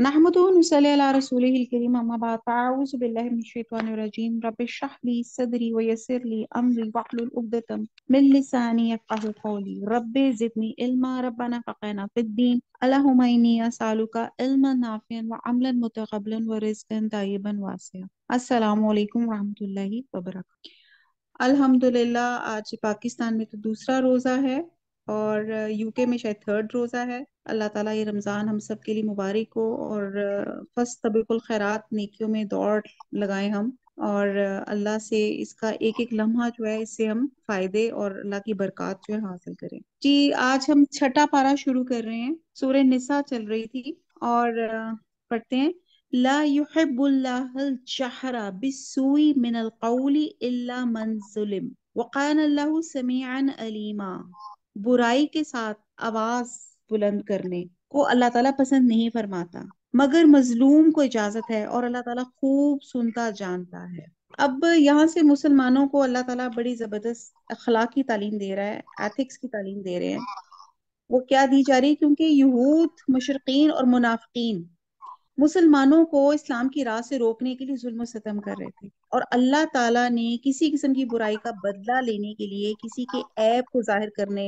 نحمده ونصلي على رسوله الكريم أما بعد فأعوذ بالله من الشيطان الرجيم رب اشرح لي صدري ويسر لي أمري واحلل عقدة من لساني يفقه قولي رب زدني علما ربنا فقنا في الدين اللهم إني أسألك علما نافعا وعملا متقبلا ورزقا طيبا واسعا السلام عليكم ورحمة الله وبركاته لله آج پاکستان میں تو دوسرا روزہ ہے और यूके में शायद थर्ड रोज़ा है अल्लाह ताला ये रमज़ान हम सब के लिए मुबारक हो और फर्स्ट तबिकुल खैरात नेकियों में दौड़ लगाए हम और अल्लाह से इसका एक एक लम्हा जो है इससे हम फायदे और अल्लाह की बरकत जो है हासिल करें जी आज हम छठा पारा शुरू कर रहे हैं सूर्य निसा चल रही थी और पढ़ते हैं ला युहिबुल्लाहरा बिसुई मिनल कौली इल्ला मन जुलिम वकान अल्लाह समीआन अलीमा बुराई के साथ आवाज बुलंद करने को अल्लाह ताला पसंद नहीं फरमाता मगर मजलूम को इजाजत है और अल्लाह ताला खूब सुनता जानता है अब यहाँ से मुसलमानों को अल्लाह ताला बड़ी जबरदस्त अखलाक की तालीम दे रहा है एथिक्स की तालीम दे रहे हैं वो क्या दी जा रही है क्योंकि यहूद मुशरकिन और मुनाफिकीन मुसलमानों को इस्लाम की राह से रोकने के लिए जुल्म सतम कर रहे थे और अल्लाह ताला ने किसी किस्म की बुराई का बदला लेने के लिए किसी के ऐप को जाहिर करने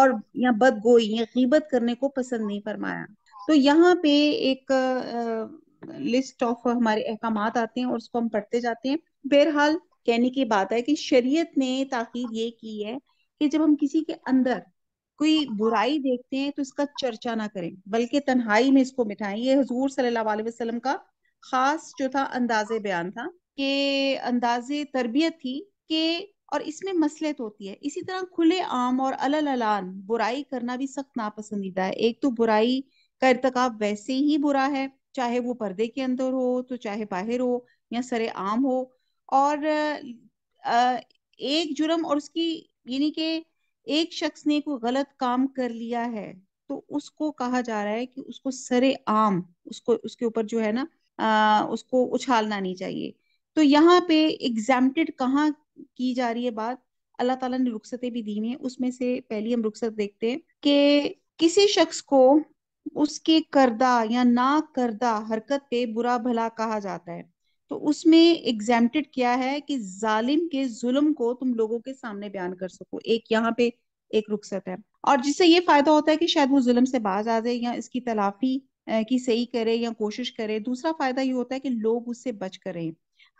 और या बदगोई या गीबत करने को पसंद नहीं फरमाया तो यहाँ पे एक लिस्ट ऑफ हमारे अहकाम आते हैं और उसको हम पढ़ते जाते हैं बहरहाल कहने की बात है कि शरीयत ने ताकीद ये की है कि जब हम किसी के अंदर कोई बुराई देखते हैं तो इसका चर्चा ना करें बल्कि तन्हाई में इसको मिठाएं ये हजूर सल्लल्लाहु अलैहि वसल्लम का खास जो था अंदाजे बयान था कि अंदाजे तरबियत थी कि और इसमें मसलियत तो होती है इसी तरह खुले आम और अललान बुराई करना भी सख्त नापसंदीदा है एक तो बुराई का इरतकाब वैसे ही बुरा है चाहे वो पर्दे के अंदर हो तो चाहे बाहर हो या सरे आम हो और एक जुर्म और उसकी यानी कि एक शख्स ने कोई गलत काम कर लिया है तो उसको कहा जा रहा है कि उसको सरे आम उसको उसके ऊपर जो है ना आ, उसको उछालना नहीं चाहिए तो यहाँ पे एग्जाम्प्टेड कहाँ की जा रही है बात अल्लाह ताला ने रुखसतें भी दी हैं उसमें से पहली हम रुखसत देखते हैं कि किसी शख्स को उसके करदा या ना करदा हरकत पे बुरा भला कहा जाता है तो उसमें एग्जाम्प्टेड क्या है कि जालिम के जुल्म को तुम लोगों के सामने बयान कर सको एक यहाँ पे एक रुखसत है और जिससे ये फायदा होता है कि शायद वो जुल्म से बाज आ जाए या इसकी तलाफी की सही करे या कोशिश करे दूसरा फायदा ये होता है कि लोग उससे बच करें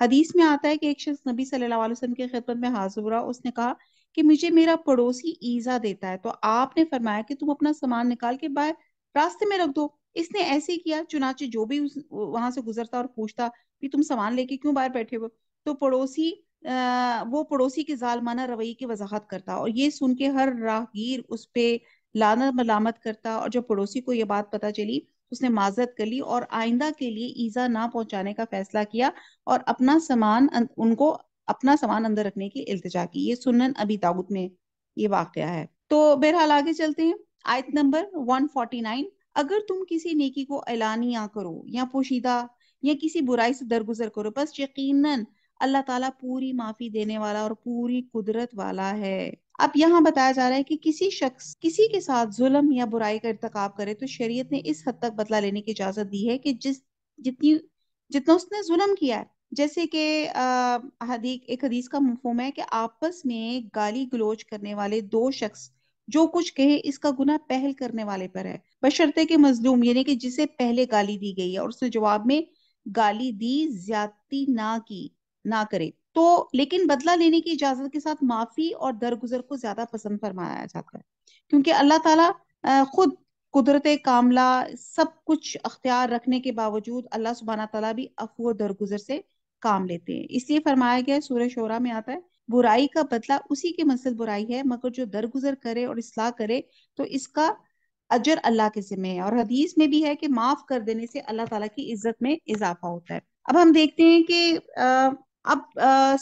हदीस में आता है कि एक शख्स नबी सल्लल्लाहु अलैहि वसल्लम की खिदमत में हाजिर हुआ उसने कहा कि मुझे मेरा पड़ोसी ईजा देता है तो आपने फरमाया कि तुम अपना सामान निकाल के बाहर रास्ते में रख दो इसने ऐसे किया चुनाचे जो भी उस वहां से गुजरता और पूछता कि तुम सामान लेके क्यों बाहर बैठे हो तो पड़ोसी आ, वो पड़ोसी के जालमाना रवैये की वजाहत करता और ये सुन के हर राहगीर उस पर लान मलामत करता और जब पड़ोसी को ये बात पता चली उसने माजत कर ली और आइंदा के लिए ईजा ना पहुंचाने का फैसला किया और अपना सामान अं, उनको अपना सामान अंदर रखने की इल्तजा की ये सुनन अभी दाऊद में ये वाक़ है तो बहरहाल आगे चलते हैं आयत नंबर 149 अगर तुम किसी नेकी को ऐलानिया करो या पोशीदा या किसी बुराई से दरगुजर करो बस यकीनन अल्लाह ताला पूरी माफी देने वाला और पूरी कुदरत वाला है अब यहाँ बताया जा रहा है कि किसी शख्स किसी के साथ जुल्म या बुराई का इरतकाब करे तो शरीयत ने इस हद तक बदला लेने की इजाजत दी है कि जिस जितनी जितना उसने जुल्म किया है जैसे कि हदीक एक हदीस का मफहम है कि आपस में गाली गलोच करने वाले दो शख्स जो कुछ कहे इसका गुना पहल करने वाले पर है बशर्ते के मजलूम यानी कि जिसे पहले गाली दी गई है और उसने जवाब में गाली दी ज्यादती ना की ना करे तो लेकिन बदला लेने की इजाजत के साथ माफी और दरगुजर को ज्यादा पसंद फरमाया जाता है क्योंकि अल्लाह ताला खुद कुदरत कामला सब कुछ अख्तियार रखने के बावजूद अल्लाह सुबहाना तला भी अफू दरगुजर से काम लेते हैं इसलिए फरमाया गया सूर्य शोरा में आता है बुराई का बदला उसी की मंसिल बुराई है मगर जो दरगुजर करे और इसलाह करे तो इसका अजर अल्लाह के जिम्मे है और हदीस में भी है कि माफ कर देने से अल्लाह ताला की इज्जत में इजाफा होता है अब हम देखते हैं कि अब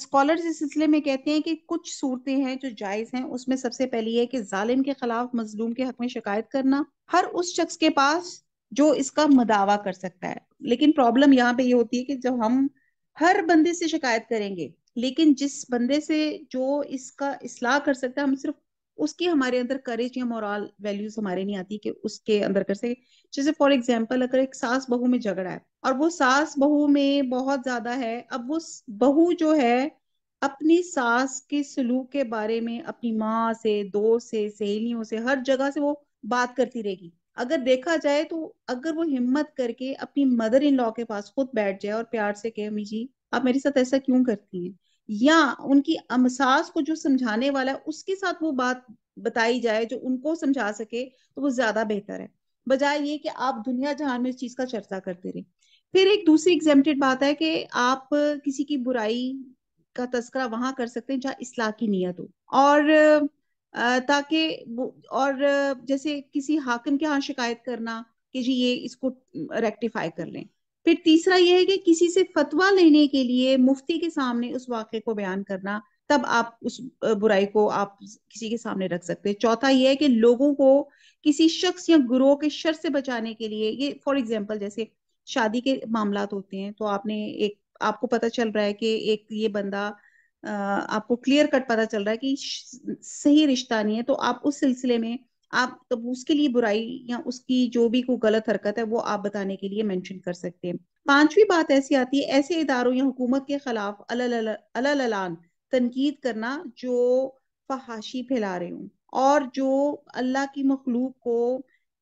स्कॉलर इस सिलसिले में कहते हैं कि कुछ सूरतें हैं जो जायज हैं उसमें सबसे पहली है कि जालिम के खिलाफ मजलूम के हक में शिकायत करना हर उस शख्स के पास जो इसका मदावा कर सकता है लेकिन प्रॉब्लम यहाँ पे ये यह होती है कि जब हम हर बंदे से शिकायत करेंगे लेकिन जिस बंदे से जो इसका इसलाह कर सकता है हम सिर्फ उसकी हमारे अंदर करेज या मोरल वैल्यूज हमारे नहीं आती कि उसके अंदर कर सके जैसे फॉर एग्जाम्पल अगर एक सास बहू में झगड़ा है और वो सास बहू में बहुत ज्यादा है अब वो बहू जो है अपनी सास के सलूक के बारे में अपनी माँ से दोस्त से सहेलियों से हर जगह से वो बात करती रहेगी अगर देखा जाए तो अगर वो हिम्मत करके अपनी मदर इन लॉ के पास खुद बैठ जाए और प्यार से कहे अम्मी जी आप मेरे साथ ऐसा क्यों करती हैं या उनकी अमसास को जो समझाने वाला है उसके साथ वो बात बताई जाए जो उनको समझा सके तो वो ज्यादा बेहतर है बजाय ये कि आप दुनिया जहान में इस चीज का चर्चा करते रहे फिर एक दूसरी एग्जामेटेड बात है कि आप किसी की बुराई का तस्करा वहां कर सकते हैं जहाँ इसलाह की नीयत हो और ताकि और जैसे किसी हाकम के यहाँ शिकायत करना कि जी ये इसको रेक्टिफाई कर लें फिर तीसरा यह है कि किसी से फतवा लेने के लिए मुफ्ती के सामने उस वाक्य को बयान करना तब आप उस बुराई को आप किसी के सामने रख सकते हैं चौथा यह है कि लोगों को किसी शख्स या गुरु के शर से बचाने के लिए ये फॉर एग्जाम्पल जैसे शादी के मामला होते हैं तो आपने एक आपको पता चल रहा है कि एक ये बंदा आपको क्लियर कट पता चल रहा है कि सही रिश्ता नहीं है तो आप उस सिलसिले में आप तब उसके लिए बुराई या उसकी जो भी कोई गलत हरकत है वो आप बताने के लिए मेंशन कर सकते हैं पांचवी बात ऐसी आती है ऐसे इदारों या हुकूमत के खिलाफ अलान तनकीद करना जो फहाशी फैला रहे हो और जो अल्लाह की मखलूक को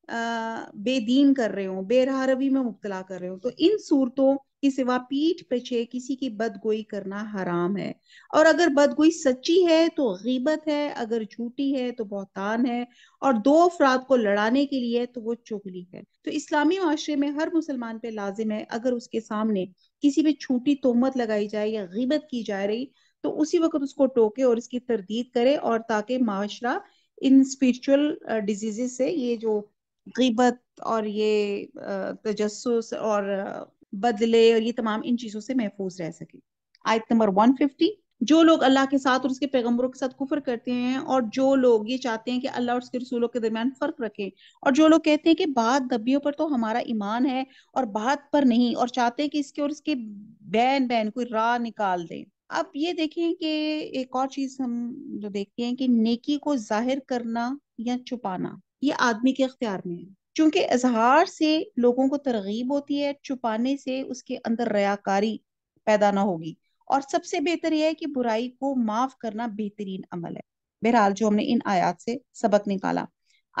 अः बेदीन कर रहे हो बेरहारवी में मुबतला कर रहे हो तो इन सूरतों के सिवा पीठ पीछे किसी की बदगोई करना हराम है और अगर बदगोई सच्ची है तो गीबत है अगर झूठी है तो बहतान है और दो अफराद को लड़ाने के लिए तो वो चुगली है तो इस्लामी माशरे में हर मुसलमान पे लाजिम है अगर उसके सामने किसी भी छूटी तोहमत लगाई जाए या गीबत की जा रही तो उसी वक्त उसको टोके और इसकी तरदीद करे और ताकि माशरा इन स्पिरिचुअल डिजीजे से ये जो गीबत और ये तजस और बदले और ये तमाम इन चीजों से महफूज रह सके आयत नंबर 150 जो लोग अल्लाह के साथ और उसके पैगम्बरों के साथ कुफर करते हैं और जो लोग ये चाहते हैं कि अल्लाह और उसके रसूलों के दरमियान फर्क रखें और जो लोग कहते हैं कि बात दबियों पर तो हमारा ईमान है और बात पर नहीं और चाहते हैं कि इसके और इसके बैन बैन कोई राह निकाल दें अब ये देखें कि एक और चीज हम जो देखते हैं कि नेकी को जाहिर करना या छुपाना ये आदमी के अख्तियार में है चूंकि इजहार से लोगों को तरगीब होती है छुपाने से उसके अंदर रयाकारी पैदा ना होगी और सबसे बेहतर यह है कि बुराई को माफ करना बेहतरीन अमल है बहरहाल जो हमने इन आयात से सबक निकाला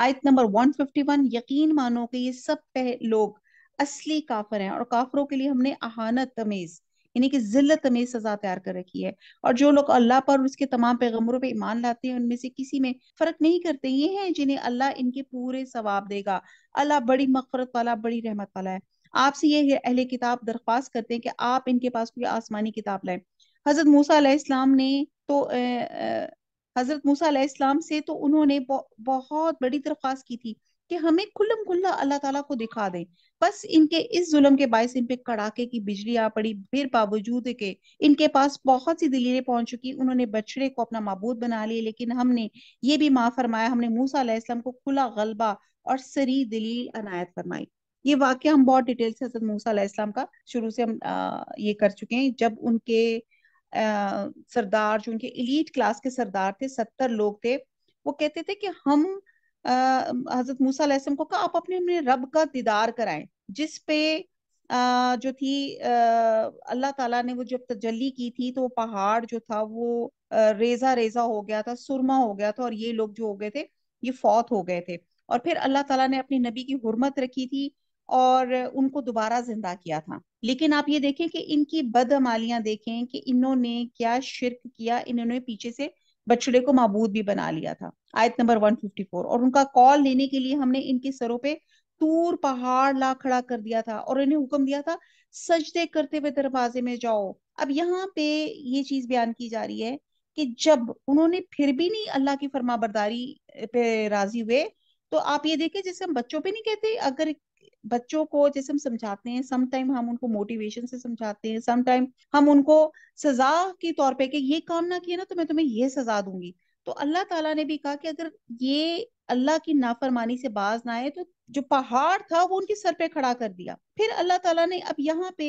आयत नंबर 151 यकीन मानो कि ये सब लोग असली काफर हैं और काफरों के लिए हमने अहानत तमीज यानी कि जिल्लत तमीज सजा तैयार कर रखी है और जो लोग अल्लाह पर और उसके तमाम पैगम्बरों पर ईमान लाते हैं उनमें से किसी में फर्क नहीं करते ये हैं जिन्हें अल्लाह इनके पूरे सवाब देगा अल्लाह बड़ी मफरत वाला बड़ी रहमत वाला है आपसे ये अहले किताब दरख्वास्त करते हैं कि आप इनके पास कोई आसमानी किताब लाए हजरत मूसा इस्लाम ने तो हजरत मूसा इस्लाम से तो उन्होंने बहुत बड़ी दरख्वास्त की थी कि हमें खुलम खुल्ला अल्लाह ताला को दिखा दें बस इनके इस जुल्म के बायस इन पे कड़ाके की बिजली आ पड़ी फिर बावजूद के इनके पास बहुत सी दलीलें पहुंच चुकी उन्होंने बछड़े को अपना मबूद बना लिया लेकिन हमने ये भी माँ फरमाया हमने मूसा इस्लाम को खुला गलबा और सरी दलील अनायत फरमाई ये वाक्य हम बहुत डिटेल से हजरत मूसा इस्लाम का शुरू से हम ये कर चुके हैं जब उनके सरदार जो उनके इलीट क्लास के सरदार थे सत्तर लोग थे वो कहते थे कि हम हजरत मूसा को कहा आप अपने अपने रब का दीदार कराएं जिस पे आ, जो थी अल्लाह ताला ने वो जब तजल्ली की थी तो पहाड़ जो था वो रेजा रेजा हो गया था सुरमा हो गया था और ये लोग जो हो गए थे ये फौत हो गए थे और फिर अल्लाह ताला ने अपने नबी की हुरमत रखी थी और उनको दोबारा जिंदा किया था लेकिन आप ये देखें कि इनकी बदमालियां देखें कि इन्होंने क्या शिरक किया इन्होंने पीछे से बछड़े को मबूद भी बना लिया था आयत नंबर 154 और उनका कॉल लेने के लिए हमने इनके सरों पे तूर पहाड़ ला खड़ा कर दिया था और इन्हें हुक्म दिया था सजदे करते हुए दरवाजे में जाओ अब यहाँ पे ये चीज बयान की जा रही है कि जब उन्होंने फिर भी नहीं अल्लाह की फरमाबरदारी पे राजी हुए तो आप ये देखें जैसे हम बच्चों पे नहीं कहते अगर बच्चों को जैसे हम समझाते हैं समटाइम हम उनको मोटिवेशन से समझाते हैं समटाइम हम उनको सजा के तौर पे कि ये काम ना किया ना तो मैं तुम्हें ये सजा दूंगी तो अल्लाह ताला ने भी कहा कि अगर ये अल्लाह की नाफरमानी से बाज ना आए तो जो पहाड़ था वो उनके सर पे खड़ा कर दिया फिर अल्लाह ताला ने अब यहाँ पे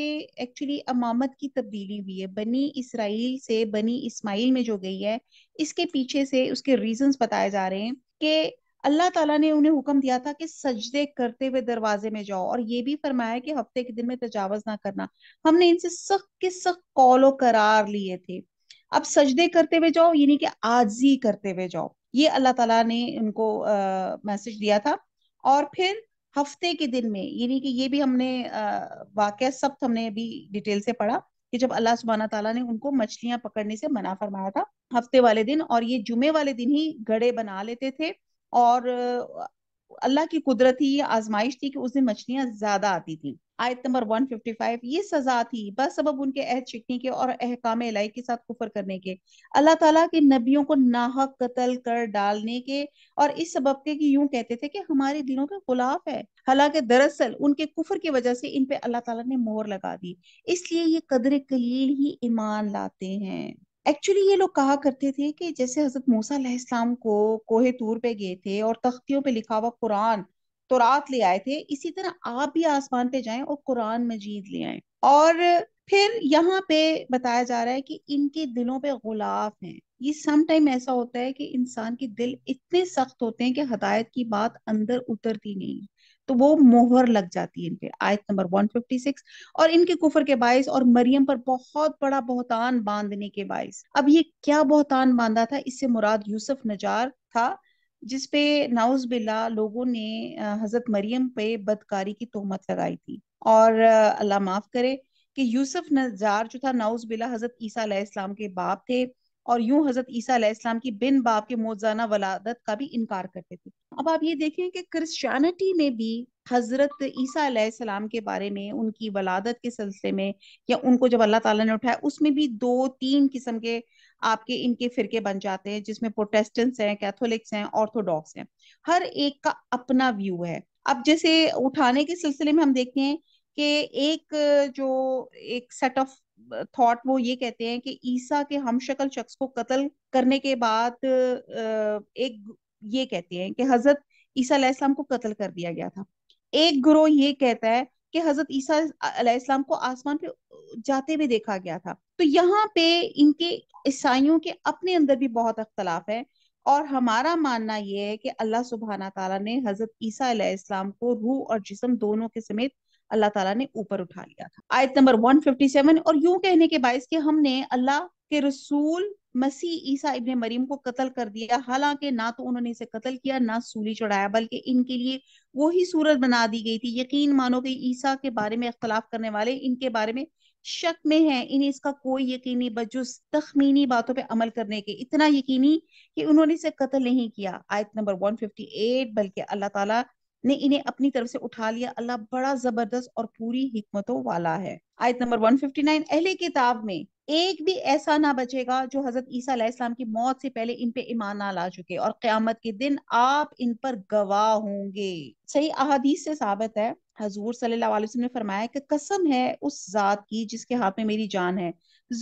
एक्चुअली अमामत की तब्दीली हुई है बनी इसराइल से बनी इस्माइल में जो गई है इसके पीछे से उसके रीजंस बताए जा रहे हैं कि अल्लाह ताला ने उन्हें हुक्म दिया था कि सजदे करते हुए दरवाजे में जाओ और ये भी फरमाया कि हफ्ते के दिन में तजावज ना करना हमने इनसे सख्त के सख्त कौलो करार लिए थे अब सजदे करते हुए जाओ यानी कि आजी करते हुए जाओ ये अल्लाह ताला ने उनको मैसेज दिया था और फिर हफ्ते के दिन में यानी कि ये भी हमने वाक्य सब हमने अभी डिटेल से पढ़ा कि जब अल्लाह सुबहाना तला ने उनको मछलियां पकड़ने से मना फरमाया था हफ्ते वाले दिन और ये जुमे वाले दिन ही गड़े बना लेते थे और अल्लाह की कुदरती ही आजमाइश थी कि उस दिन मछलियां ज्यादा आती थी आयत नंबर 155 ये सजा थी बस सबब उनके अहद शिकनी के और अहकाम इलाही के साथ कुफर करने के अल्लाह ताला के नबियों को नाहक कत्ल कर डालने के और इस सबब के कि यूं कहते थे कि हमारे दिनों के गुलाफ है हालांकि दरअसल उनके कुफर की वजह से इन पे अल्लाह ताला ने मोहर लगा दी इसलिए ये कदर कलील ही ईमान लाते हैं एक्चुअली ये लोग कहा करते थे कि जैसे हजरत मूसा को कोहे तूर पे गए थे और तख्तियों पे लिखा हुआ कुरान तो रात ले आए थे इसी तरह आप भी आसमान पे जाएं और कुरान मजीद ले आए और फिर यहाँ पे बताया जा रहा है कि इनके दिलों पे गुलाफ हैं ये टाइम ऐसा होता है कि इंसान के दिल इतने सख्त होते हैं कि हदायत की बात अंदर उतरती नहीं तो वो मोहर लग जाती है इनके आयत नंबर 156 और इनके कुफर के बायस और मरियम पर बहुत बड़ा बहुतान बांधने के बायस अब ये क्या बहुतान बांधा था इससे मुराद यूसुफ नजार था जिसपे नाउज बिल्ला लोगों ने हजरत मरियम पे बदकारी की तोहमत लगाई थी और अल्लाह माफ करे कि यूसुफ नजार जो था नाउज बिल्ला हजरत ईसा इस्लाम के बाप थे और यूं हजरत ईसा इस्लाम की बिन बाप के मोजाना वलादत का भी इनकार करते थे अब आप ये देखें कि क्रिश्चियनिटी ने भी हजरत ईसा के बारे में उनकी वलादत के सिलसिले में या उनको जब अल्लाह ताला ने उठाया उसमें भी दो तीन किस्म के आपके इनके फिरके बन जाते हैं जिसमें प्रोटेस्टेंट्स हैं कैथोलिक्स हैं ऑर्थोडॉक्स हैं हर एक का अपना व्यू है अब जैसे उठाने के सिलसिले में हम देखते हैं कि एक जो एक सेट ऑफ थॉट वो ये कहते हैं कि ईसा के हम शक्ल शख्स को कत्ल करने के बाद एक ये कहते हैं कि हजरत ईसा अलैहिस्सलाम को कत्ल कर दिया गया था एक ग्रोह ये कहता है कि हजरत ईसा अलैहिस्सलाम को आसमान पे जाते हुए देखा गया था तो यहाँ पे इनके ईसाइयों के अपने अंदर भी बहुत अख्तलाफ है और हमारा मानना यह है कि अल्लाह सुबहाना तला ने हजरत ईसा अलैहिस्सलाम को रूह और जिसम दोनों के समेत अल्लाह ताला ने ऊपर उठा लिया था आयत नंबर 157 और यूं कहने के बायस कि हमने अल्लाह के रसूल मसीह ईसा इबन मरीम को कत्ल कर दिया हालांकि ना तो उन्होंने इसे कत्ल किया ना सूली चढ़ाया बल्कि इनके लिए वही सूरत बना दी गई थी यकीन मानो कि ईसा के बारे में अख्तलाफ करने वाले इनके बारे में शक में है इन्हें इसका कोई यकीनी बजुस तखमीनी बातों पे अमल करने के इतना यकीनी कि उन्होंने इसे कत्ल नहीं किया आयत नंबर 158 बल्कि अल्लाह ताला ने इन्हें अपनी तरफ से उठा लिया अल्लाह बड़ा जबरदस्त और पूरी हिकमतों वाला है आयत नंबर 159 अहले किताब में एक भी ऐसा ना बचेगा जो हजरत ईसा इस्लाम की मौत से पहले इन पे ईमान ना ला चुके और क्यामत के दिन आप इन पर गवाह होंगे सही अहादीस से साबित है हजूर सल्लल्लाहु अलैहि वसल्लम ने फरमाया कि कसम है उस जात की जिसके हाथ में मेरी जान है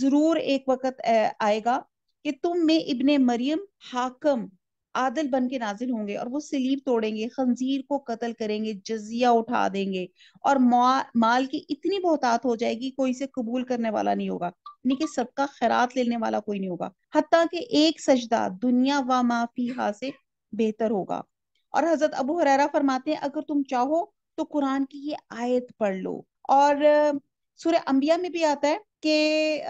जरूर एक वक्त आएगा कि तुम में इब्ने मरियम हाकम आदिल बन के नाजिल होंगे और वो सलीब तोड़ेंगे खंजीर को कत्ल करेंगे जजिया उठा देंगे और मा, माल की इतनी बहुतात हो जाएगी कोई इसे कबूल करने वाला नहीं होगा यानी कि सबका खैरात लेने वाला कोई नहीं होगा हती कि एक सजदा दुनिया व माफी हा से बेहतर होगा और हजरत अबू हरारा फरमाते हैं अगर तुम चाहो तो कुरान की ये आयत पढ़ लो और सूर्य अंबिया में भी आता है कि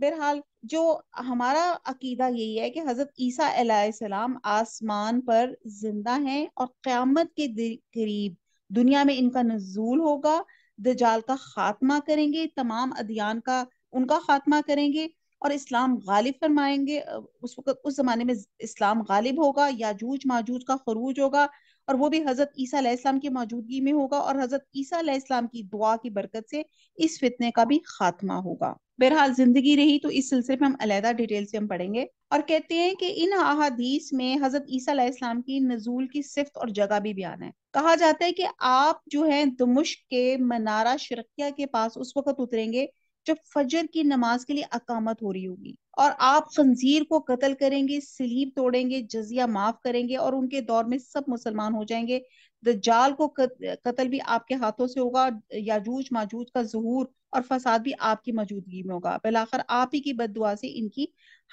बहरहाल जो हमारा अकीदा यही है कि हजरत ईसा सलाम आसमान पर जिंदा हैं और क्यामत के करीब दुनिया में इनका नजूल होगा दजाल का खात्मा करेंगे तमाम अदियान का उनका खात्मा करेंगे और इस्लाम गालिब फरमाएंगे उस वक्त उस जमाने में इस्लाम गालिब होगा याजूज माजूज का खरूज होगा और वो भी हजरत ईसा की मौजूदगी में होगा और हजरत ईसा की दुआ की बरकत से इस फितने का भी खात्मा होगा बहरहाल जिंदगी रही तो इस सिलसिले में हम अलहदा डिटेल से हम पढ़ेंगे और कहते हैं कि इन अहादीस में हजरत ईसा की नजूल की सिफत और जगह भी बयान है कहा जाता है कि आप जो है दमुश के मनारा शरकिया के पास उस वक्त उतरेंगे जब फजर की नमाज के लिए अकामत हो रही होगी और आप खंजीर को कत्ल करेंगे सलीब तोड़ेंगे जजिया माफ करेंगे और उनके दौर में सब मुसलमान हो जाएंगे जाल को कत्ल भी आपके हाथों से होगा याजूज माजूज का जहूर और फसाद भी आपकी मौजूदगी में होगा बिलाकर आप ही की बददुआ से इनकी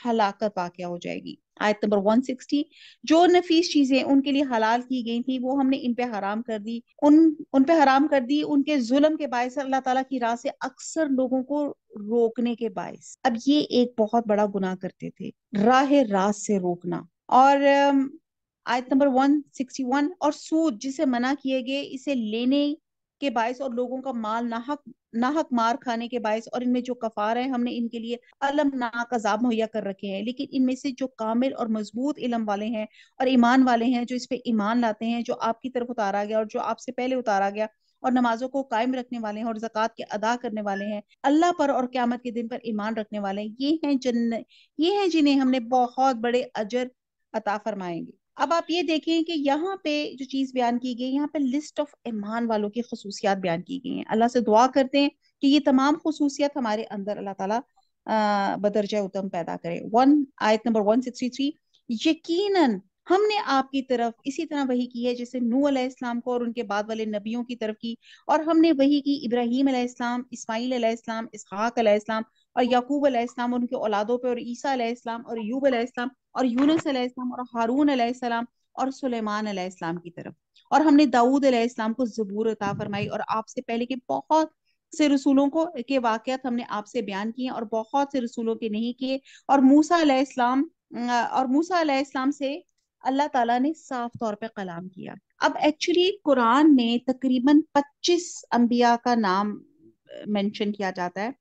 हलाकत वाक़ हो जाएगी आयत नंबर 160 जो नफीस चीजें उनके लिए हलाल की गई थी वो हमने इन पे हराम कर दी उन उन पे हराम कर दी उनके जुल्म के बायस अल्लाह ताला की राह से अक्सर लोगों को रोकने के बायस अब ये एक बहुत बड़ा गुनाह करते थे राह रास से रोकना और आयत नंबर 161 और सूद जिसे मना किए गए इसे लेने के बायस और लोगों का माल नाहक नाहक मार खाने के बायस और इनमें जो कफार है हमने इनके लिए नाक अजाब मुहैया कर रखे हैं लेकिन इनमें से जो कामिल और मजबूत इलम वाले हैं और ईमान वाले हैं जो इस पे ईमान लाते हैं जो आपकी तरफ उतारा गया और जो आपसे पहले उतारा गया और नमाजों को कायम रखने वाले हैं और जक़ात के अदा करने वाले हैं अल्लाह पर और क्यामत के दिन पर ईमान रखने वाले हैं ये हैं जन्न ये हैं जिन्हें हमने बहुत बड़े अजर अता फरमाएंगे अब आप ये देखें कि यहाँ पे जो चीज बयान की गई यहाँ पे लिस्ट ऑफ ईमान वालों की खसूसियात बयान की गई हैं अल्लाह से दुआ करते हैं कि ये तमाम खसूसियात हमारे अंदर अल्लाह ताला बदरजा उतम पैदा करे वन आयत नंबर वन सिक्सटी थ्री यकीन हमने आपकी तरफ इसी तरह वही की है जैसे नू अलैहिस्सलाम को और उनके बाद वाले नबियों की तरफ की और हमने वही की इब्राहिम अलैहिस्सलाम इस्माइल अलैहिस्सलाम इसहाक अलैहिस्सलाम और यकूब अलैहिस्सलाम और उनके औलादों पे और ईसा अलैहिस्सलाम और यूब अलैहिस्सलाम और यूनस अलैहिस्सलाम और हारून अलैहिस्सलाम और सुलेमान अलैहिस्सलाम की तरफ और हमने दाऊद अलैहिस्सलाम को जबूर अता फरमाई और आपसे पहले के बहुत से रसूलों को के वाकयात हमने आपसे बयान किए और बहुत से रसूलों के नहीं किए और मूसा अलैहिस्सलाम और मूसा अलैहिस्सलाम से अल्लाह ताला ने साफ तौर पे कलाम किया अब एक्चुअली कुरान में तकरीबन 25 अंबिया का नाम मेंशन किया जाता है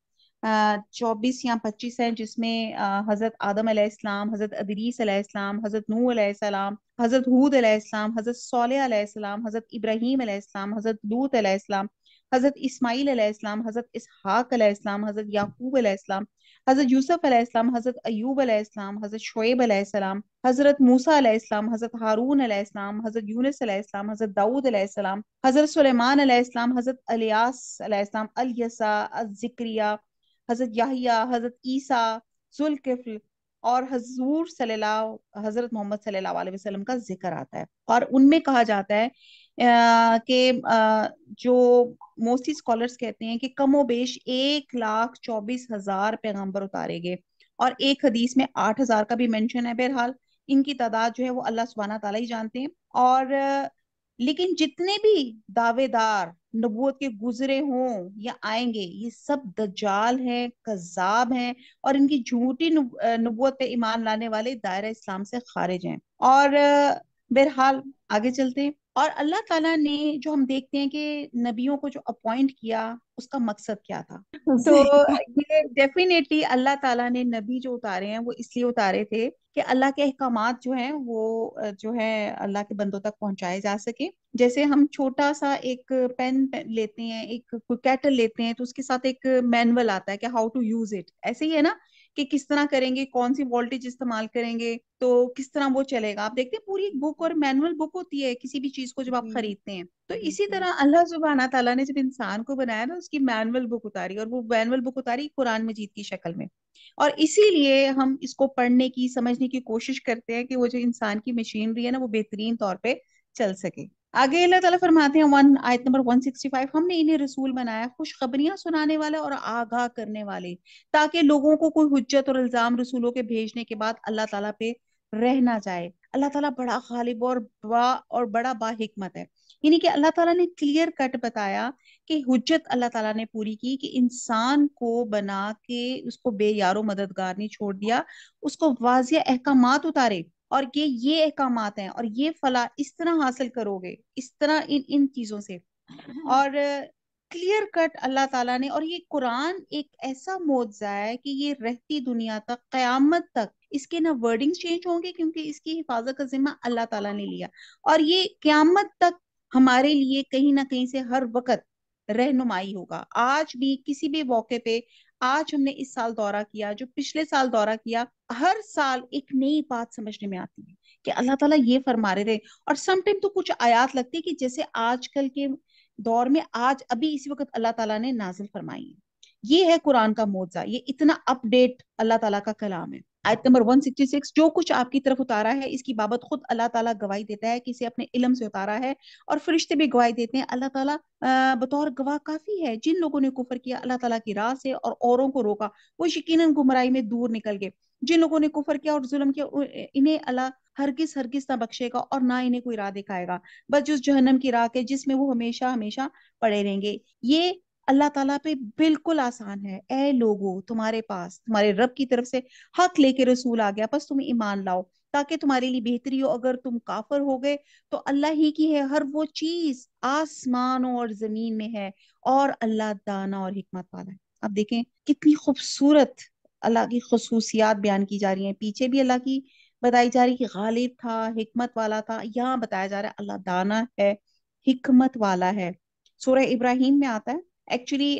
चौबीस या पच्चीस हैं जिसमें हजरत आदम अलैहिस्सलाम हजरत अदरीस अलैहिस्सलाम हजरत नूह अलैहिस्सलाम हजरत हूद अलैहिस्सलाम हजरत सोलह अलैहिस्सलाम हजरत इब्राहिम अलैहिस्सलाम हजरत लूत अलैहिस्सलाम हजरत इस्माइल अलैहिस्सलाम हजरत इसहाक अलैहिस्सलाम हजरत याकूब अलैहिस्सलाम हजरत यूसुफ अलैहिस्सलाम हजरत अयूब अलैहिस्सलाम हजरत शुएब अलैहिस्सलाम हजरत मूसा अलैहिस्सलाम हजरत हारून अलैहिस्सलाम हजरत यूनुस अलैहिस्सलाम हजरत दाऊद अलैहिस्सलाम हजरत सुलेमान अलैहिस्सलाम हजरत अलियास अलैहिस्सलाम अलयसा अजिक्रिया हजरत याहिया हजरत ईसा जुल्किफल और हजूर सल्ला हजरत मोहम्मद सल्ला वसलम का जिक्र आता है और उनमें कहा जाता है कि जो मोस्टली स्कॉलर्स कहते हैं कि कमो बेश एक लाख चौबीस हजार पैगम्बर उतारे गए और एक हदीस में आठ हजार का भी मेंशन है बहरहाल इनकी तादाद जो है वो अल्लाह सुबहाना तला ही जानते हैं और लेकिन जितने भी दावेदार नबूत के गुजरे हों या आएंगे ये सब दजाल है कजाब हैं और इनकी झूठी नबूत पे ईमान लाने वाले दायरा इस्लाम से खारिज हैं और बहरहाल आगे चलते हैं और अल्लाह ताला ने जो हम देखते हैं कि नबियों को जो अपॉइंट किया उसका मकसद क्या था तो ये डेफिनेटली अल्लाह ताला ने नबी जो उतारे हैं वो इसलिए उतारे थे कि अल्लाह के अहकाम जो हैं वो जो है अल्लाह के बंदों तक पहुंचाए जा सके जैसे हम छोटा सा एक पेन लेते हैं एक कैटल लेते हैं तो उसके साथ एक मैनुअल आता है कि हाउ टू यूज इट ऐसे ही है ना कि किस तरह करेंगे कौन सी वोल्टेज इस्तेमाल करेंगे तो किस तरह वो चलेगा आप देखते हैं पूरी बुक और मैनुअल बुक होती है किसी भी चीज को जब आप हम्म। खरीदते हैं तो इसी तरह अल्लाह सुबहाना तला ने जब इंसान को बनाया ना उसकी मैनुअल बुक उतारी और वो मैनुअल बुक उतारी कुरान मजीद की शक्ल में और इसीलिए हम इसको पढ़ने की समझने की कोशिश करते हैं कि वो जो इंसान की मशीनरी है ना वो बेहतरीन तौर पर चल सके आगे अल्लाह ताला फरमाते हैं वन आयत नंबर 165 हमने इन्हें रसूल बनाया खुशखबरियां सुनाने वाले और आगाह करने वाले ताकि लोगों को कोई हुज्जत और इल्जाम रसूलों के भेजने के बाद अल्लाह ताला पे रहना चाहे जाए अल्लाह ताला बड़ा गालिब और बा और बड़ा हिकमत है यानी कि अल्लाह ताला ने क्लियर कट बताया कि हुज्जत अल्लाह ताला ने पूरी की कि इंसान को बना के उसको बेयारो मददगार नहीं छोड़ दिया उसको वाजिया अहकाम उतारे और ये ये अहकाम हैं और ये फला इस तरह हासिल करोगे इस तरह इन इन चीजों से और क्लियर कट अल्लाह ताला ने और ये कुरान एक ऐसा मोजा है कि ये रहती दुनिया तक कयामत तक इसके ना वर्डिंग चेंज होंगे क्योंकि इसकी हिफाजत का जिम्मा अल्लाह ताला ने लिया और ये क्यामत तक हमारे लिए कहीं ना कहीं से हर वक्त रहनुमाई होगा आज भी किसी भी मौके पे आज हमने इस साल दौरा किया जो पिछले साल दौरा किया हर साल एक नई बात समझने में आती है कि अल्लाह ताला ये फरमा रहे थे और समटाइम तो कुछ आयात लगती है कि जैसे आजकल के दौर में आज अभी इसी वक्त अल्लाह ताला ने नाजिल फरमाई है ये है कुरान का मोजा ये इतना अपडेट अल्लाह ताला का कलाम है आयत नंबर 166 जो कुछ आपकी तरफ उतारा है इसकी बाबत खुद अल्लाह ताला गवाही देता है कि इसे अपने इलम से उतारा है और फरिश्ते भी गवाही देते हैं अल्लाह ताला बतौर गवाह काफी है जिन लोगों ने कुफर किया अल्लाह ताला की राह से और औरों को रोका वो यकीन गुमराही में दूर निकल गए जिन लोगों ने कुफर किया और जुल्म किया इन्हें अल्लाह हरगिज हरगिज ना बख्शेगा और ना इन्हें कोई राह दिखाएगा बस जिस जहन्नम की राह के जिसमें वो हमेशा हमेशा पड़े रहेंगे ये अल्लाह ताला पे बिल्कुल आसान है ए लोगो तुम्हारे पास तुम्हारे रब की तरफ से हक लेके रसूल आ गया बस तुम ईमान लाओ ताकि तुम्हारे लिए बेहतरी हो अगर तुम काफर हो गए तो अल्लाह ही की है हर वो चीज आसमानों और जमीन में है और अल्लाह दाना और हिकमत वाला है अब देखें कितनी खूबसूरत अल्लाह की खसूसियात बयान की जा रही है पीछे भी अल्लाह की बताई जा रही कि गालिब था हिकमत वाला था यहाँ बताया जा रहा है अल्लाह दाना है हिकमत वाला है सूर्य इब्राहिम में आता है एक्चुअली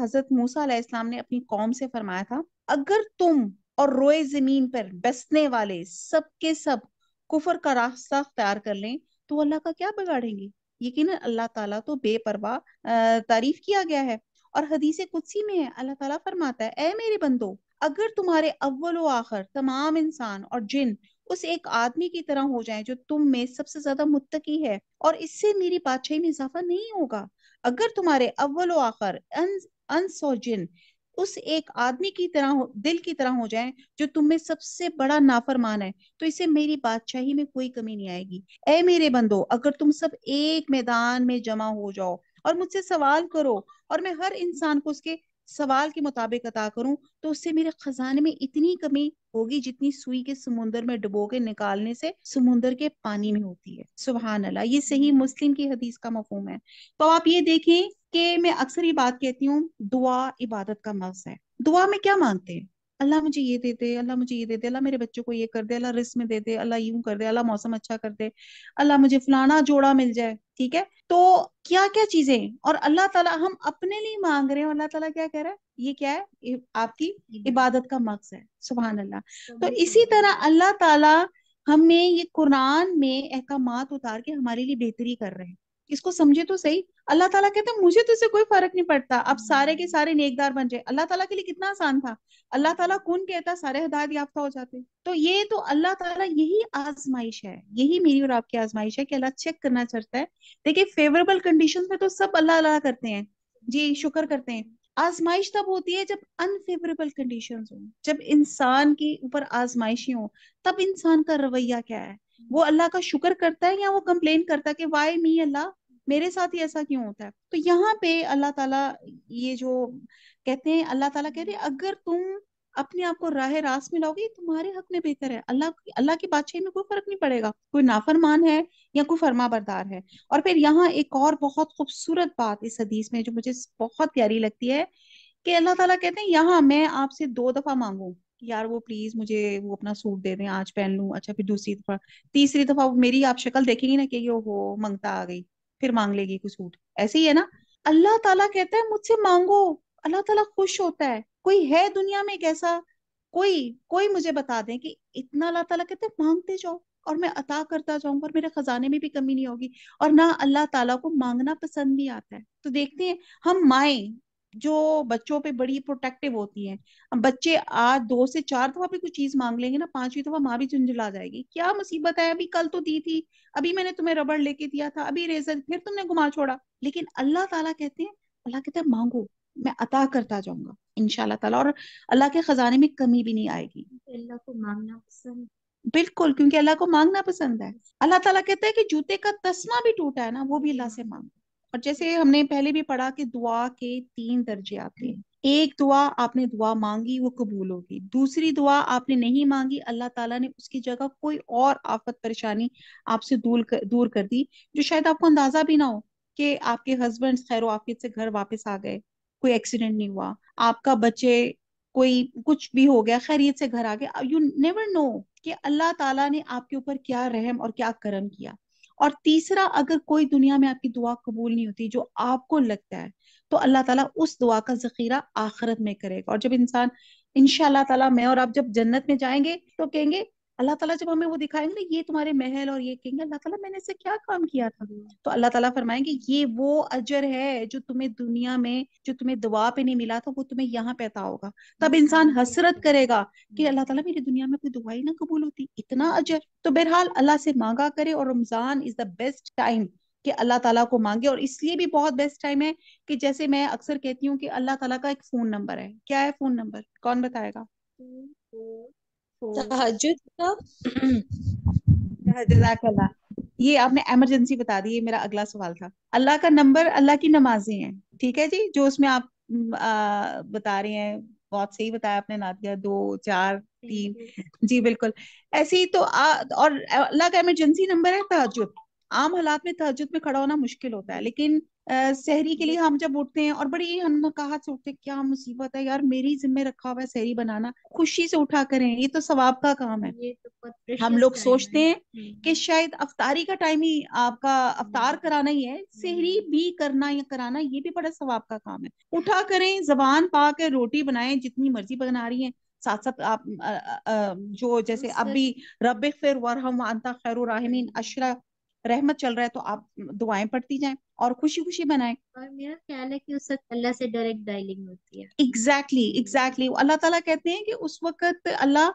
हजरत मूसा इस्लाम ने अपनी कौम से फरमाया था अगर तुम और रोए जमीन पर बसने वाले सबके सब कुफर का रास्ता अख्तियार कर लें तो अल्लाह का क्या बिगाड़ेंगे यकीन अल्लाह ताला तो बेपरवाह तारीफ किया गया है और हदीस कुत्सी में है अल्लाह ताला फरमाता है ए मेरे बंदो अगर तुम्हारे अव्वल आखिर तमाम इंसान और जिन उस एक आदमी की तरह हो जाए जो तुम में सबसे ज्यादा मुत्तकी है और इससे मेरी बादशाही में इजाफा नहीं होगा अगर तुम्हारे अव्वल आखिर अनसोजिन उस एक आदमी की तरह दिल की तरह हो जाए जो तुम्हें सबसे बड़ा नाफरमान है तो इसे मेरी बादशाही में कोई कमी नहीं आएगी ए मेरे बंदो अगर तुम सब एक मैदान में जमा हो जाओ और मुझसे सवाल करो और मैं हर इंसान को उसके सवाल के मुताबिक अदा करूं तो उससे मेरे खजाने में इतनी कमी होगी जितनी सुई के समुन्द्र में डुबो के निकालने से समुन्द्र के पानी में होती है सुबह अल्लाह ये सही मुस्लिम की हदीस का मफहम है तो आप ये देखें कि मैं अक्सर ये बात कहती हूँ दुआ इबादत का मस है दुआ में क्या मांगते हैं अल्लाह मुझे ये दे दे अल्लाह मुझे ये दे दे अल्लाह मेरे बच्चों को ये कर दे अल्लाह रिस्क में दे दे अल्लाह यूं कर दे अल्लाह मौसम अच्छा कर दे अल्लाह मुझे फलाना जोड़ा मिल जाए ठीक है तो क्या क्या चीजें और अल्लाह ताला हम अपने लिए मांग रहे हैं अल्लाह ताला क्या कह रहा है ये क्या है आपकी इबादत का मकस है सुबह अल्लाह तो इसी तरह अल्लाह ताला हमें ये कुरान में अहकाम उतार के हमारे लिए बेहतरी कर रहे हैं इसको समझे तो सही अल्लाह ताला कहते हैं मुझे इससे कोई फर्क नहीं पड़ता अब सारे के सारे नेकदार बन जाए अल्लाह ताला के लिए कितना आसान था अल्लाह ताला कौन कहता सारे हदायत याफ्ता हो जाते तो ये तो अल्लाह ताला यही आजमाइश है यही मेरी और आपकी आजमाइश है कि अल्लाह चेक करना चाहता है देखिए फेवरेबल कंडीशन में तो सब अल्लाह अल्लाह करते हैं जी शुक्र करते हैं आजमाइश तब होती है जब अनफेवरेबल कंडीशन हो जब इंसान के ऊपर आजमाइशी हो तब इंसान का रवैया क्या है वो अल्लाह का शुक्र करता है या वो कंप्लेन करता है कि वाई मी अल्लाह मेरे साथ ही ऐसा क्यों होता है तो यहाँ पे अल्लाह ताला ये जो कहते हैं अल्लाह ताला कह रहे अगर तुम अपने आप को राह रास में लाओगे तुम्हारे हक में बेहतर है अल्लाह अल्लाह की बादशाही में कोई फर्क नहीं पड़ेगा कोई नाफरमान है या कोई फरमा बरदार है और फिर यहाँ एक और बहुत खूबसूरत बात इस हदीस में जो मुझे बहुत प्यारी लगती है कि अल्लाह ताला कहते हैं यहाँ मैं आपसे दो दफा मांगू यार वो प्लीज मुझे वो अपना सूट दे दें आज पहन लूं अच्छा फिर दूसरी दफा तीसरी दफा मेरी आप शक्ल देखेंगी ना कि ओहो मंगता आ गई फिर मांग लेगी कोई सूट ऐसे ही है ना अल्लाह ताला कहता है मुझसे मांगो अल्लाह ताला खुश होता है कोई है दुनिया में कैसा कोई कोई मुझे बता दे कि इतना अल्लाह ताला कहते हैं मांगते जाओ और मैं अता करता जाऊंगा और मेरे खजाने में भी कमी नहीं होगी और ना अल्लाह ताला को मांगना पसंद भी आता है तो देखते हैं हम माए जो बच्चों पे बड़ी प्रोटेक्टिव होती है अब बच्चे आज दो से चार दफा भी कुछ चीज मांग लेंगे ना पांचवी दफा माँ भी झुंझला जाएगी क्या मुसीबत है अभी कल तो दी थी अभी मैंने तुम्हें रबड़ लेके दिया था अभी रेजर फिर तुमने घुमा छोड़ा लेकिन अल्लाह ताला कहते हैं अल्लाह कहते हैं मांगो मैं अता करता जाऊंगा इनशाला ताला और अल्लाह के खजाने में कमी भी नहीं आएगी अल्लाह को मांगना पसंद बिल्कुल क्योंकि अल्लाह को मांगना पसंद है अल्लाह ताला कहता है कि जूते का तस्मा भी टूटा है ना वो भी अल्लाह से मांगो और जैसे हमने पहले भी पढ़ा कि दुआ के तीन दर्जे आते हैं एक दुआ आपने दुआ मांगी वो कबूल होगी दूसरी दुआ आपने नहीं मांगी अल्लाह ताला ने उसकी जगह कोई और आफत परेशानी आपसे दूर कर, दूर कर दी जो शायद आपको अंदाजा भी ना हो कि आपके हस्बैंड खैर वाफियत से घर वापस आ गए कोई एक्सीडेंट नहीं हुआ आपका बच्चे कोई कुछ भी हो गया खैरियत से घर आ गए यू नेवर नो कि अल्लाह ताला ने आपके ऊपर क्या रहम और क्या करम किया और तीसरा अगर कोई दुनिया में आपकी दुआ कबूल नहीं होती जो आपको लगता है तो अल्लाह ताला उस दुआ का जखीरा आखिरत में करेगा और जब इंसान इनशाला ताला मैं और आप जब जन्नत में जाएंगे तो कहेंगे अल्लाह ताला जब हमें वो दिखाएंगे ये तुम्हारे महल और ये कहेंगे अल्लाह ताला मैंने इसे क्या काम किया था तो अल्लाह ताला फरमाएंगे ये वो अजर है जो तुम्हें दुनिया में जो तुम्हें दुआ पे नहीं मिला था वो तुम्हें यहाँ पैदा होगा तब इंसान हसरत करेगा कि अल्लाह ताला मेरी दुनिया में कोई दुआ ही ना कबूल होती इतना अजर तो बहरहाल अल्लाह से मांगा करे और Ramzan is the best time कि अल्लाह ताला को मांगे और इसलिए भी बहुत बेस्ट टाइम है कि जैसे मैं अक्सर कहती हूँ कि अल्लाह ताला का एक फोन नंबर है क्या है फोन नंबर कौन बताएगा तहजुद तो तो तो का ये आपने एमरजेंसी बता दी ये मेरा अगला सवाल था अल्लाह का नंबर अल्लाह की नमाजें हैं ठीक है जी जो उसमें आप आ, बता रहे हैं बहुत सही बताया आपने नादिया दो चार तीन जी बिल्कुल ऐसी तो आ, और अल्लाह का इमरजेंसी नंबर है तहजुद आम हालात में तहजुद में खड़ा होना मुश्किल होता है लेकिन सहरी के लिए हम्म। हम जब उठते हैं और बड़ी हनमकाहट से उठते क्या मुसीबत है यार मेरी जिम्मे रखा हुआ है सहरी बनाना खुशी से उठा करें ये तो सवाब का काम है तो हम लोग सोचते हैं कि हम्म। शायद अफतारी का टाइम ही आपका अफतार हम्म। कराना ही है सहरी भी करना या कराना ये भी बड़ा सवाब का काम है उठा करें जबान पा कर रोटी बनाए जितनी मर्जी बना रही है साथ साथ आप आ, आ, जो जैसे अभी रब फिर वरहम अंता खैर राहमीन अशरा रहमत चल रहा है तो आप दुआएं पढ़ती जाएं और खुशी खुशी बनाए और मेरा ख्याल है कि उस वक्त अल्लाह से डायरेक्ट डायलिंग होती है एग्जैक्टली एग्जैक्टली अल्लाह ताला कहते हैं कि उस वक्त अल्लाह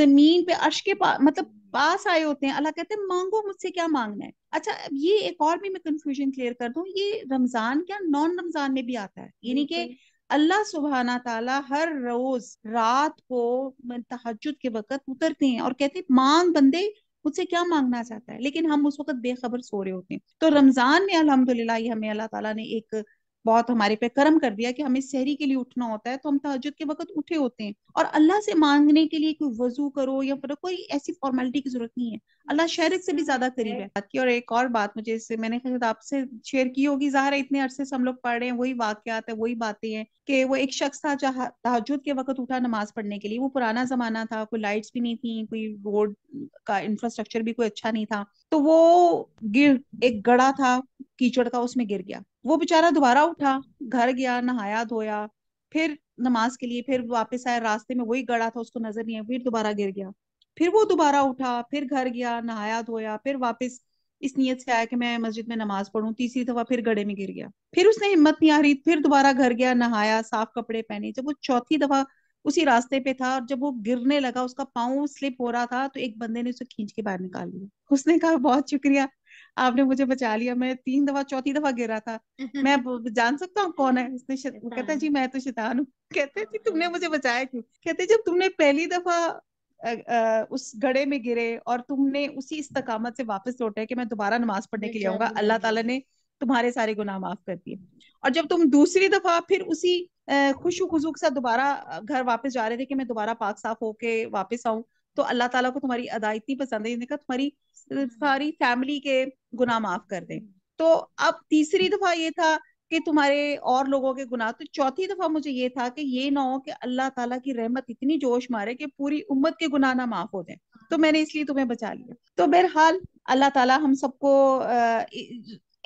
जमीन पे अर्श के पास मतलब पास आए होते हैं अल्लाह कहते हैं मांगो मुझसे क्या मांगना है अच्छा ये एक और भी मैं कंफ्यूजन क्लियर कर दूं ये रमजान क्या नॉन रमजान में भी आता है यानी कि अल्लाह सुबहाना ताला हर रोज रात को मतलब तहजद के वक्त उतरते हैं और कहते हैं मांग बंदे मुझसे क्या मांगना चाहता है लेकिन हम उस वक्त बेखबर सो रहे होते हैं तो रमजान में अलहमदुल्ला हमें अल्लाह ताला ने एक बहुत हमारे पे कर्म कर दिया कि हमें सहरी के लिए उठना होता है तो हम तहजद के वक्त उठे होते हैं और अल्लाह से मांगने के लिए कोई वजू करो या फिर कोई ऐसी फॉर्मेलिटी की जरूरत नहीं है अल्लाह शहर से भी ज्यादा करीब है की और एक और बात मुझे इससे मैंने आपसे शेयर की होगी जाहिर है इतने अरसे से हम लोग पढ़ रहे हैं वही वाकत है वही बातें हैं कि वो एक शख्स था जहाँ तहजद के वक्त उठा नमाज पढ़ने के लिए वो पुराना जमाना था कोई लाइट्स भी नहीं थी कोई रोड का इंफ्रास्ट्रक्चर भी कोई अच्छा नहीं था तो वो गिर एक गड़ा था कीचड़ का उसमें गिर गया वो बेचारा दोबारा उठा घर गया नहाया धोया फिर नमाज के लिए फिर वापस आया रास्ते में वही गड़ा था उसको नजर नहीं आया फिर दोबारा गिर गया फिर वो दोबारा उठा फिर घर गया नहाया धोया फिर वापस इस नीयत से आया कि मैं मस्जिद में नमाज पढ़ू तीसरी दफा फिर गड़े में गिर गया फिर उसने हिम्मत नहीं आ रही फिर दोबारा घर गया नहाया साफ कपड़े पहने जब वो चौथी दफा उसी रास्ते पे था और जब वो गिरने लगा उसका पाँव स्लिप हो रहा था तो एक बंदे ने उसे खींच के बाहर निकाल लिया उसने कहा बहुत शुक्रिया आपने मुझे बचा लिया मैं तीन दफा चौथी दफा गिरा था मैं जान सकता हूँ कौन है उसने कहता जी मैं तो शैतान हूँ कहते जी तुमने मुझे बचाया क्यों कहते जब तुमने पहली दफा उस गड़े में गिरे और तुमने उसी इस्तकामत से वापस लौटे कि मैं दोबारा नमाज पढ़ने के लिए आऊंगा अल्लाह ताला ने तुम्हारे सारे गुनाह माफ कर दिए और जब तुम दूसरी दफा फिर उसी खुशू खुशू के साथ दोबारा घर वापस जा रहे थे कि मैं दोबारा पाक साफ होके वापस आऊं तो अल्लाह ताला को तुम्हारी अदा इतनी पसंद है कहा तुम्हारी हम्म। सारी फैमिली के गुना माफ कर दें हम्म। तो अब तीसरी हम्म। दफा ये था कि तुम्हारे और लोगों के गुनाह तो चौथी दफा मुझे ये था कि ये ना हो कि अल्लाह ताला की रहमत इतनी जोश मारे कि पूरी उम्मत के गुनाह ना माफ हो जाए तो मैंने इसलिए तुम्हें बचा लिया तो बहरहाल अल्लाह ताला हम सबको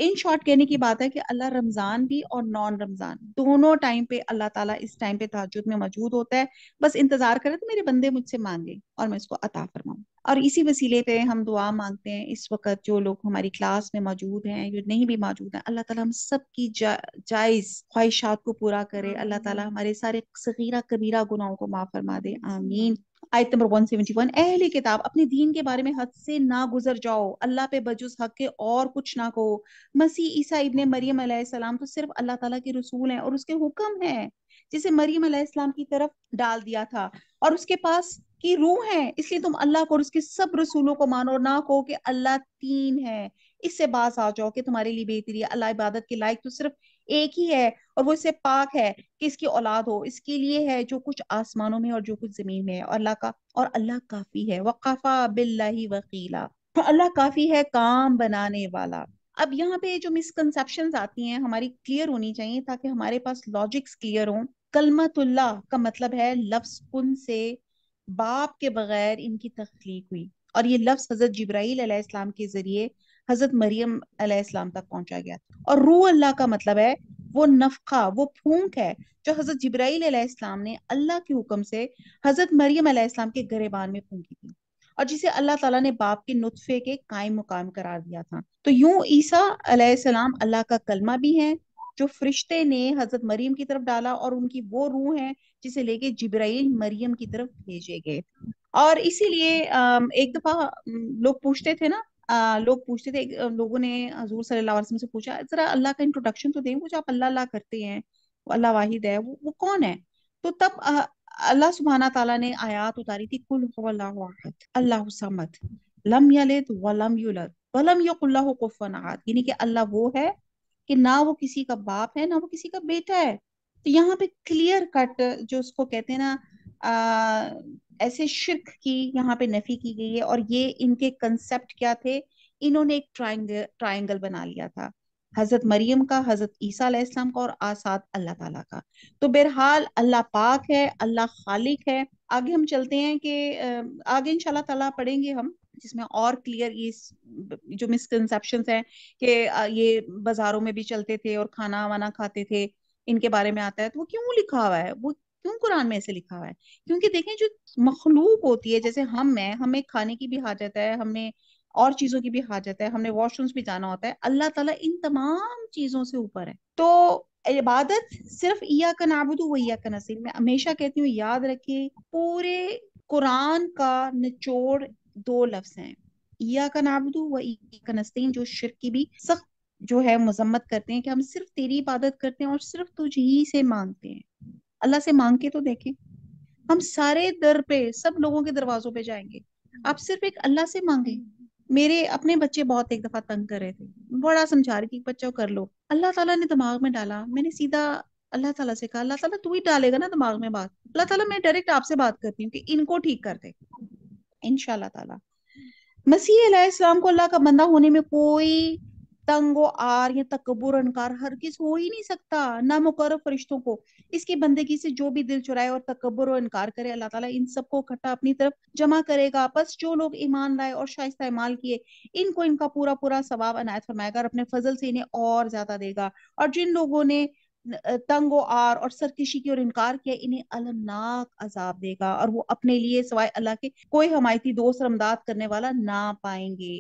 इन शॉर्ट कहने की बात है कि अल्लाह रमजान भी और नॉन रमजान दोनों टाइम पे अल्लाह ताला इस टाइम पे तहजद में मौजूद होता है बस इंतजार करे तो मेरे बंदे मुझसे मांगे और मैं इसको अता फरमाऊँ और इसी वसीले पे हम दुआ मांगते हैं इस वक्त जो लोग हमारी क्लास में मौजूद हैं जो नहीं भी मौजूद हैं अल्लाह ताला हम सब की जा, जायज ख्वाहिशात को पूरा करे अल्लाह ताला हमारे सारे सगीरा कबीरा गुनाहों को माफ फरमा दे आमीन आयत नंबर 171 अहले किताब अपने दीन के बारे में हद से ना गुजर जाओ अल्लाह पे बजुस हक के और कुछ ना कहो मसीह ईसा इबन मरियम अलैहिस्सलाम तो सिर्फ अल्लाह ताला के रसूल हैं और उसके हुक्म हैं जिसे मरियम अलैहिस्सलाम की तरफ डाल दिया था और उसके पास की रूह है इसलिए तुम अल्लाह को और उसके सब रसूलों को मानो ना कहो कि अल्लाह तीन है इससे बास आ जाओ कि तुम्हारे लिए बेहतरी है अल्लाह इबादत के लायक तो सिर्फ एक ही है और वो इससे पाक है कि इसकी औलाद हो इसके लिए है जो कुछ आसमानों में और जो कुछ जमीन में है और अल्लाह का और अल्लाह काफी है वकाफा बिल्ला वकीला अल्लाह काफी है काम बनाने वाला अब यहाँ पे जो मिसकनसेप्शन आती हैं हमारी क्लियर होनी चाहिए ताकि हमारे पास लॉजिक्स क्लियर हों कलमतुल्ला का मतलब है लफ्ज कुन से बाप के बगैर इनकी तख्लीक हुई और ये लफ्ज हजरत जब्राइल के जरिए हजरत मरियम अलैहिस्सलाम तक पहुंचा गया और रूह अल्लाह का मतलब है वो नफका वो फूंक है जो हजरत जिब्राइल अलैहिस्सलाम ने अल्लाह के हुक्म से हजरत मरियम अलैहिस्सलाम के गरेबान में फूंकी थी और जिसे अल्लाह ताला ने बाप के नुतफे के कायम मुकाम करार दिया था तो यूं ईसा अलैहिस्सलाम अल्लाह का कलमा भी है जो फरिश्ते ने हजरत मरियम की तरफ डाला और उनकी वो रूह है जिसे लेके जिब्राइल मरियम की तरफ भेजे गए और इसीलिए एक दफा लोग पूछते थे ना लोग पूछते थे लोगों ने हजूर सल्लल्लाहु अलैहि वसल्लम से पूछा जरा अल्लाह का इंट्रोडक्शन तो दें वो जो आप अल्लाह अल्लाह करते हैं अल्लाह वाहिद है वो वो कौन है तो तब अल्लाह सुबहाना तला ने आयात उतारी थी कुल अल्लाह समद लम यलिद वलम युलद वलम यकुल्लाह कुफन अहद यानी कि अल्लाह वो है कि ना वो किसी का बाप है ना वो किसी का बेटा है तो यहाँ पे क्लियर कट जो उसको कहते हैं ना ऐसे शिरक की यहाँ पे नफी की गई है और ये इनके कंसेप्ट क्या थे इन्होंने एक ट्राइंगल ट्राइंगल बना लिया था हजरत मरियम का हजरत ईसा इस्लाम का और आसाद अल्लाह ताला का तो बहरहाल अल्लाह पाक है अल्लाह खालिक है आगे हम चलते हैं कि आगे इंशाल्लाह ताला पढ़ेंगे हम जिसमें और क्लियर ये जो मिसकनसेप्शन हैं कि ये बाजारों में भी चलते थे और खाना वाना खाते थे इनके बारे में आता है तो वो क्यों लिखा हुआ है वो क्यों कुरान में ऐसे लिखा हुआ है क्योंकि देखें जो मखलूक होती है जैसे हम है हमें खाने की भी हाजत है हमें और चीजों की भी हाजत है हमने वॉशरूम्स भी जाना होता है अल्लाह ताला इन तमाम चीजों से ऊपर है तो इबादत सिर्फ ईया का नाबुदू व ईया का नसीर मैं हमेशा कहती हूँ याद रखिए पूरे कुरान का निचोड़ दो लफ्ज हैं ईया का नाबुदू व ईया का नसीम जो शिर की भी सख्त जो है मजम्मत करते हैं कि हम सिर्फ तेरी इबादत करते हैं और सिर्फ तुझ ही से मांगते हैं अल्लाह से मांग के तो देखें हम सारे दर पे सब लोगों के दरवाजों पे जाएंगे आप सिर्फ एक अल्लाह से मांगे मेरे अपने बच्चे बहुत एक दफा तंग कर रहे थे बड़ा समझा रही थी बच्चों कर लो अल्लाह ताला ने दिमाग में डाला मैंने सीधा अल्लाह ताला से कहा अल्लाह ताला तू ही डालेगा ना दिमाग में बात अल्लाह ताला मैं डायरेक्ट आपसे बात करती हूँ कि इनको ठीक कर दे इनशाला मसीह को अल्लाह का बंदा होने में कोई तंगो आर या तकबर अनकार किस हो ही नहीं सकता ना मुकर फरिश्तों को इसकी बंदगी से जो भी दिल चुराए और तकबर और इनकार करे अल्लाह ताला इन सबको इकट्ठा अपनी तरफ जमा करेगा बस जो लोग ईमान लाए और शाइस्ता इमाल किए इनको इनका पूरा पूरा सवाब अनायत फरमाएगा और अपने फजल से इन्हें और ज्यादा देगा और जिन लोगों ने तंगो आर और सरकशी की और इनकार किया इन्हें अलनाक अजाब देगा और वो अपने लिए सवाए अल्लाह के कोई हमायती दोस्त रमदाद करने वाला ना पाएंगे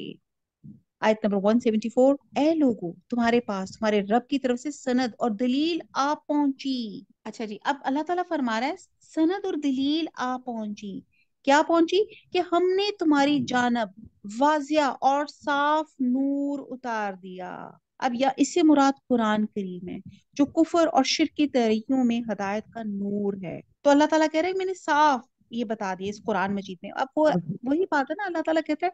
आयत नंबर 174 ए लोगो तुम्हारे पास तुम्हारे रब की तरफ से सनद और दलील आ पहुंची अच्छा जी अब अल्लाह ताला फरमा रहा है सनद और दलील आ पहुंची क्या पहुंची कि हमने तुम्हारी हम्म। जानब वाजिया और साफ नूर उतार दिया अब या इससे मुराद कुरान करीम है जो कुफर और शिर की तरीकों में हदायत का नूर है तो अल्लाह ताला कह रहे हैं मैंने साफ ये बता दिया इस कुरान मजीद में अब वो हम्म। वही बात है ना अल्लाह ताला कहता है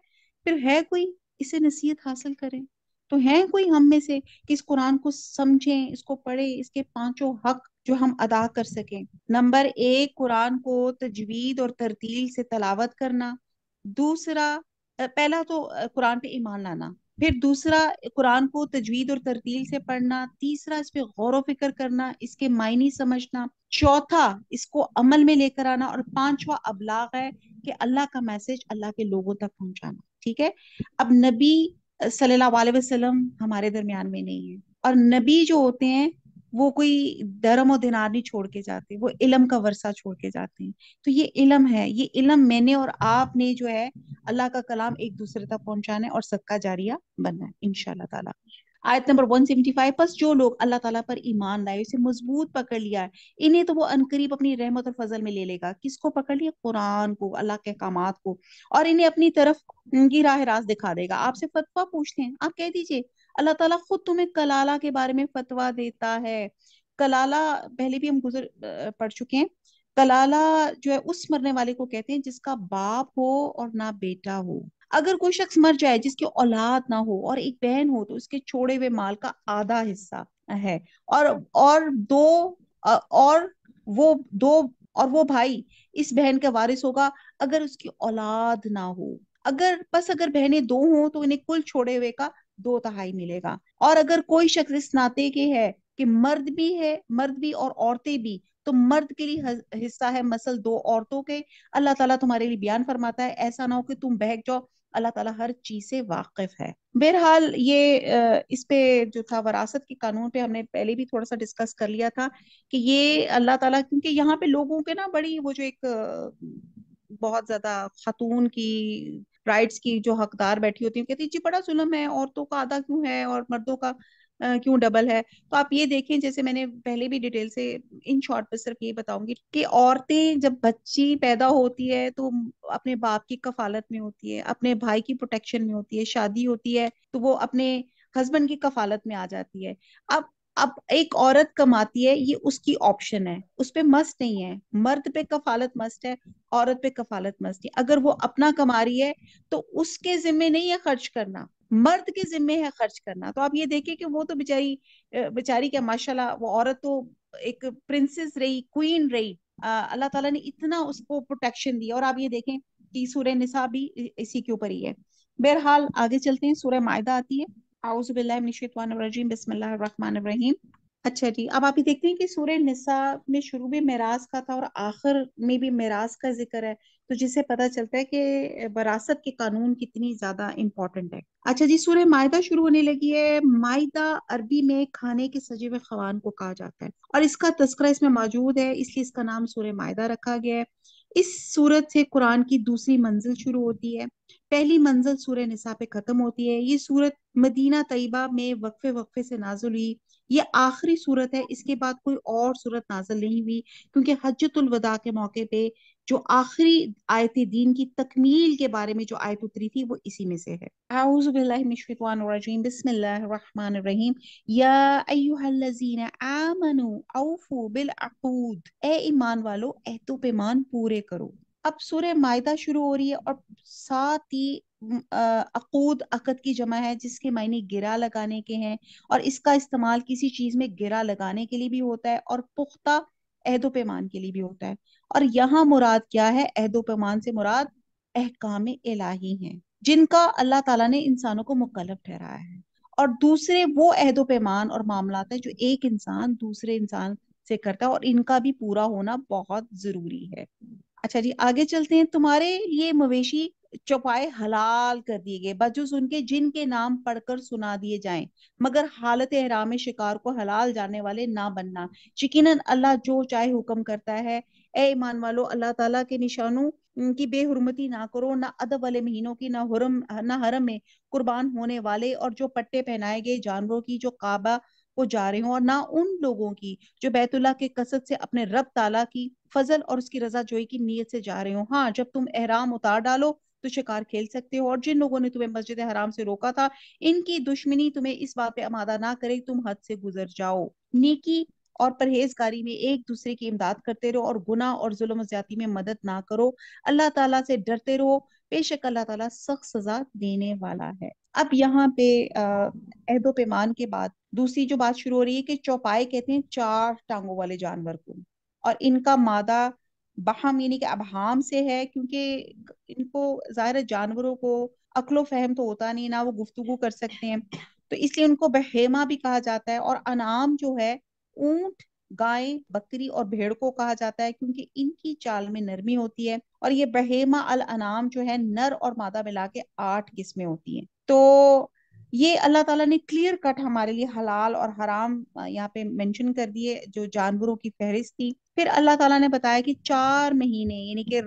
फिर है कोई इसे नसीहत हासिल करें तो है कोई हम में से कि इस कुरान को समझें इसको पढ़े इसके पांचों हक जो हम अदा कर सकें नंबर एक कुरान को तजवीद और तरतील से तलावत करना दूसरा पहला तो कुरान पे ईमान लाना फिर दूसरा कुरान को तजवीद और तरतील से पढ़ना तीसरा इस पे गौर व फिक्र करना इसके मायने समझना चौथा इसको अमल में लेकर आना और पांचवा अबलाग है कि अल्लाह का मैसेज अल्लाह के लोगों तक पहुंचाना ठीक है अब नबी सल्लल्लाहु अलैहि वसल्लम हमारे दरमियान में नहीं है और नबी जो होते हैं वो कोई धर्म और दिनार नहीं छोड़ के जाते वो इलम का वर्षा छोड़ के जाते हैं तो ये इलम है ये इलम मैंने और आपने जो है अल्लाह का कलाम एक दूसरे तक पहुंचाना है और सबका जारिया बनना है इनशाला आयत नंबर 175 पर जो लोग अल्लाह ताला पर ईमान लाए उसे मजबूत पकड़ लिया है इन्हें तो वो अनकरीब अपनी रहमत और फजल में ले लेगा किसको पकड़ लिया कुरान को अल्लाह के अहकाम को और इन्हें अपनी तरफ की राह रास दिखा देगा आपसे फतवा पूछते हैं आप कह दीजिए अल्लाह ताला खुद तुम्हें कलाला के बारे में फतवा देता है कलाला पहले भी हम गुजर पढ़ चुके हैं कलाला जो है उस मरने वाले को कहते हैं जिसका बाप हो और ना बेटा हो अगर कोई शख्स मर जाए जिसकी औलाद ना हो और एक बहन हो तो उसके छोड़े हुए माल का आधा हिस्सा है और और दो और वो दो और वो भाई इस बहन का वारिस होगा अगर उसकी औलाद ना हो अगर बस अगर बहनें दो हों तो इन्हें कुल छोड़े हुए का दो तहाई मिलेगा और अगर कोई शख्स इस नाते के है कि मर्द भी है मर्द भी और औरतें भी तो मर्द के लिए हिस्सा है मसल दो औरतों के अल्लाह ताला तुम्हारे लिए बयान फरमाता है ऐसा ना हो कि तुम बहक जाओ अल्लाह ताला हर चीज से वाकिफ है बहरहाल ये इस पे जो था वरासत के कानून पे हमने पहले भी थोड़ा सा डिस्कस कर लिया था कि ये अल्लाह ताला क्योंकि यहाँ पे लोगों के ना बड़ी वो जो एक बहुत ज्यादा खातून की राइट्स की जो हकदार बैठी होती है कहती जी बड़ा जुल्म है औरतों का आधा क्यों है और मर्दों का क्यों डबल है तो आप ये देखें जैसे मैंने पहले भी डिटेल से इन शॉर्ट पर सिर्फ ये बताऊंगी कि औरतें जब बच्ची पैदा होती है तो अपने बाप की कफालत में होती है अपने भाई की प्रोटेक्शन में होती है शादी होती है तो वो अपने हस्बैंड की कफालत में आ जाती है अब अब एक औरत कमाती है ये उसकी ऑप्शन है उस पर मस्त नहीं है मर्द पे कफालत मस्त है औरत पे कफालत मस्त है अगर वो अपना कमा रही है तो उसके जिम्मे नहीं है खर्च करना मर्द के जिम्मे है खर्च करना तो आप ये देखिए कि वो तो बेचारी बेचारी क्या माशाल्लाह वो औरत तो एक प्रिंसेस रही क्वीन रही अल्लाह ताला ने इतना उसको प्रोटेक्शन दिया और आप ये देखें कि सूर्य निशा भी इसी के ऊपर ही है बहरहाल आगे चलते हैं सूर्य मायदा आती है आउज़बिल्लिशवानरजीम अच्छा जी अब आप ये देखते हैं कि सूर्य निसा में शुरू में मेराज का था और आखिर में भी मेराज का जिक्र है तो जिससे पता चलता है कि वरासत के कानून कितनी ज्यादा इम्पोर्टेंट है अच्छा जी सूर्य मायदा शुरू होने लगी है मायदा अरबी में खाने के सजे हुए खवान को कहा जाता है और इसका तस्करा इसमें मौजूद है इसलिए इसका नाम सूर्य मायदा रखा गया है इस सूरत से कुरान की दूसरी मंजिल शुरू होती है पहली मंजिल सूर्य निसा पे खत्म होती है ये सूरत मदीना तयबा में वक्फे वक्फे से नाजुल हुई ये आखिरी सूरत है इसके बाद कोई और सूरत नाजल नहीं हुई क्योंकि हजतुल वदा के मौके पे जो आखिरी आयत दीन की तकमील के बारे में जो आयत उतरी थी वो इसी में से है ईमान वालो एहतो पेमान पूरे करो अब सूर्य मायदा शुरू हो रही है और साथ ही अकूद अकद की जमा है जिसके मायने गिरा लगाने के हैं और इसका इस्तेमाल किसी चीज में गिरा लगाने के लिए भी होता है और पुख्ता अहदो पैमान के लिए भी होता है और यहाँ मुराद क्या है अहदो पैमान से मुराद अहकाम इलाही हैं जिनका अल्लाह ताला ने इंसानों को मुकलफ ठहराया है और दूसरे वो अहदो पैमान और मामला है जो एक इंसान दूसरे इंसान से करता है और इनका भी पूरा होना बहुत जरूरी है अच्छा जी आगे चलते हैं तुम्हारे लिए मवेशी चौपाए हलाल कर दिए गए बजुस उनके जिनके नाम पढ़कर सुना दिए जाए मगर हालत हराम शिकार को हलाल जाने वाले ना बनना यकीन अल्लाह जो चाहे हुक्म करता है ए ईमान वालो अल्लाह ताला के निशानों की बेहरमती ना करो ना अदब वाले महीनों की ना हरम ना हरम में कुर्बान होने वाले और जो पट्टे पहनाए गए जानवरों की जो काबा को जा रहे हो और ना उन लोगों की जो बैतुल्ला के कसद से अपने रब ताला की फजल और उसकी रजा जोई की नीयत से जा रहे हो हाँ जब तुम एहराम उतार डालो तो शिकार खेल सकते हो और जिन लोगों ने तुम्हें मस्जिद हराम से रोका था इनकी दुश्मनी तुम्हें इस बात पे अमादा ना करे तुम हद से गुजर जाओ नेकी और परहेजगारी में एक दूसरे की इमदाद करते रहो और गुना और जुलम ज्याति में मदद ना करो अल्लाह ताला से डरते रहो बेशक अल्लाह ताला सख्त सजा देने वाला है अब यहाँ पे अहदो पैमान के बाद दूसरी जो बात शुरू हो रही है कि चौपाए कहते हैं चार टांगों वाले जानवर को और इनका मादा बहम यानी कि अबहाम से है क्योंकि इनको ज़ाहिर जानवरों को अकलो फहम तो होता नहीं ना वो गुफ्तगु कर सकते हैं तो इसलिए उनको बहेमा भी कहा जाता है और अनाम जो है ऊंट गाय बकरी और भेड़ को कहा जाता है क्योंकि इनकी चाल में नरमी होती है और ये बहेमा अल अनाम जो है नर और मादा मिला के आठ किस्में होती हैं तो ये अल्लाह ताला ने क्लियर कट हमारे लिए हलाल और हराम यहाँ पे मेंशन कर दिए जो जानवरों की फहरिस्त थी फिर अल्लाह ताला ने बताया कि चार महीने यानी कि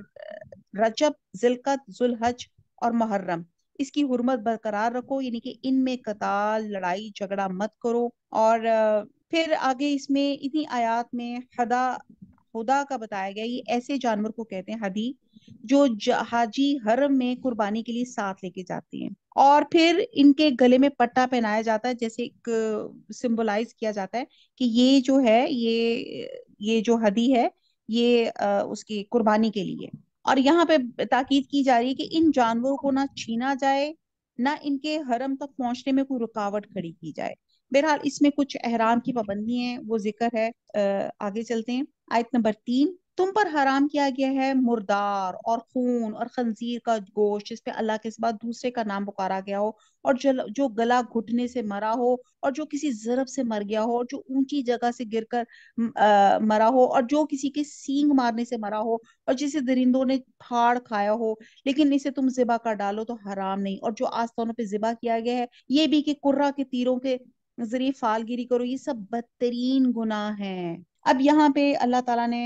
रजब जिलकत जुलहज और मुहर्रम इसकी हुरमत बरकरार रखो यानी कि इनमें कताल लड़ाई झगड़ा मत करो और फिर आगे इसमें इतनी आयात में हदा हुदा का बताया गया ये ऐसे जानवर को कहते हैं हदी जो हाजी हरम में कुर्बानी के लिए साथ लेके जाते हैं और फिर इनके गले में पट्टा पहनाया जाता है जैसे एक सिंबलाइज किया जाता है कि ये जो है ये ये जो हदी है ये उसकी कुर्बानी के लिए और यहाँ पे ताकीद की जा रही है कि इन जानवरों को ना छीना जाए ना इनके हरम तक पहुंचने में कोई रुकावट खड़ी की जाए बहरहाल इसमें कुछ अहराम की पाबंदी है वो जिक्र है आगे चलते हैं आयत नंबर तीन तुम पर हराम किया गया है मुर्दार और खून और खंजीर का गोश्त जिसपे अल्लाह के बाद दूसरे का नाम पुकारा गया हो और जल, जो गला घुटने से मरा हो और जो किसी जरब से मर गया हो और जो ऊंची जगह से गिरकर आ, मरा हो और जो किसी के सींग मारने से मरा हो और जिसे दरिंदों ने फाड़ खाया हो लेकिन इसे तुम जिबा कर डालो तो हराम नहीं और जो आस्थानों पर जिबा किया गया है ये भी कि कुर्रा के तीरों के जरिए फालगिरी करो ये सब बदतरीन गुनाह है अब यहाँ पे अल्लाह ताला ने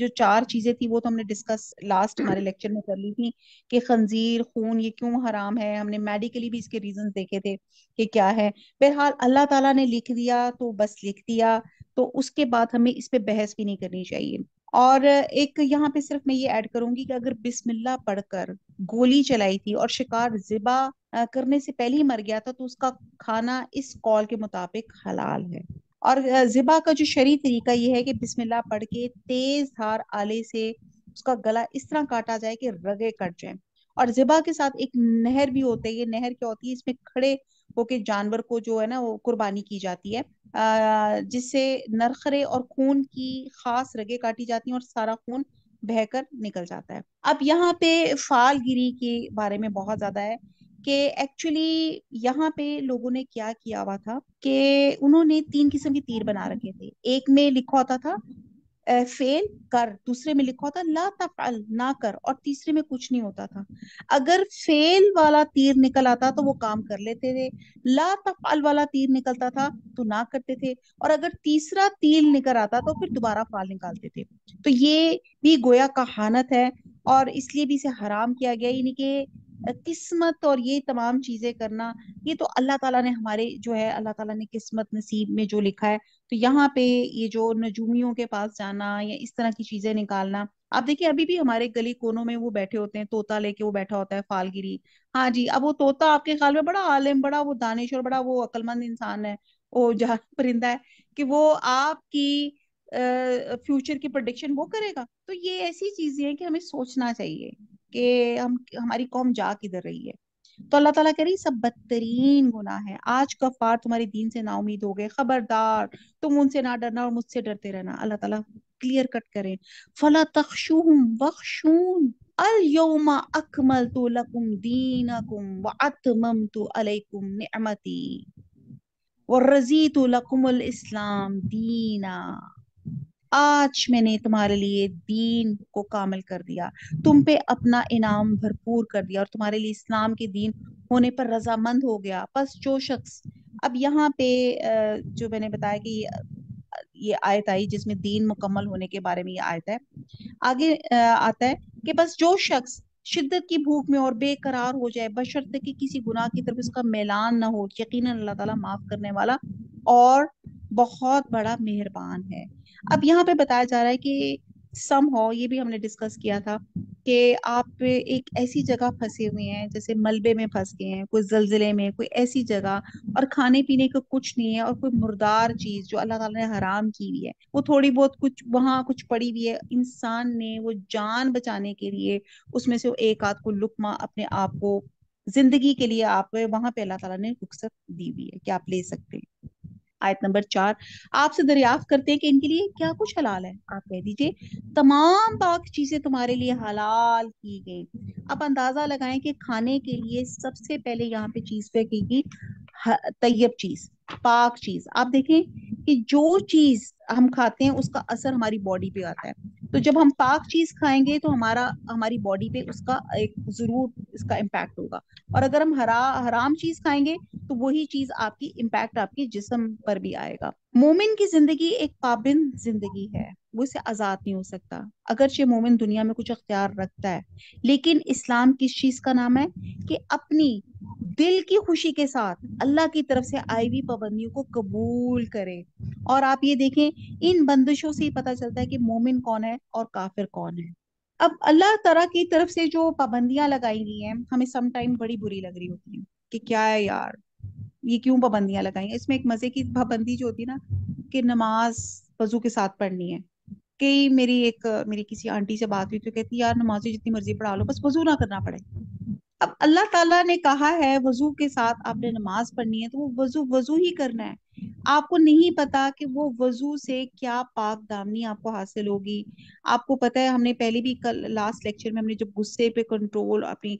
जो चार चीजें थी वो तो हमने डिस्कस लास्ट हमारे लेक्चर में कर ली थी कि खंजीर खून ये क्यों हराम है हमने मेडिकली भी इसके रीजन देखे थे कि क्या है बहरहाल अल्लाह ताला ने लिख दिया तो बस लिख दिया तो उसके बाद हमें इस पे बहस भी नहीं करनी चाहिए और एक यहाँ पे सिर्फ मैं ये ऐड करूंगी कि अगर बिस्मिल्ला पढ़कर गोली चलाई थी और शिकार जिबा करने से पहले ही मर गया था तो उसका खाना इस कॉल के मुताबिक हलाल है और जिबा का जो शरी तरीका ये है कि बिस्मिल्लाह पढ़ के तेज धार आले से उसका गला इस तरह काटा जाए कि रगे कट जाए और जिबा के साथ एक नहर भी होती है ये नहर क्या होती है इसमें खड़े होके जानवर को जो है ना वो कुर्बानी की जाती है जिससे नरखरे और खून की खास रगे काटी जाती है और सारा खून बहकर निकल जाता है अब यहाँ पे फालगिरी के बारे में बहुत ज्यादा है कि एक्चुअली यहाँ पे लोगों ने क्या किया हुआ था कि उन्होंने तीन किस्म के तीर बना रखे थे एक में लिखा होता था फेल कर दूसरे में लिखा होता ला तफल ना कर और तीसरे में कुछ नहीं होता था अगर फेल वाला तीर निकल आता तो वो काम कर लेते थे ला तफल वाला तीर निकलता था तो ना करते थे और अगर तीसरा तीर निकल आता तो फिर दोबारा फाल निकालते थे तो ये भी गोया कहानत है और इसलिए भी इसे हराम किया गया यानी कि किस्मत और ये तमाम चीजें करना ये तो अल्लाह ताला ने हमारे जो है अल्लाह ताला ने किस्मत नसीब में जो लिखा है तो यहाँ पे ये जो नजूमियों के पास जाना या इस तरह की चीजें निकालना आप देखिए अभी भी हमारे गली कोनों में वो बैठे होते हैं तोता लेके वो बैठा होता है फालगिरी हाँ जी अब वो तोता आपके ख्याल में बड़ा आलिम बड़ा वो दानिश और बड़ा वो अक्लमंद इंसान है वो जहा परिंदा है कि वो आपकी फ्यूचर की प्रोडिक्शन वो करेगा तो ये ऐसी चीजें हैं कि हमें सोचना चाहिए कि हम हमारी कौम जा किधर रही है तो अल्लाह ताला कह रही सब बदतरीन गुना है आज कफार तुम्हारे दीन से ना उम्मीद हो गए खबरदार तुम उनसे ना डरना और मुझसे डरते रहना अल्लाह ताला क्लियर कट करें फला तखशूम वखशून अल यौमा अकमल तो लकुम दीन व अतमम तो अलैकुम नियमती व रजी तो लकुम इस्लाम दीना आज मैंने तुम्हारे लिए दीन को कामिल कर दिया तुम पे अपना इनाम भरपूर कर दिया और तुम्हारे लिए इस्लाम के दीन होने पर रजामंद हो गया बस जो शख्स अब यहाँ पे जो मैंने बताया कि ये आयत आई जिसमें दीन मुकम्मल होने के बारे में ये आयत है आगे आता है कि बस जो शख्स शिद्दत की भूख में और बेकरार हो जाए बशर्त कि किसी गुनाह की तरफ उसका मैलान ना हो यकीन अल्लाह ताला माफ करने वाला और बहुत बड़ा मेहरबान है अब यहाँ पे बताया जा रहा है कि सम हो ये भी हमने डिस्कस किया था कि आप एक ऐसी जगह फंसे हुए हैं जैसे मलबे में फंस गए हैं कोई जलजिले में कोई ऐसी जगह और खाने पीने का कुछ नहीं है और कोई मुर्दार चीज जो अल्लाह ताला ने हराम की हुई है वो थोड़ी बहुत कुछ वहां कुछ पड़ी हुई है इंसान ने वो जान बचाने के लिए उसमें से एक आध को लुकमा अपने आप को जिंदगी के लिए आप वहां पे अल्लाह ताला ने रुख्सत दी हुई है कि आप ले सकते हैं आयत नंबर चार आपसे दरियाफ्त करते हैं कि इनके लिए क्या कुछ हलाल है आप कह दीजिए तमाम पाक चीजें तुम्हारे लिए हलाल की गई आप अंदाजा लगाएं कि खाने के लिए सबसे पहले यहाँ पे चीज पे की गई तैयब चीज पाक चीज आप देखें कि जो चीज हम खाते हैं उसका असर हमारी बॉडी पे आता है तो जब हम पाक चीज खाएंगे तो हमारा हमारी बॉडी पे उसका एक जरूर इसका इम्पैक्ट होगा और अगर हम हरा हराम चीज खाएंगे तो वही चीज आपकी इम्पैक्ट आपके जिसम पर भी आएगा मोमिन की जिंदगी एक पाबंद जिंदगी है वो इसे आजाद नहीं हो सकता अगरचे मोमिन दुनिया में कुछ अख्तियार रखता है लेकिन इस्लाम किस चीज का नाम है कि अपनी दिल की खुशी के साथ अल्लाह की तरफ से आई हुई पाबंदियों को कबूल करे और आप ये देखें इन बंदिशों से ही पता चलता है कि मोमिन कौन है और काफिर कौन है अब अल्लाह तरह की तरफ से जो पाबंदियां लगाई गई हैं हमें समटाइम बड़ी बुरी लग रही होती है कि क्या है यार ये क्यों पाबंदियां लगाई इसमें एक मजे की पाबंदी जो होती है ना कि नमाज वजू के साथ पढ़नी है कई मेरी एक मेरी किसी आंटी से बात हुई तो कहती यार नमाजें जितनी मर्जी पढ़ा लो बस वजू ना करना पड़े अब अल्लाह ताला ने कहा है वजू के साथ आपने नमाज पढ़नी है तो वो वजू वजू ही करना है आपको नहीं पता कि वो वजू से क्या पाक दामनी आपको हासिल होगी आपको पता है हमने पहले भी कल लास्ट लेक्चर में हमने जब गुस्से पे कंट्रोल अपनी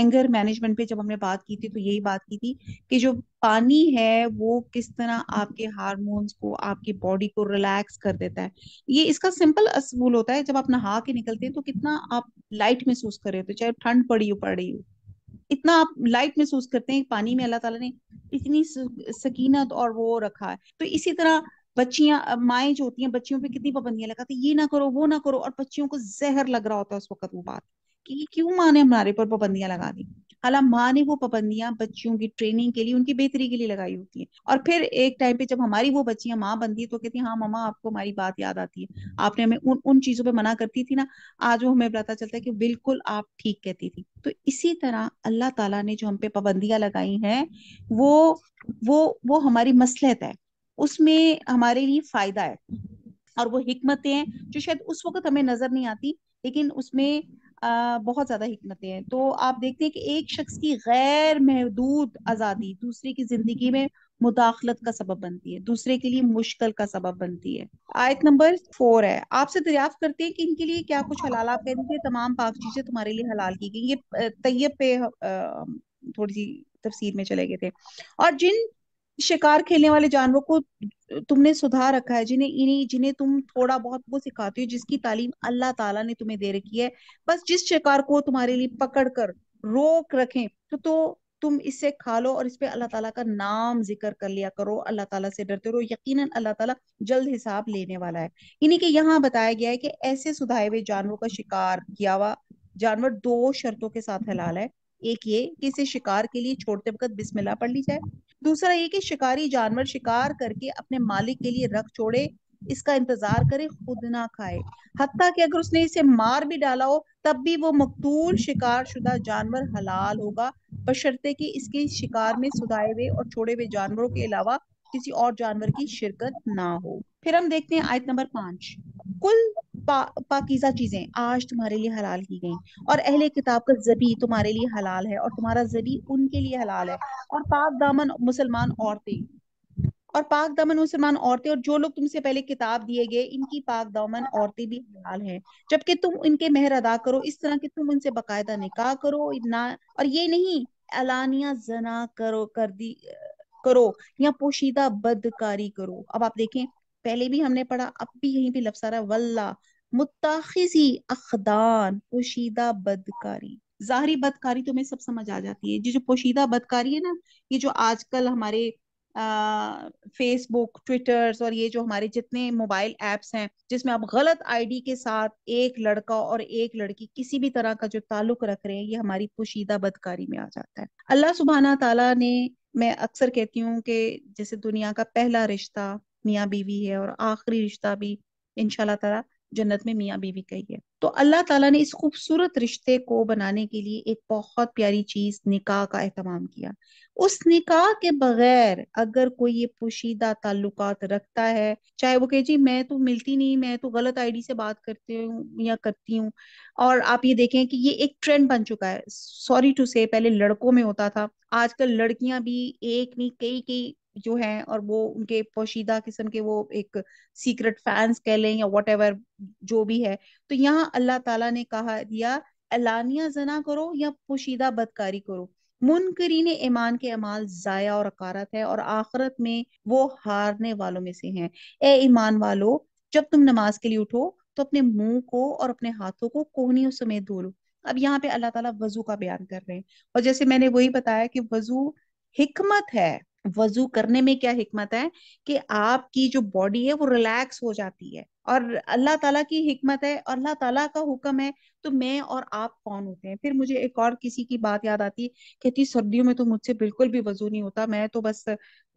एंगर मैनेजमेंट पे जब हमने बात की थी तो यही बात की थी कि जो पानी है वो किस तरह आपके हारमोन्स को आपकी बॉडी को रिलैक्स कर देता है ये इसका सिंपल असूल होता है जब आप नहा के निकलते हैं तो कितना आप लाइट महसूस कर रहे हो चाहे ठंड पड़ी हो पड़ रही हो इतना आप लाइट महसूस करते हैं पानी में अल्लाह ताला ने इतनी सकीनत और वो रखा है तो इसी तरह बच्चियां माएं जो होती हैं बच्चियों पे कितनी पाबंदियां लगाती ये ना करो वो ना करो और बच्चियों को जहर लग रहा होता है उस वक्त वो बात कि ये क्यों माँ ने हमारे पर पाबंदियां लगा दी हालां माँ ने वो पाबंदियां बच्चियों की ट्रेनिंग के लिए उनकी बेहतरी के लिए लगाई होती है और फिर एक टाइम पे जब हमारी वो बच्चियां माँ बनती है तो कहती है हाँ मामा आपको हमारी बात याद आती है हम्म। आपने हमें उन उन चीजों पर मना करती थी ना आज वो हमें पता चलता है कि बिल्कुल आप ठीक कहती थी तो इसी तरह अल्लाह तला ने जो हम पे पाबंदियां लगाई हैं वो वो वो हमारी मसलहत है उसमें हमारे लिए फायदा है और वो हिकमतें हैं जो शायद उस वक्त हमें नजर नहीं आती लेकिन उसमें बहुत ज्यादा हिकमतें हैं तो आप देखते हैं कि एक शख्स की गैर महदूद आजादी दूसरे की जिंदगी में मुदाखलत का सबब बनती है दूसरे के लिए मुश्किल का सबब बनती है आयत नंबर फोर है आपसे दरियाफ्त करते हैं कि इनके लिए क्या कुछ हलाल आप कह हैं तमाम पाक चीजें तुम्हारे लिए हलाल की गई ये तैयब पे थोड़ी सी तफसीर में चले गए थे और जिन शिकार खेलने वाले जानवरों को तुमने सुधार रखा है जिन्हें इन्हीं जिन्हें तुम थोड़ा बहुत वो सिखाती हो जिसकी तालीम अल्लाह ताला ने तुम्हें दे रखी है बस जिस शिकार को तुम्हारे लिए पकड़ कर रोक रखें तो, तो तुम इससे खा लो और इस पे अल्लाह ताला का नाम जिक्र कर लिया करो अल्लाह ताला से डरते रहो यकीनन अल्लाह ताला जल्द हिसाब लेने वाला है इन्हीं के यहाँ बताया गया है कि ऐसे सुधाए हुए जानवरों का शिकार किया हुआ जानवर दो शर्तों के साथ हलाल है एक ये कि इसे शिकार के लिए छोड़ते वक्त बिस्मिल्लाह पढ़ ली जाए दूसरा ये कि शिकारी जानवर शिकार करके अपने मालिक के लिए रख छोड़े इसका इंतजार करे खुद ना खाए हती कि अगर उसने इसे मार भी डाला हो तब भी वो मकतूल शिकार शुदा जानवर हलाल होगा बशर्ते कि इसके शिकार में सुधाए हुए और छोड़े हुए जानवरों के अलावा किसी और जानवर की शिरकत ना हो फिर हम देखते हैं आयत नंबर पांच कुल पा, पाकिजा चीजें आज तुम्हारे लिए हलाल की गई और अहले किताब का जबी तुम्हारे लिए हलाल है और तुम्हारा जबी उनके लिए हलाल है और पाक दामन मुसलमान औरतें और पाक दामन मुसलमान औरतें और जो लोग तुमसे पहले किताब दिए गए इनकी पाक दामन औरतें भी हलाल हैं जबकि तुम इनके मेहर अदा करो इस तरह के तुम उनसे बाकायदा निकाह करो ना और ये नहीं अलानिया जना करो कर दी करो या पोशीदा बदकारी करो अब आप देखें पहले भी हमने पढ़ा अब भी यहीं पे लफसारा है वल्ला मुताखिजी अखदान पोशीदा बदकारी जाहरी बदकारी तो हमें सब समझ आ जाती है ये जो पोशीदा बदकारी है ना ये जो आजकल हमारे फेसबुक ट्विटर और ये जो हमारे जितने मोबाइल एप्स हैं जिसमें आप गलत आईडी के साथ एक लड़का और एक लड़की किसी भी तरह का जो ताल्लुक रख रहे हैं ये हमारी पोशीदा बदकारी में आ जाता है अल्लाह सुबहाना तला ने मैं अक्सर कहती हूँ कि जैसे दुनिया का पहला रिश्ता मियाँ बीवी है और आखिरी रिश्ता भी इनशाला तला जन्नत में मियाँ बीवी कही है तो अल्लाह ताला ने इस खूबसूरत रिश्ते को बनाने के लिए एक बहुत प्यारी चीज निकाह का एहतमाम किया उस निकाह के बगैर अगर कोई ये पोशीदा ताल्लुक रखता है चाहे वो कहे जी मैं तो मिलती नहीं मैं तो गलत आईडी से बात करती हूँ या करती हूँ और आप ये देखें कि ये एक ट्रेंड बन चुका है सॉरी टू से पहले लड़कों में होता था आजकल लड़कियां भी एक नहीं कई कई जो है और वो उनके पोशीदा किस्म के वो एक सीक्रेट फैंस कह लें या वट जो भी है तो यहाँ अल्लाह ताला ने कहा दिया अलानिया जना करो या पोशीदा बदकारी करो मुनकरीन ईमान के अमाल जाया और अकारत है और आखरत में वो हारने वालों में से हैं ए ईमान वालो जब तुम नमाज के लिए उठो तो अपने मुंह को और अपने हाथों को कोहनियों समेत धो लो अब यहाँ पे अल्लाह ताला वजू का बयान कर रहे हैं और जैसे मैंने वही बताया कि वजू हिकमत है वजू करने में क्या हिकमत है कि आपकी जो बॉडी है वो रिलैक्स हो जाती है और अल्लाह ताला की हिकमत है और अल्लाह ताला का हुक्म है तो मैं और आप कौन होते हैं फिर मुझे एक और किसी की बात याद आती है कहती सर्दियों में तो मुझसे बिल्कुल भी वजू नहीं होता मैं तो बस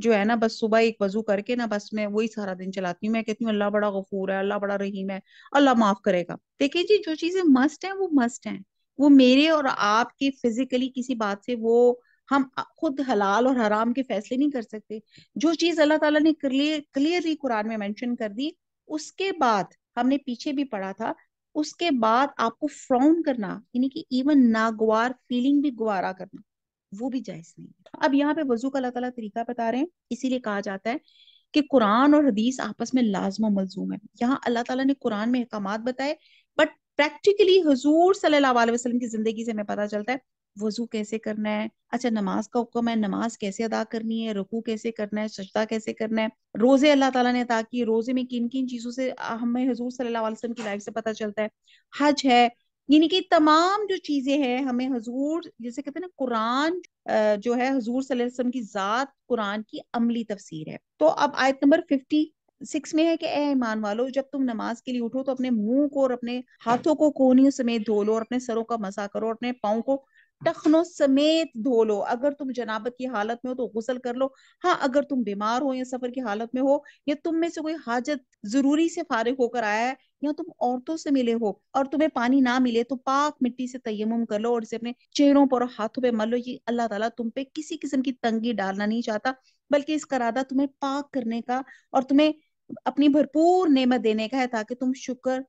जो है ना बस सुबह एक वजू करके ना बस मैं वही सारा दिन चलाती हूँ मैं कहती हूँ अल्लाह बड़ा गफूर है अल्लाह बड़ा रहीम है अल्लाह माफ करेगा देखिए जी जो चीजें मस्ट है वो मस्ट है वो मेरे और आपके फिजिकली किसी बात से वो हम खुद हलाल और हराम के फैसले नहीं कर सकते जो चीज अल्लाह ताला ने क्लियरली कुरान में मेंशन कर दी उसके बाद हमने पीछे भी पढ़ा था उसके बाद आपको फ्राउन करना यानी कि इवन नागवार फीलिंग भी गुवारा करना वो भी जायज नहीं है अब यहाँ पे वजू का अल्लाह ताला तरीका बता रहे हैं इसीलिए कहा जाता है कि कुरान और हदीस आपस में लाजम मलजूम है यहाँ अल्लाह ताला ने कुरान में अहकाम बताए बट प्रैक्टिकली हजूर सल्लाम की जिंदगी से हमें पता चलता है वजू कैसे करना है अच्छा नमाज का हुक्म है नमाज कैसे अदा करनी है रुकू कैसे करना है सजदा कैसे करना है रोजे अल्लाह ताला ने अदा किए रोजे में किन किन चीजों से हमें हजूर सल्लल्लाहु अलैहि वसल्लम की लाइफ से पता चलता है हज है यानी कि तमाम जो चीजें हैं हमें हजूर जैसे कहते हैं ना कुरान जो है हजूर सल्लम की जात कुरान की अमली तफसीर है तो अब आयत नंबर फिफ्टी सिक्स में है कि ए ईमान वालो जब तुम नमाज के लिए उठो तो अपने मुंह को और अपने हाथों को कोहनियों समेत धो लो और अपने सरों का मसा करो और अपने पाओ को टखनों समेत धो लो अगर तुम जनाबत की हालत में हो तो गुसल कर लो हाँ अगर तुम बीमार हो या सफर की हालत में हो या तुम में से कोई हाजत जरूरी से फारिग होकर आया है या तुम औरतों से मिले हो और तुम्हें पानी ना मिले तो पाक मिट्टी से तयम कर लो और इसे अपने चेहरों पर और हाथों पे मल लो ये अल्लाह ताला तुम पे किसी किस्म की तंगी डालना नहीं चाहता बल्कि इस करादा तुम्हें पाक करने का और तुम्हें अपनी भरपूर नेमत देने का है ताकि तुम शुक्र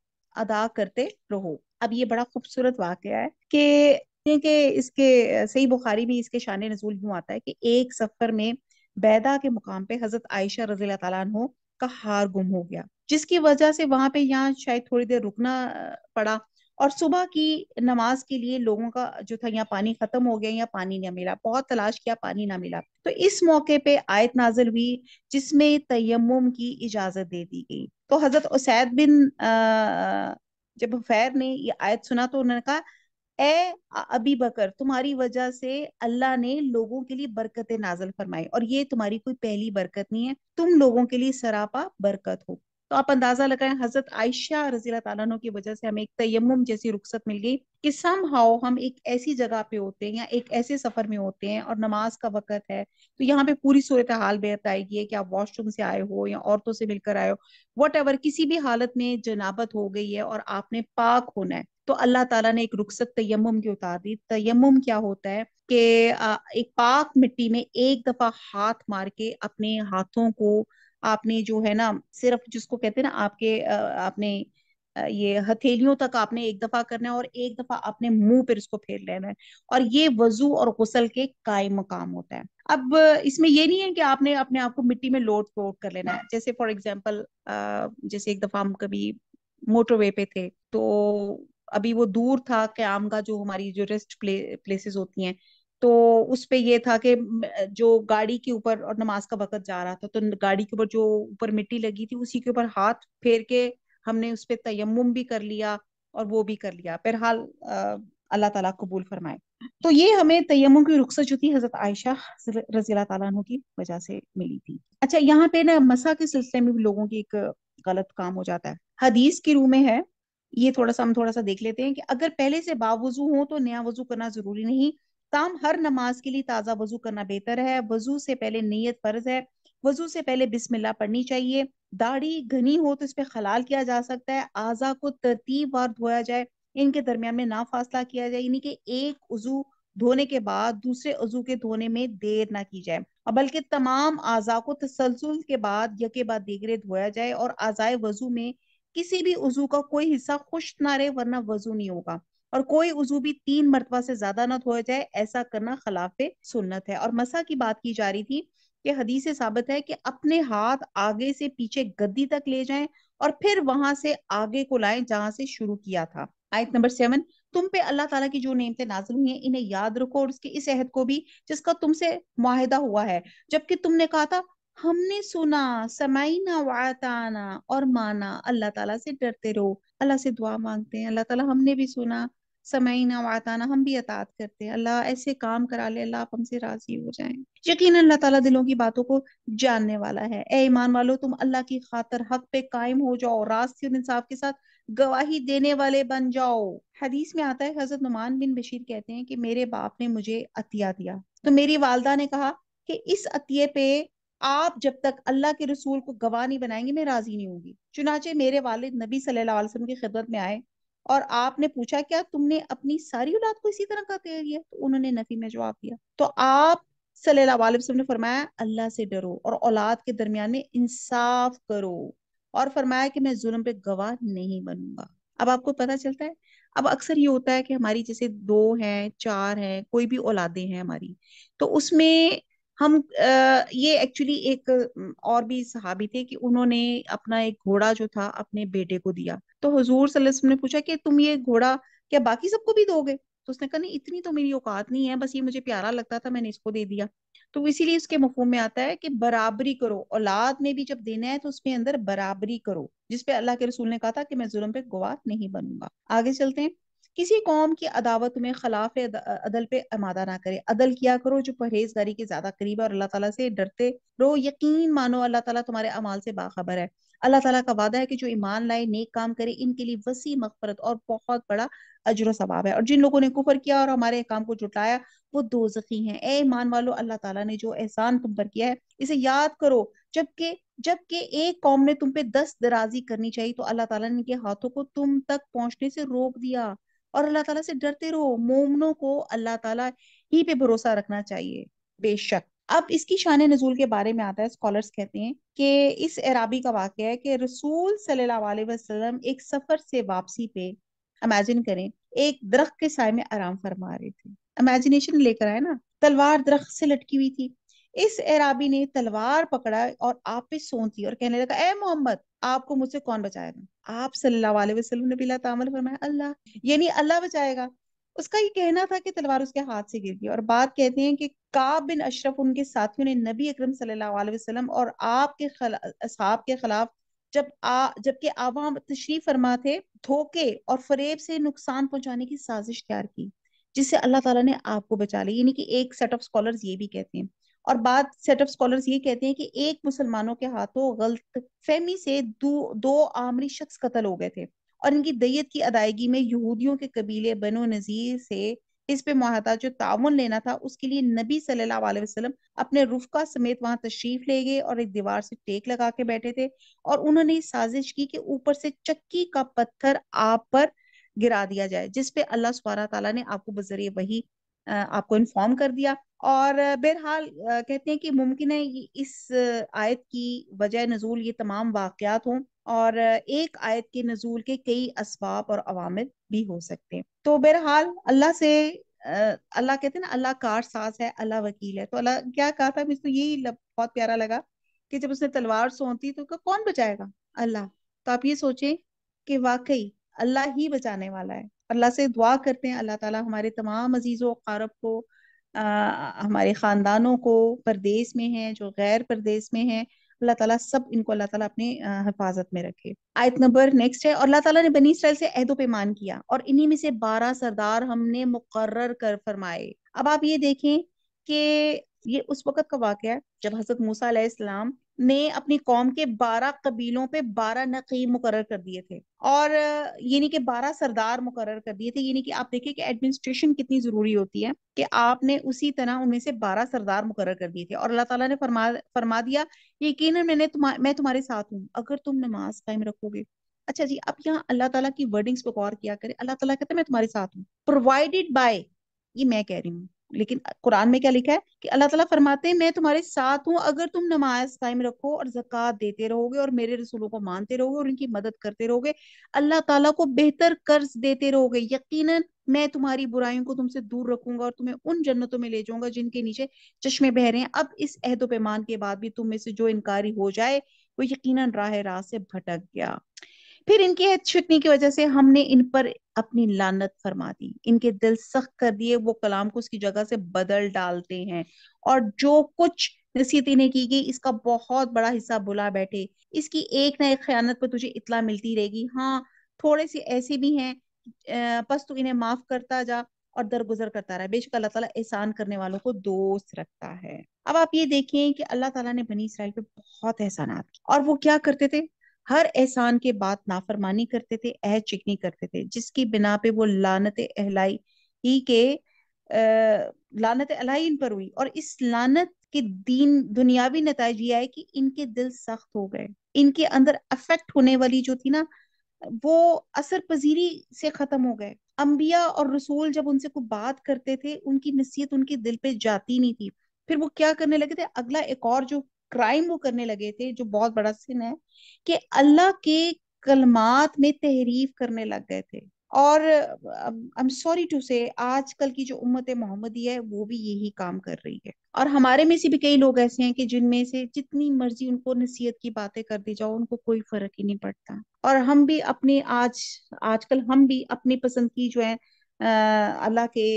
अदा करते रहो अब ये बड़ा खूबसूरत वाक्य है कि देखते हैं कि इसके सही बुखारी में इसके शान नजूल यूँ आता है कि एक सफर में बैदा के मुकाम पे हजरत आयशा रजी तु का हार गुम हो गया जिसकी वजह से वहां पे यहाँ शायद थोड़ी देर रुकना पड़ा और सुबह की नमाज के लिए लोगों का जो था यहाँ पानी खत्म हो गया या पानी ना मिला बहुत तलाश किया पानी ना मिला तो इस मौके पे आयत नाजल हुई जिसमें तयम की इजाजत दे दी गई तो हजरत उसैद बिन आ, जब फैर ने ये आयत सुना तो उन्होंने कहा ए अबी बकर तुम्हारी वजह से अल्लाह ने लोगों के लिए बरकतें नाजल फरमाई और ये तुम्हारी कोई पहली बरकत नहीं है तुम लोगों के लिए सरापा बरकत हो तो आप अंदाजा लगाएं हजरत आयशा रजी तु की वजह से हमें एक तयम जैसी रुख्सत मिल गई कि सम हाउ हम एक ऐसी जगह पे होते हैं या एक ऐसे सफर में होते हैं और नमाज का वक्त है तो यहाँ पे पूरी सूरत हाल आएगी है कि आप वॉशरूम से आए हो या औरतों से मिलकर आए हो वट किसी भी हालत में जनाबत हो गई है और आपने पाक होना है तो अल्लाह ताला ने एक रुखसत तयम की उतार दी तयम क्या होता है कि एक पाक मिट्टी में एक दफा हाथ मार के अपने हाथों को आपने जो है ना सिर्फ जिसको कहते हैं ना आपके आपने ये हथेलियों तक आपने एक दफा करना है और एक दफा आपने मुंह पर इसको फेर लेना है और ये वजू और गसल के काय मकाम होता है अब इसमें ये नहीं है कि आपने अपने आप को मिट्टी में लोट पोट कर लेना है जैसे फॉर एग्जाम्पल जैसे एक दफा हम कभी मोटरवे पे थे तो अभी वो दूर था क्याम का जो हमारी जो रेस्ट प्ले, प्लेसेस होती हैं तो उस पे ये था कि जो गाड़ी के ऊपर और नमाज का वक्त जा रहा था तो गाड़ी के ऊपर जो ऊपर मिट्टी लगी थी उसी के ऊपर हाथ फेर के हमने उस पर तयम भी कर लिया और वो भी कर लिया फिलहाल अल्लाह ताला कबूल फरमाए तो ये हमें तयम की रुख्सत जो थी हजरत आयशा रजी तला की वजह से मिली थी अच्छा यहाँ पे ना मसा के सिलसिले में भी लोगों की एक गलत काम हो जाता है हदीस की रूह में है ये थोड़ा सा हम थोड़ा सा देख लेते हैं कि अगर पहले से बावजू हो तो नया वजू करना जरूरी नहीं ताम हर नमाज के लिए ताज़ा वजू करना बेहतर है वजू से पहले नीयत फर्ज है वजू से पहले बिस्मिल्लाह पढ़नी चाहिए दाढ़ी घनी हो तो इस पर खलाल किया जा सकता है आजा को तरतीब वार धोया जाए इनके दरमियान में ना फासला किया जाए यानी कि एक वजू धोने के बाद दूसरे वजू के धोने में देर ना की जाए और बल्कि तमाम आजा को तसलसल के बाद यके बाद दीगरे धोया जाए और आजाए वजू में किसी भी उजू का कोई हिस्सा खुश्क ना रहे वरना वजू नहीं होगा और कोई उजू भी तीन मरतबा से ज्यादा ना धोया जाए ऐसा करना खिलाफ सुन्नत है और मसा की बात की जा रही थी कि हदीस से साबित है कि अपने हाथ आगे से पीछे गद्दी तक ले जाएं और फिर वहां से आगे को लाएं जहां से शुरू किया था आयत नंबर सेवन तुम पे अल्लाह ताला की जो नियमतें नाजिल हुई हैं इन्हें याद रखो और उसके इस अहद को भी जिसका तुमसे माहिदा हुआ है जबकि तुमने कहा था हमने सुना समाई ना वाताना और माना अल्लाह ताला से डरते रहो अल्लाह से दुआ मांगते हैं अल्लाह ताला हमने भी सुना ना वाताना हम भी अतात करते हैं अल्लाह ऐसे काम करा ले अल्लाह आप हमसे राजी हो जाए यकीन अल्लाह ताला दिलों की बातों को जानने वाला है ए ईमान वालो तुम अल्लाह की खातर हक पे कायम हो जाओ रास्ते और इंसाफ के साथ गवाही देने वाले बन जाओ हदीस में आता है हजरत नुमान बिन बशीर कहते हैं कि मेरे बाप ने मुझे अतिया दिया तो मेरी वालदा ने कहा कि इस अतिये पे आप जब तक अल्लाह के रसूल को गवाह नहीं बनाएंगे मैं राजी नहीं होंगी चुनाचे मेरे वालिद नबी सल्लल्लाहु अलैहि वसल्लम की खिदमत में आए और आपने पूछा क्या तुमने अपनी सारी औलाद को इसी तरह का तैयार किया तो उन्होंने नफी में जवाब दिया तो आप सल्लल्लाहु अलैहि वसल्लम ने फरमाया अल्लाह से डरो और औलाद के दरमियान में इंसाफ करो और फरमाया कि मैं जुल्म पे गवाह नहीं बनूंगा अब आपको पता चलता है अब अक्सर ये होता है कि हमारी जैसे दो हैं चार हैं कोई भी औलादे हैं हमारी तो उसमें हम ये एक्चुअली एक और भी सहाबी थे कि उन्होंने अपना एक घोड़ा जो था अपने बेटे को दिया तो हजूर सल्लम ने पूछा कि तुम ये घोड़ा क्या बाकी सबको भी दोगे तो उसने कहा नहीं इतनी तो मेरी औकात नहीं है बस ये मुझे प्यारा लगता था मैंने इसको दे दिया तो इसीलिए इसके मफहम में आता है कि बराबरी करो औलाद में भी जब देना है तो उसमें अंदर बराबरी करो जिसपे अल्लाह के रसूल ने कहा था कि मैं जुल्म पे गवाह नहीं बनूंगा आगे चलते हैं किसी कौम की अदावत तुम्हें खिलाफ अदल पे आमादा ना करे अदल किया करो जो परहेजगारी के ज्यादा करीब है और अल्लाह ताला से डरते रहो यकीन मानो अल्लाह ताला तुम्हारे अमाल से बाखबर है अल्लाह ताला का वादा है कि जो ईमान लाए नेक काम करे इनके लिए वसी मगफरत और बहुत बड़ा अजर सवाब है और जिन लोगों ने कुफर किया और हमारे काम को जुटाया वो दो जखी है ए ईमान वालो अल्लाह ताला ने जो एहसान तुम पर किया है इसे याद करो जबकि जबकि एक कौम ने तुम पे दस दराजी करनी चाहिए तो अल्लाह ताला ने इनके हाथों को तुम तक पहुंचने से रोक दिया और अल्लाह ताला से डरते रहो मोमनों को अल्लाह ताला ही पे भरोसा रखना चाहिए बेशक अब इसकी शान नजूल के बारे में आता है स्कॉलर्स कहते हैं कि इस एराबी का वाक्य है कि रसूल सल्लल्लाहु अलैहि वसल्लम एक सफर से वापसी पे इमेजिन करें एक दरख्त के साय में आराम फरमा रहे थे इमेजिनेशन लेकर आए ना तलवार दरख्त से लटकी हुई थी इस एराबी ने तलवार पकड़ा और आप पे सौंप और कहने लगा ए मोहम्मद आपको मुझसे कौन बचाएगा आप सल्लल्लाहु अलैहि वसल्लम ने बिला तामल फरमाया अल्लाह यानी अल्लाह बचाएगा उसका ये कहना था कि तलवार उसके हाथ से गिर गई और बात कहते हैं कि काब बिन अशरफ उनके साथियों ने नबी अकरम सल्लल्लाहु अलैहि वसल्लम और आपके असहाब के खिलाफ जब आ जबकि आवाम तशरीफ फरमा थे धोखे और फरेब से नुकसान पहुंचाने की साजिश तैयार की जिससे अल्लाह ताला ने आपको बचा लिया यानी कि एक सेट ऑफ स्कॉलर्स ये भी कहते हैं और बात सेट ऑफ स्कॉलर्स ये कहते हैं कि एक मुसलमानों के हाथों गलत फहमी से दो दो आमरी शख्स कत्ल हो गए थे और इनकी दैयत की अदायगी में यहूदियों के कबीले बनो नज़ीर से इस पे मुहाता जो तावन लेना था उसके लिए नबी सल्लल्लाहु अलैहि वसल्लम अपने रुफका समेत वहां तशरीफ ले गए और एक दीवार से टेक लगा के बैठे थे और उन्होंने साजिश की कि ऊपर से चक्की का पत्थर आप पर गिरा दिया जाए जिसपे अल्लाह सुबहाना तला ने आपको बजरिए वही आपको इन्फॉर्म कर दिया और बहरहाल कहते हैं कि मुमकिन है इस आयत की वजह नजूल ये तमाम वाकयात हों और एक आयत के नजूल के कई असबाब और अवामिल भी हो सकते हैं तो बहरहाल अल्लाह से अल्लाह कहते हैं ना अल्लाह कार साज है अल्लाह वकील है तो अल्लाह क्या कहा था मुझे तो यही बहुत प्यारा लगा कि जब उसने तलवार सौंती तो कौन बचाएगा अल्लाह तो आप ये सोचें कि वाकई अल्लाह ही बचाने वाला है अल्लाह से दुआ करते हैं अल्लाह ताला हमारे तमाम अजीज़ों कारब को आ, हमारे ख़ानदानों को परदेश में हैं जो गैर परदेश में हैं अल्लाह ताला सब इनको अल्लाह ताला अपने हिफाजत में रखे आयत नंबर नेक्स्ट है और अल्लाह ताला ने बनी इसराइल से अहदो पैमान किया और इन्हीं में से बारह सरदार हमने मुकर्र कर फरमाए अब आप ये देखें कि ये उस वक़्त का वाक़ है जब हज़रत मूसा इस्लाम ने अपनी कौम के बारह कबीलों पे बारह नकीम मुकर कर दिए थे और यानी कि बारह सरदार मुकर कर दिए थे यानी कि आप देखिए कि एडमिनिस्ट्रेशन कितनी जरूरी होती है कि आपने उसी तरह उनमें से बारह सरदार मुकर कर दिए थे और अल्लाह तला ने फरमा फरमा दिया यकीन मैंने तुम्हा, मैं तुम्हारे साथ हूँ अगर तुम नमाज कायम रखोगे अच्छा जी अब यहाँ अल्लाह तला की वर्डिंग्स को गौर किया करें अल्लाह तला कहते मैं तुम्हारे साथ हूँ प्रोवाइडेड बाय ये मैं कह रही हूँ लेकिन कुरान में क्या लिखा है कि अल्लाह ताला फरमाते हैं मैं तुम्हारे साथ हूँ अगर तुम नमाज कायम रखो और जक़ात देते रहोगे और मेरे रसूलों को मानते रहोगे और उनकी मदद करते रहोगे अल्लाह ताला को बेहतर कर्ज देते रहोगे यकीनन मैं तुम्हारी बुराइयों को तुमसे दूर रखूंगा और तुम्हें उन जन्नतों में ले जाऊंगा जिनके नीचे चश्मे बह रहे हैं अब इस अहदो पैमान के बाद भी तुम में से जो इनकारी हो जाए वो यकीनन राह राह से भटक गया फिर इनकी छुटनी की वजह से हमने इन पर अपनी लानत फरमा दी इनके दिल सख्त कर दिए वो कलाम को उसकी जगह से बदल डालते हैं और जो कुछ नसीहत इन्हें की गई इसका बहुत बड़ा हिस्सा बुला बैठे इसकी एक ना एक खयानत पर तुझे इतला मिलती रहेगी हाँ थोड़े से ऐसे भी हैं बस तू इन्हें माफ करता जा और दरगुजर करता रहा बेशक अल्लाह ताला एहसान करने वालों को दोस्त रखता है अब आप ये देखें कि अल्लाह ताला ने बनी इसराइल पे बहुत एहसानात और वो क्या करते थे हर एहसान के बाद नाफरमानी करते थे अह चिकनी करते थे जिसकी बिना पे वो लानत अहलाई ही के लानत अलाई इन पर हुई और इस लानत के दीन दुनियावी नतज ये आए कि इनके दिल सख्त हो गए इनके अंदर अफेक्ट होने वाली जो थी ना वो असर पजीरी से खत्म हो गए अम्बिया और रसूल जब उनसे कोई बात करते थे उनकी नसीहत उनके दिल पे जाती नहीं थी फिर वो क्या करने लगे थे अगला एक और जो क्राइम वो करने लगे थे जो बहुत बड़ा सिन है कि अल्लाह के कलमात में तहरीफ करने लग गए थे और आई एम सॉरी टू से आजकल की जो उम्मत मोहम्मदी है वो भी यही काम कर रही है और हमारे में से भी कई लोग ऐसे हैं कि जिनमें से जितनी मर्जी उनको नसीहत की बातें कर दी जाओ उनको कोई फर्क ही नहीं पड़ता और हम भी अपने आज आजकल हम भी अपनी पसंद की जो है अल्लाह के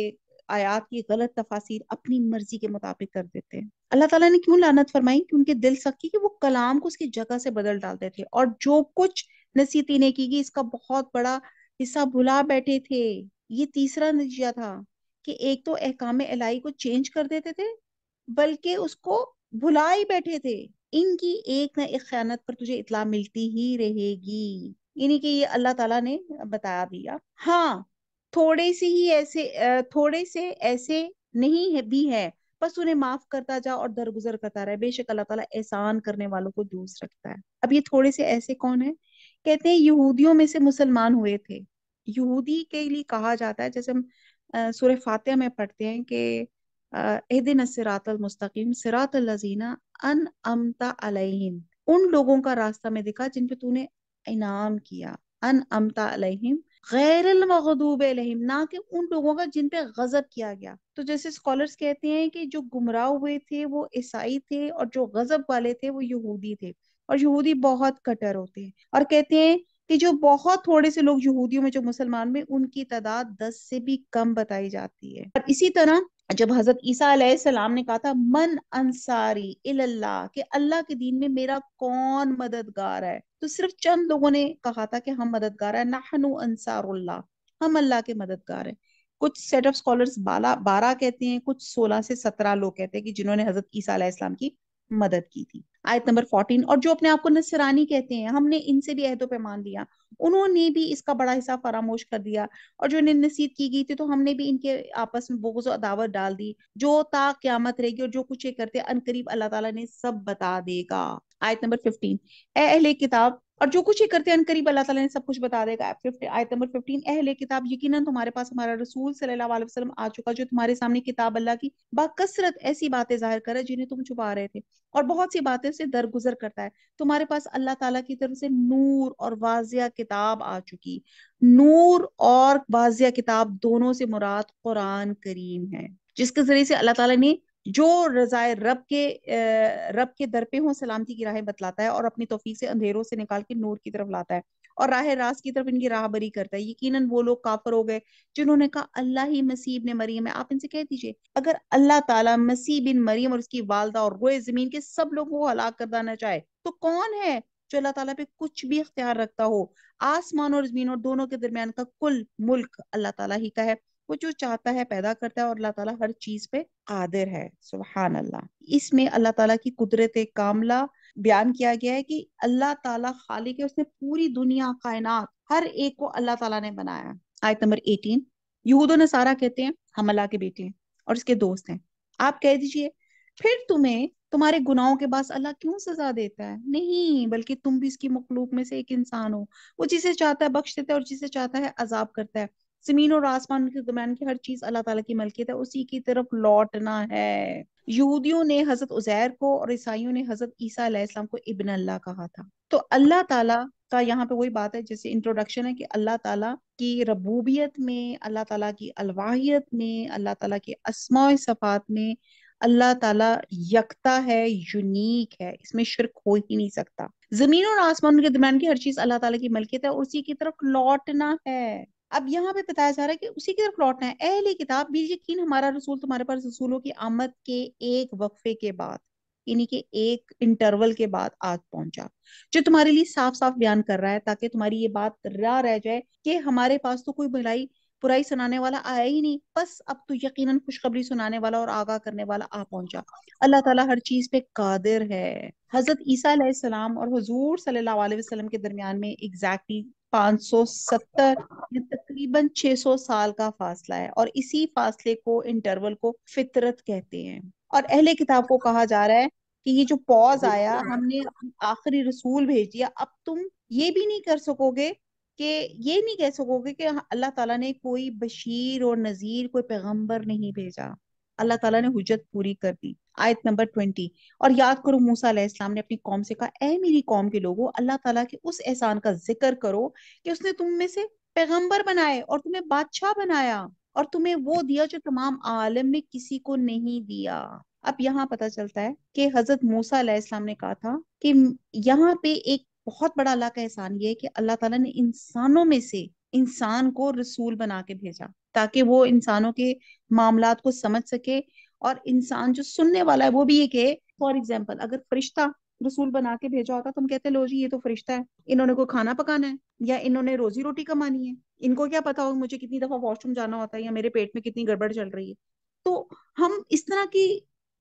आयात की गलत तफासिर अपनी मर्जी के मुताबिक कर देते हैं अल्लाह ताला ने क्यों लानत फरमाई कि उनके दिल सकी कि वो कलाम को उसकी जगह से बदल डालते थे और जो कुछ नसीहती ने की इसका बहुत बड़ा हिस्सा भुला बैठे थे ये तीसरा नतीजा था कि एक तो अहकाम एलाई को चेंज कर देते थे बल्कि उसको भुला ही बैठे थे इनकी एक न एक खयानत पर तुझे इतला मिलती ही रहेगी यानी कि ये अल्लाह ताला ने बता दिया हाँ थोड़े से ही ऐसे थोड़े से ऐसे नहीं है भी है बस उन्हें माफ करता जा और दरगुजर करता रहे बेशक अल्लाह ताला एहसान करने वालों को दूस रखता है अब ये थोड़े से ऐसे कौन है कहते हैं यहूदियों में से मुसलमान हुए थे यहूदी के लिए कहा जाता है जैसे हम सूर्य फातिहा में पढ़ते हैं कि एहदिन सिरातल मुस्तकीम सिरातल लजीना अन अमता अलहिम उन लोगों का रास्ता में दिखा जिन पे तूने इनाम किया अन अमता अलहिम गैर मखदूब लहिम ना कि उन लोगों का जिन पे गजब किया गया तो जैसे स्कॉलर्स कहते हैं कि जो गुमराह हुए थे वो ईसाई थे और जो गजब वाले थे वो यहूदी थे और यहूदी बहुत कटर होते हैं और कहते हैं कि जो बहुत थोड़े से लोग यहूदियों में जो मुसलमान में उनकी तादाद दस से भी कम बताई जाती है और इसी तरह जब हजरत ईसा ने कहा था मन अंसारी इल्लाह कि अल्लाह के दीन में मेरा कौन मददगार है तो सिर्फ चंद लोगों ने कहा था कि हम मददगार है नाहनु अंसारुल्लाह हम अल्लाह के मददगार है कुछ सेट ऑफ स्कॉलर्स बारह कहते हैं कुछ सोलह से सत्रह लोग कहते हैं कि जिन्होंने हजरत ईसा की मदद की थी आयत नंबर फोर्टीन और जो अपने आप को नसरानी कहते हैं हमने इनसे भी अहदों पे मान लिया उन्होंने भी इसका बड़ा हिस्सा फरामोश कर दिया और जो इन्हें नसीहत की गई थी तो हमने भी इनके आपस में बोगज अदावत डाल दी जो ता क्यामत रहेगी और जो कुछ ये करते अनकरीब अल्लाह ताला ने सब बता देगा आयत नंबर फिफ्टीन अहले किताब और जो कुछ ये करते हैं करीब अल्लाह ताला ने सब कुछ बता देगा आयत नंबर फिफ्टीन अहले किताब यकीनन तुम्हारे पास हमारा रसूल सल्लल्लाहु अलैहि वसल्लम आ चुका जो तुम्हारे सामने किताब अल्लाह की बाकसरत ऐसी बातें जाहिर कर है जिन्हें तुम छुपा रहे थे और बहुत सी बातें से दरगुजर करता है तुम्हारे पास अल्लाह तला की तरफ से नूर और वाजिया किताब आ चुकी नूर और वाजिया किताब दोनों से मुराद कुरान करीम है जिसके जरिए से अल्लाह तला ने जो रजाय रब के रब के दर पे हों सलामती की राह बतलाता है और अपनी तोफी से अंधेरों से निकाल के नूर की तरफ लाता है और राह रास की तरफ इनकी राहबरी करता है यकीनन वो लोग काफर हो गए जिन्होंने कहा अल्लाह ही मसीह ने मरियम है आप इनसे कह दीजिए अगर अल्लाह ताला मसीह बिन मरियम और उसकी वालदा और रोए जमीन के सब लोगों को हलाक कर दाना चाहे तो कौन है जो अल्लाह ताला पे कुछ भी अख्तियार रखता हो आसमान और जमीन और दोनों के दरमियान का कुल मुल्क अल्लाह ताला ही का है वो जो चाहता है पैदा करता है और अल्लाह ताला हर चीज पे कादिर है सुबहान अल्लाह इसमें अल्लाह ताला की कुदरत कामला बयान किया गया है कि अल्लाह ताला खालिक है उसने पूरी दुनिया कायनात हर एक को अल्लाह ताला ने बनाया आयत नंबर एटीन यहूद नसारा कहते हैं हम अल्लाह के बेटे हैं और इसके दोस्त हैं आप कह दीजिए फिर तुम्हें तुम्हारे गुनाहों के बाद अल्लाह क्यों सजा देता है नहीं बल्कि तुम भी इसकी मखलूक में से एक इंसान हो वो जिसे चाहता है बख्श देता है और जिसे चाहता है अजाब करता है जमीन और आसमान के दरमियान की हर चीज अल्लाह ताला की मलकियत है उसी की तरफ लौटना है यहूदियों ने हजरत उजैर को और ईसाइयों ने हजरत ईसा इस्लाम को इबन अल्लाह कहा था तो अल्लाह ताला का यहाँ पे वही बात है जैसे इंट्रोडक्शन है कि अल्लाह ताला की रबूबियत में अल्लाह ताला की अलवाहियत में अल्लाह ताला के असमा सफ़ात में अल्लाह ताला यकता है यूनिक है इसमें शिरक हो ही नहीं सकता जमीन और आसमान के दरमियान की हर चीज अल्लाह ताला की मलकियत है और उसी की तरफ लौटना है अब यहाँ पे बताया जा रहा है कि उसी की तरफ लौटना है अहली किताब भी यकीन हमारा रसूल तुम्हारे पास रसूलों की आमद के एक वक्फे के बाद इन्हीं के एक इंटरवल के बाद आज पहुंचा जो तुम्हारे लिए साफ साफ बयान कर रहा है ताकि तुम्हारी ये बात रह रह जाए कि हमारे पास तो कोई भलाई बुराई सुनाने वाला आया ही नहीं बस अब तो यकीनन खुशखबरी सुनाने वाला और आगाह करने वाला आ पहुंचा अल्लाह ताला हर चीज पे कादिर है हजरत ईसा सलाम और हजूर सल्लल्लाहु अलैहि वसल्लम के दरमियान में एग्जैक्टली 570 या तकरीबन 600 साल का फासला है और इसी फासले को इंटरवल को फितरत कहते हैं और अहले किताब को कहा जा रहा है कि ये जो पॉज आया हमने आखिरी रसूल भेज दिया अब तुम ये भी नहीं कर सकोगे कि ये नहीं कह सकोगे कि अल्लाह ताला ने कोई बशीर और नज़ीर कोई पैगंबर नहीं भेजा अल्लाह ताला ने हुजत पूरी कर दी आयत नंबर ट्वेंटी और याद करो मूसा ने अपनी कौम से कहा ए मेरी कौम के लोगों अल्लाह ताला के उस एहसान का जिक्र करो कि उसने तुम में से पैगंबर बनाए और तुम्हें बादशाह बनाया और तुम्हें वो दिया जो तमाम आलम में किसी को नहीं दिया अब यहाँ पता चलता है कि हजरत मूसा ने कहा था कि यहाँ पे एक बहुत बड़ा अल्लाह का एहसान ये है कि अल्लाह ताला ने इंसानों में से इंसान को रसूल बना के भेजा ताकि वो इंसानों के मामला को समझ सके और इंसान जो सुनने वाला है वो भी ये कहे फॉर एग्जाम्पल अगर फरिश्ता रसूल बना के भेजा होता तो हम कहते लो जी ये तो फरिश्ता है इन्होंने को खाना पकाना है या इन्होंने रोजी रोटी कमानी है इनको क्या पता हो मुझे कितनी दफा वॉशरूम जाना होता है या मेरे पेट में कितनी गड़बड़ चल रही है तो हम इस तरह की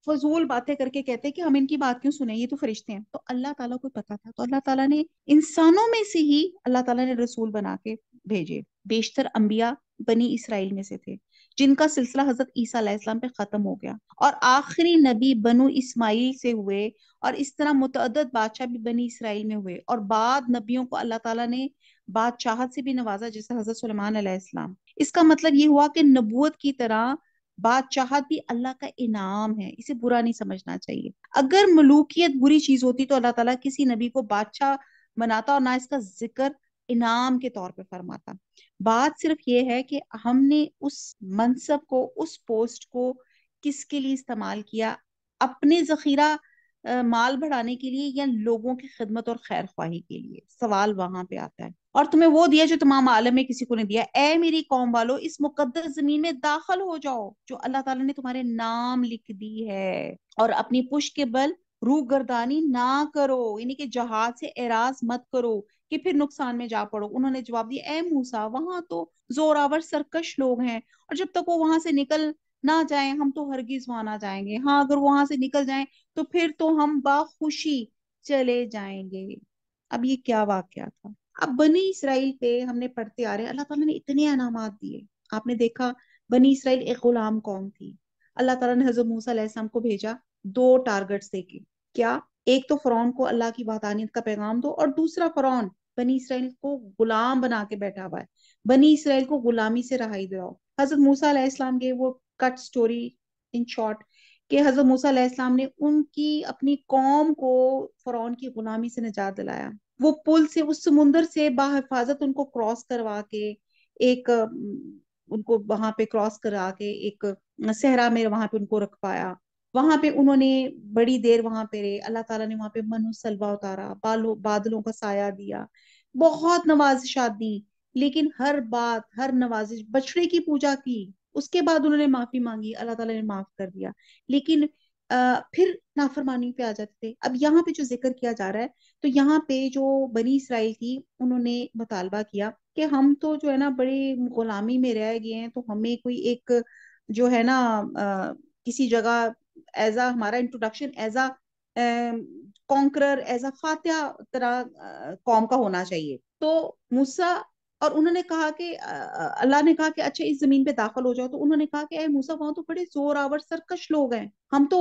फजूल बातें करके कहते हैं कि हम इनकी बात क्यों सुने ये तो फरिश्ते हैं तो अल्लाह ताला को पता था तो अल्लाह ताला ने इंसानों में से ही अल्लाह ताला ने रसूल बना के भेजे बेशतर अंबिया बनी इसराइल में से थे जिनका सिलसिला हजरत ईसा पे खत्म हो गया और आखिरी नबी बनु इस्माइल से हुए और इस तरह मुतद बादशाह भी बनी इसराइल में हुए और बाद नबियों को अल्लाह ताला ने बादशाहत से भी नवाजा जैसे हजरत सलमान इसका मतलब ये हुआ कि नबूत की तरह बादशाहत भी अल्लाह का इनाम है इसे बुरा नहीं समझना चाहिए अगर मलूकियत बुरी चीज होती तो अल्लाह ताला किसी नबी को बादशाह बनाता और ना इसका जिक्र इनाम के तौर पे फरमाता बात सिर्फ ये है कि हमने उस मनसब को उस पोस्ट को किसके लिए इस्तेमाल किया अपने जखीरा माल बढ़ाने के लिए या लोगों की खिदमत और खैर ख्वाही के लिए सवाल वहां पे आता है और तुम्हें वो दिया जो तमाम आलम में किसी को नहीं दिया ए मेरी कौम वालों इस मुकद्दस जमीन में दाखिल हो जाओ जो अल्लाह ताला ने तुम्हारे नाम लिख दी है और अपनी पुश के बल रू गर्दानी ना करो यानी कि जहाज से एराज मत करो कि फिर नुकसान में जा पड़ो उन्होंने जवाब दिया ए मूसा वहां तो जोरावर सरकश लोग हैं और जब तक वो वहां से निकल ना जाए हम तो हरगिज वहां ना जाएंगे हाँ अगर वहां से निकल जाए तो फिर तो हम बाखुशी चले जाएंगे अब ये क्या वाक्य था अब बनी इसराइल पे हमने पढ़ते आ रहे अल्लाह ताला ने इतने इनाम दिए आपने देखा बनी इसराइल एक गुलाम कौन थी अल्लाह ताला ने हजरत मूसा को भेजा दो टारगेट्स देके क्या एक तो फरौन को अल्लाह की वहदानियत का पैगाम दो और दूसरा फरौन बनी इसराइल को गुलाम बना के बैठा हुआ है बनी इसराइल को गुलामी से रहाई दिलाओ हजरत मूसा इस्लाम के वो कट स्टोरी इन शॉर्ट कि हजरत मूसा इस्लाम ने उनकी अपनी कौम को फरौन की गुलामी से निजात दिलाया वो पुल से उस समुंदर से बाहिफाजत उनको क्रॉस करवा के एक उनको वहां पे क्रॉस करा के एक सहरा में वहां पे उनको रख पाया वहां पे उन्होंने बड़ी देर वहां पे रहे अल्लाह ताला ने वहां पे मनु सलवा उतारा बालों बादलों का साया दिया बहुत नवाजिशात दी लेकिन हर बात हर नवाजिश बछड़े की पूजा की उसके बाद उन्होंने माफी मांगी अल्लाह ताला ने माफ कर दिया लेकिन आ, फिर नाफरमानी पे आ जाते थे अब यहाँ पे जो जिक्र किया जा रहा है तो यहाँ पे जो बनी इसराइल थी उन्होंने मुतालबा किया कि हम तो जो है ना बड़े गुलामी में रह गए हैं तो हमें कोई एक जो है ना आ, किसी जगह एज आ हमारा introduction as a conqueror as a फात्या तरह uh, कौम का होना चाहिए तो मूसा और उन्होंने कहा कि uh, uh, अल्लाह ने कहा कि अच्छा इस जमीन पे दाखिल हो जाओ तो उन्होंने कहा कि मूसा वहां तो बड़े जोर आवर सरकश लोग हैं हम तो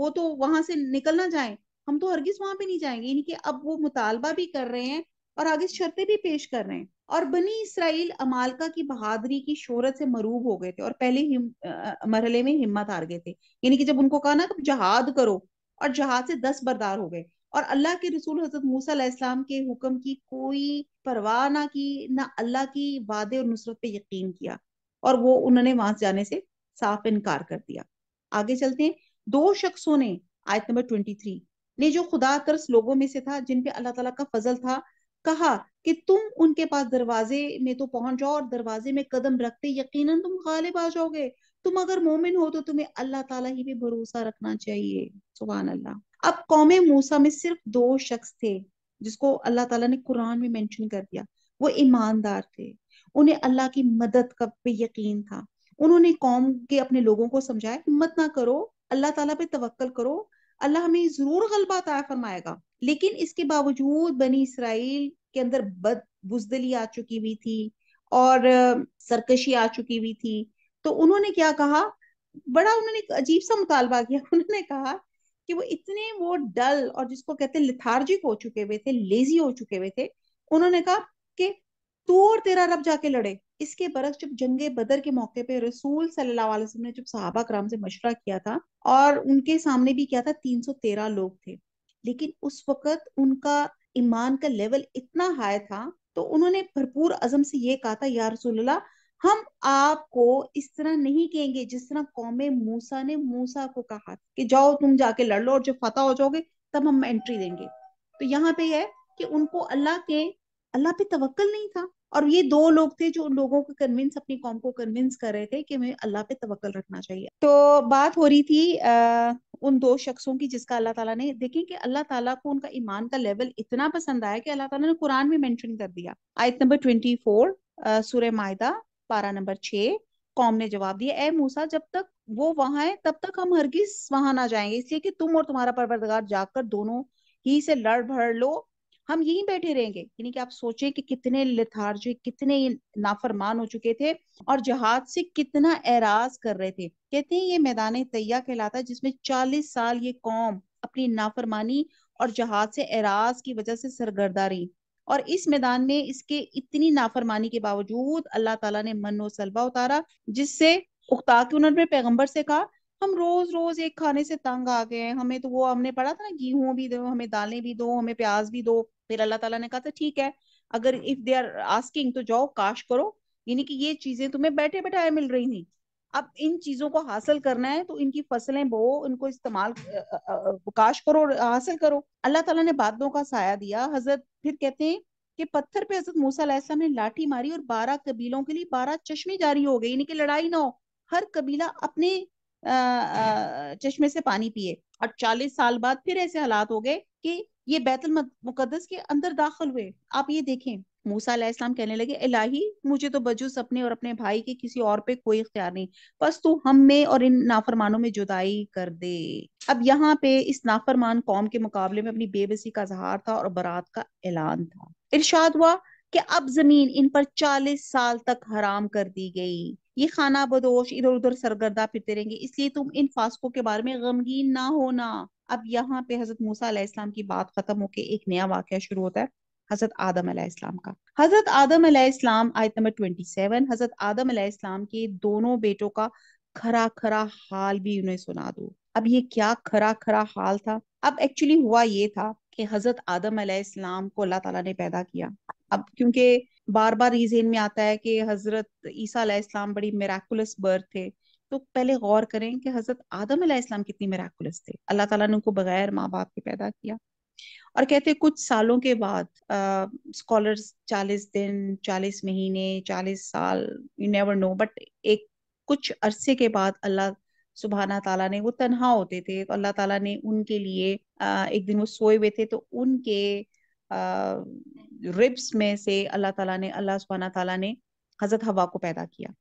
वो तो वहां से निकल ना जाए हम तो हरगिज वहां पे नहीं जाएंगे यानी कि अब वो मुतालबा भी कर रहे हैं और आगे शर्तें भी पेश कर रहे हैं और बनी इसराइल अमालका की बहादरी की शोहरत से मरूब हो गए थे और पहले हिम, मरहले में हिम्मत हार गए थे यानी कि जब उनको कहा ना कि जहाद करो और जहाद से दस बरदार हो गए और अल्लाह के रसूल हजरत मूसम के हुक्म की कोई परवाह ना की ना अल्लाह की वादे और नुसरत पे यकीन किया और वो उन्होंने वहां जाने से साफ इनकार कर दिया आगे चलते हैं दो शख्सों ने आयत नंबर ट्वेंटी थ्री ने जो खुदा तरस लोगों में से था जिन पे अल्लाह तला का फजल था कहा कि तुम उनके पास दरवाजे में तो पहुंच जाओ और दरवाजे में कदम रखते यकीनन तुम गालिब आ जाओगे तुम अगर मोमिन हो तो तुम्हें अल्लाह ताला ही पे भरोसा रखना चाहिए सुबह अल्लाह अब कौम मूसा में सिर्फ दो शख्स थे जिसको अल्लाह ताला ने कुरान में मेंशन कर दिया वो ईमानदार थे उन्हें अल्लाह की मदद का पे यकीन था उन्होंने कौम के अपने लोगों को समझाया हिम्मत ना करो अल्लाह ताला पे तवक्कल करो अल्लाह हमें जरूर गलबा अता फरमाएगा लेकिन इसके बावजूद बनी इसराइल के अंदर बद बुजदली आ चुकी हुई थी और सरकशी आ चुकी हुई थी तो उन्होंने क्या कहा बड़ा उन्होंने अजीब सा मुतालबा किया उन्होंने कहा कि वो इतने वो डल और जिसको कहते हैं लिथार्जिक हो चुके हुए थे लेजी हो चुके हुए थे उन्होंने कहा कि तू और तेरा रब जाके लड़े इसके बरस जब जंगे बदर के मौके पे रसूल सल्लल्लाहु अलैहि वसल्लम ने जब सहाबा कराम से मशवरा किया था और उनके सामने भी क्या था 313 लोग थे लेकिन उस वक्त उनका ईमान का लेवल इतना हाई था तो उन्होंने भरपूर अजम से ये कहा था या रसूल्ला हम आपको इस तरह नहीं कहेंगे जिस तरह कौम मूसा ने मूसा को कहा कि जाओ तुम जाके लड़ लो और जब फतेह हो जाओगे तब हम एंट्री देंगे तो यहाँ पे है कि उनको अल्लाह के अल्लाह पे तवक्कल नहीं था और ये दो लोग थे जो लोगों को कन्विंस अपनी कॉम को कन्विंस कर रहे थे कि हमें अल्लाह पे तवक्ल रखना चाहिए तो बात हो रही थी आ, उन दो शख्सों की जिसका अल्लाह ताला ने देखें कि अल्लाह ताला को उनका ईमान का लेवल इतना पसंद आया कि अल्लाह ताला ने कुरान में मेंशन कर दिया आयत नंबर ट्वेंटी फोर सूर्य मायदा पारा नंबर छह कौम ने जवाब दिया ए मूसा जब तक वो वहां है तब तक हम हरगिज वहां ना जाएंगे इसलिए कि तुम और तुम्हारा परवरदगार जाकर दोनों ही से लड़ भर लो हम यहीं बैठे रहेंगे यानी कि आप सोचें कि कितने लिथार्जिक कितने नाफरमान हो चुके थे और जहाज से कितना एराज कर रहे थे कहते हैं ये मैदान तैया कहलाता है जिसमें चालीस साल ये कौम अपनी नाफरमानी और जहाज से एराज की वजह से सरगर्दा रही और इस मैदान में इसके इतनी नाफरमानी के बावजूद अल्लाह ताला ने मन सलबा उतारा जिससे उखता के उन्होंने पैगम्बर से कहा हम रोज रोज एक खाने से तंग आ गए हैं हमें तो वो हमने पढ़ा था ना गेहूं भी दो हमें दालें भी दो हमें प्याज भी दो फिर अल्लाह ताला ने कहा था ठीक है अगर इफ दे आर आस्किंग तो जाओ काश करो यानी कि ये चीजें तुम्हें बैठे बैठाए मिल रही थी अब इन चीजों को हासिल करना है तो इनकी फसलें बो इनको इस्तेमाल काश करो हासिल करो अल्लाह ताला ने बादलों का साया दिया हजरत फिर कहते हैं कि पत्थर पे हजरत मूसा ने लाठी मारी और बारह कबीलों के लिए बारह चश्मे जारी हो गए यानी कि लड़ाई ना हो हर कबीला अपने चश्मे से पानी पिए और चालीस साल बाद फिर ऐसे हालात हो गए कि ये बैतुल मुकदस के अंदर दाखिल हुए आप ये देखें मूसा इस्लाम कहने लगे इलाही मुझे तो बजूस अपने और अपने भाई के किसी और पे कोई इख्तियार नहीं बस तू हम में और इन नाफरमानों में जुदाई कर दे अब यहाँ पे इस नाफरमान कौम के मुकाबले में अपनी बेबसी का जहार था और बारात का ऐलान था इर्शाद हुआ कि अब जमीन इन पर चालीस साल तक हराम कर दी गई ये खाना बदोश इधर उधर सरगर्दा फिरते रहेंगे इसलिए तुम इन फासकों के बारे में गमगीन ना होना अब यहाँ पे हजरत मूसा इस्लाम की बात खत्म होके एक नया वाक्य शुरू होता है हजरत आदम इस्लाम का हजरत आदम इस्लाम आयत नंबर ट्वेंटी सेवन हजरत आदम इस्लाम के दोनों बेटों का खरा खरा हाल भी उन्हें सुना दो अब ये क्या खरा खरा हाल था अब एक्चुअली हुआ ये था कि हजरत आदम इस्लाम को अल्लाह ताला ने पैदा किया अब क्योंकि बार बार ये जहन में आता है कि हजरत ईसा इस्लाम बड़ी मेराकुलस बर्थ थे तो पहले गौर करें कि हजरत आदम इस्लाम कितनी मेराकुलस थे अल्लाह ताला ने उनको बगैर माँ बाप के पैदा किया और कहते कुछ सालों के बाद स्कॉलर्स चालीस दिन चालीस महीने चालीस साल यू नेवर नो बट एक कुछ अरसे के बाद अल्लाह सुबहाना ताला ने वो तनहा होते थे तो अल्लाह ताला ने उनके लिए आ, एक दिन वो सोए हुए थे तो उनके अः रिब्स में से अल्लाह ताला ने अल्लाह सुबहाना ताला ने हजरत हवा को पैदा किया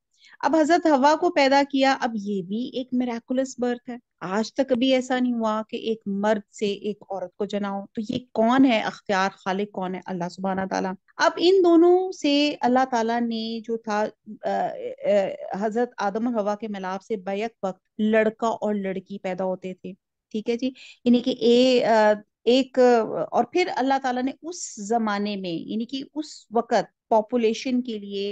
अब हजरत हवा को पैदा किया अब ये भी एक मेराकुलस बर्थ है आज तक कभी ऐसा नहीं हुआ कि एक मर्द से एक औरत को जनाओ तो ये कौन है अख्तियार खालिक कौन है अल्लाह सुबहाना ताला अब इन दोनों से अल्लाह ताला ने जो था हजरत आदम और हवा के मिलाप से बैक वक्त लड़का और लड़की पैदा होते थे ठीक है जी यानी कि ए आ, एक और फिर अल्लाह ताला ने उस जमाने में यानी कि उस वक्त पॉपुलेशन के लिए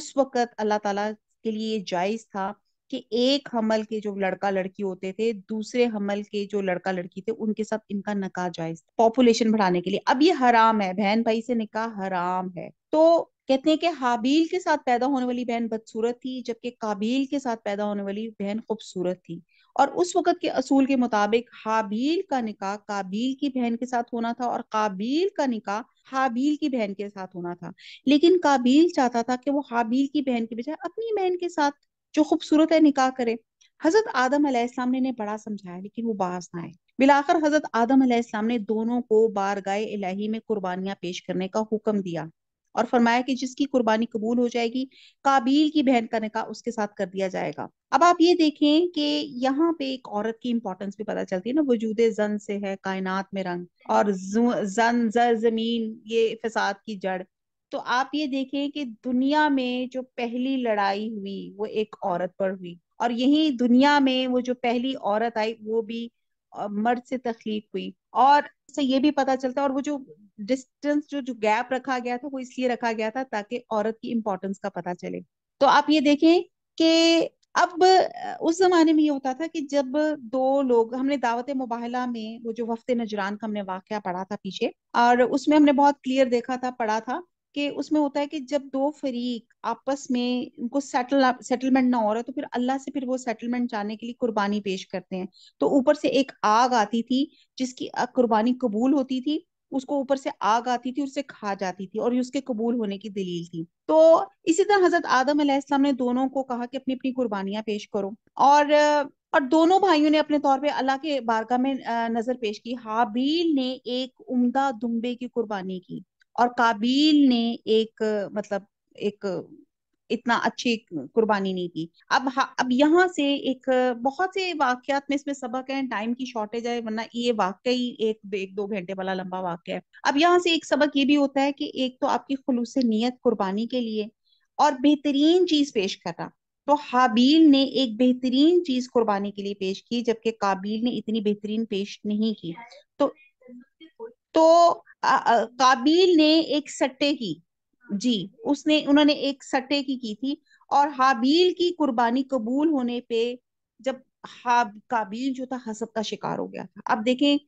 उस वक्त अल्लाह ताला के लिए ये जायज था कि एक हमल के जो लड़का लड़की होते थे दूसरे हमल के जो लड़का लड़की थे उनके साथ इनका निकाह जायज था पॉपुलेशन बढ़ाने के लिए अब ये हराम है बहन भाई से निकाह हराम है तो कहते हैं कि हाबील के साथ पैदा होने वाली बहन बदसूरत थी जबकि काबिल के साथ पैदा होने वाली बहन खूबसूरत थी और उस वक़्त के असूल के मुताबिक हाबील का निकाह काबील की बहन के साथ होना था और काबील का निकाह हाबील की बहन के साथ होना था लेकिन काबील चाहता था कि वो हाबील की बहन के बजाय अपनी बहन के साथ जो खूबसूरत है निकाह करे हजरत आदम अलैहिस्सलाम ने इन्हें बड़ा समझाया लेकिन वो बाज ना आए बिलाकर हजरत आदम अलैहिस्सलाम ने दोनों को बारगाह इलाही में कुर्बानियां पेश करने का हुक्म दिया और फरमाया कि जिसकी कुर्बानी कबूल हो जाएगी काबिल की बहन का निकाह उसके साथ कर दिया जाएगा अब आप ये देखें कि यहाँ पे एक औरत की इम्पोर्टेंस भी पता चलती है ना वजूद जन से है कायनात में रंग और जन जर जमीन ये फसाद की जड़ तो आप ये देखें कि दुनिया में जो पहली लड़ाई हुई वो एक औरत पर हुई और यही दुनिया में वो जो पहली औरत आई वो भी मर्द से तखलीक हुई और से ये भी पता चलता है और वो जो डिस्टेंस जो जो गैप रखा गया था वो इसलिए रखा गया था ताकि औरत की इम्पोर्टेंस का पता चले तो आप ये देखें कि अब उस जमाने में ये होता था कि जब दो लोग हमने दावत मुबाहला में वो जो वफ्त नजरान का हमने वाक्य पढ़ा था पीछे और उसमें हमने बहुत क्लियर देखा था पढ़ा था कि उसमें होता है कि जब दो फरीक आपस में उनको सेटल सेटलमेंट ना हो रहा तो फिर अल्लाह से फिर वो सेटलमेंट जाने के लिए कुर्बानी पेश करते हैं तो ऊपर से एक आग आती थी जिसकी कुर्बानी कबूल होती थी उसको ऊपर से आग आती थी उससे खा जाती थी और ये उसके कबूल होने की दलील थी तो इसी तरह हजरत आदम अलैहिस्सलाम ने दोनों को कहा कि अपनी अपनी कुर्बानियां पेश करो और और दोनों भाइयों ने अपने तौर पे अल्लाह के बारगाह में नजर पेश की हाबील ने एक उम्दा दुम्बे की कुर्बानी की और काबिल ने एक मतलब एक इतना अच्छी कुर्बानी नहीं की अब अब यहाँ से एक बहुत से वाक्यात में इसमें सबक है टाइम की शॉर्टेज है वरना ये वाकई एक एक दो घंटे वाला लंबा वाक्य है अब यहाँ से एक सबक ये भी होता है कि एक तो आपकी खलूस नीयत कुर्बानी के लिए और बेहतरीन चीज पेश करना तो हाबील ने एक बेहतरीन चीज कुर्बानी के लिए पेश की जबकि काबिल ने इतनी बेहतरीन पेश नहीं की तो तो आ, आ, काबिल ने एक सट्टे की जी उसने उन्होंने एक सट्टे की की थी और हाबील की कुर्बानी कबूल होने पे जब हाब काबील जो था हसब का शिकार हो गया था अब देखें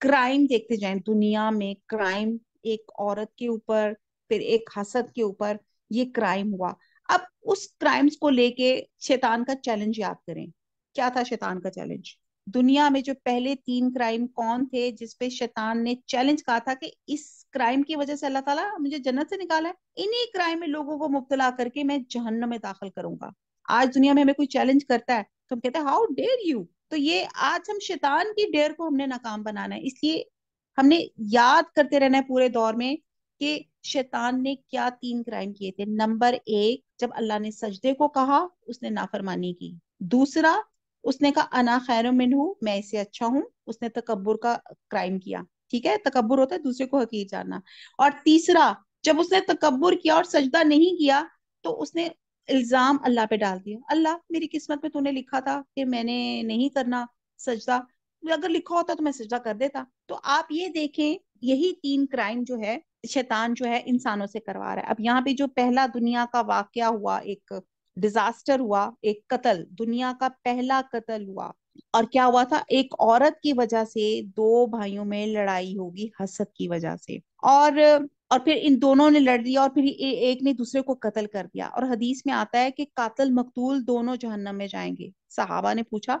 क्राइम देखते जाएं दुनिया में क्राइम एक औरत के ऊपर फिर एक हसद के ऊपर ये क्राइम हुआ अब उस क्राइम्स को लेके शैतान का चैलेंज याद करें क्या था शैतान का चैलेंज दुनिया में जो पहले तीन क्राइम कौन थे जिसपे शैतान ने चैलेंज कहा था कि इस क्राइम की वजह से अल्लाह ताला मुझे जन्नत से निकाला है इन्हीं क्राइम में लोगों को मुबतला करके मैं जहन्नम में दाखिल करूंगा आज दुनिया में हमें कोई चैलेंज करता है तो हम कहते हैं हाउ डेयर यू तो ये आज हम शैतान की डेयर को हमने नाकाम बनाना है इसलिए हमने याद करते रहना है पूरे दौर में कि शैतान ने क्या तीन क्राइम किए थे नंबर एक जब अल्लाह ने सजदे को कहा उसने नाफरमानी की दूसरा उसने कहा अना खैर मिन हूँ मैं इसे अच्छा हूँ उसने तकबर का क्राइम किया ठीक है तकबर होता है दूसरे को हकीर जानना और तीसरा जब उसने तकबर किया और सजदा नहीं किया तो उसने इल्जाम अल्लाह पे डाल दिया अल्लाह मेरी किस्मत में तूने लिखा था कि मैंने नहीं करना सजदा अगर लिखा होता तो मैं सजदा कर देता तो आप ये देखें यही तीन क्राइम जो है शैतान जो है इंसानों से करवा रहा है अब यहाँ पे जो पहला दुनिया का वाक्य हुआ एक डिजास्टर हुआ एक कत्ल दुनिया का पहला कत्ल हुआ और क्या हुआ था एक औरत की वजह से दो भाइयों में लड़ाई होगी हसद की वजह से और और फिर इन दोनों ने लड़ लिया और फिर ए, एक ने दूसरे को कत्ल कर दिया और हदीस में आता है कि कातल मकतूल दोनों जहन्नम में जाएंगे सहाबा ने पूछा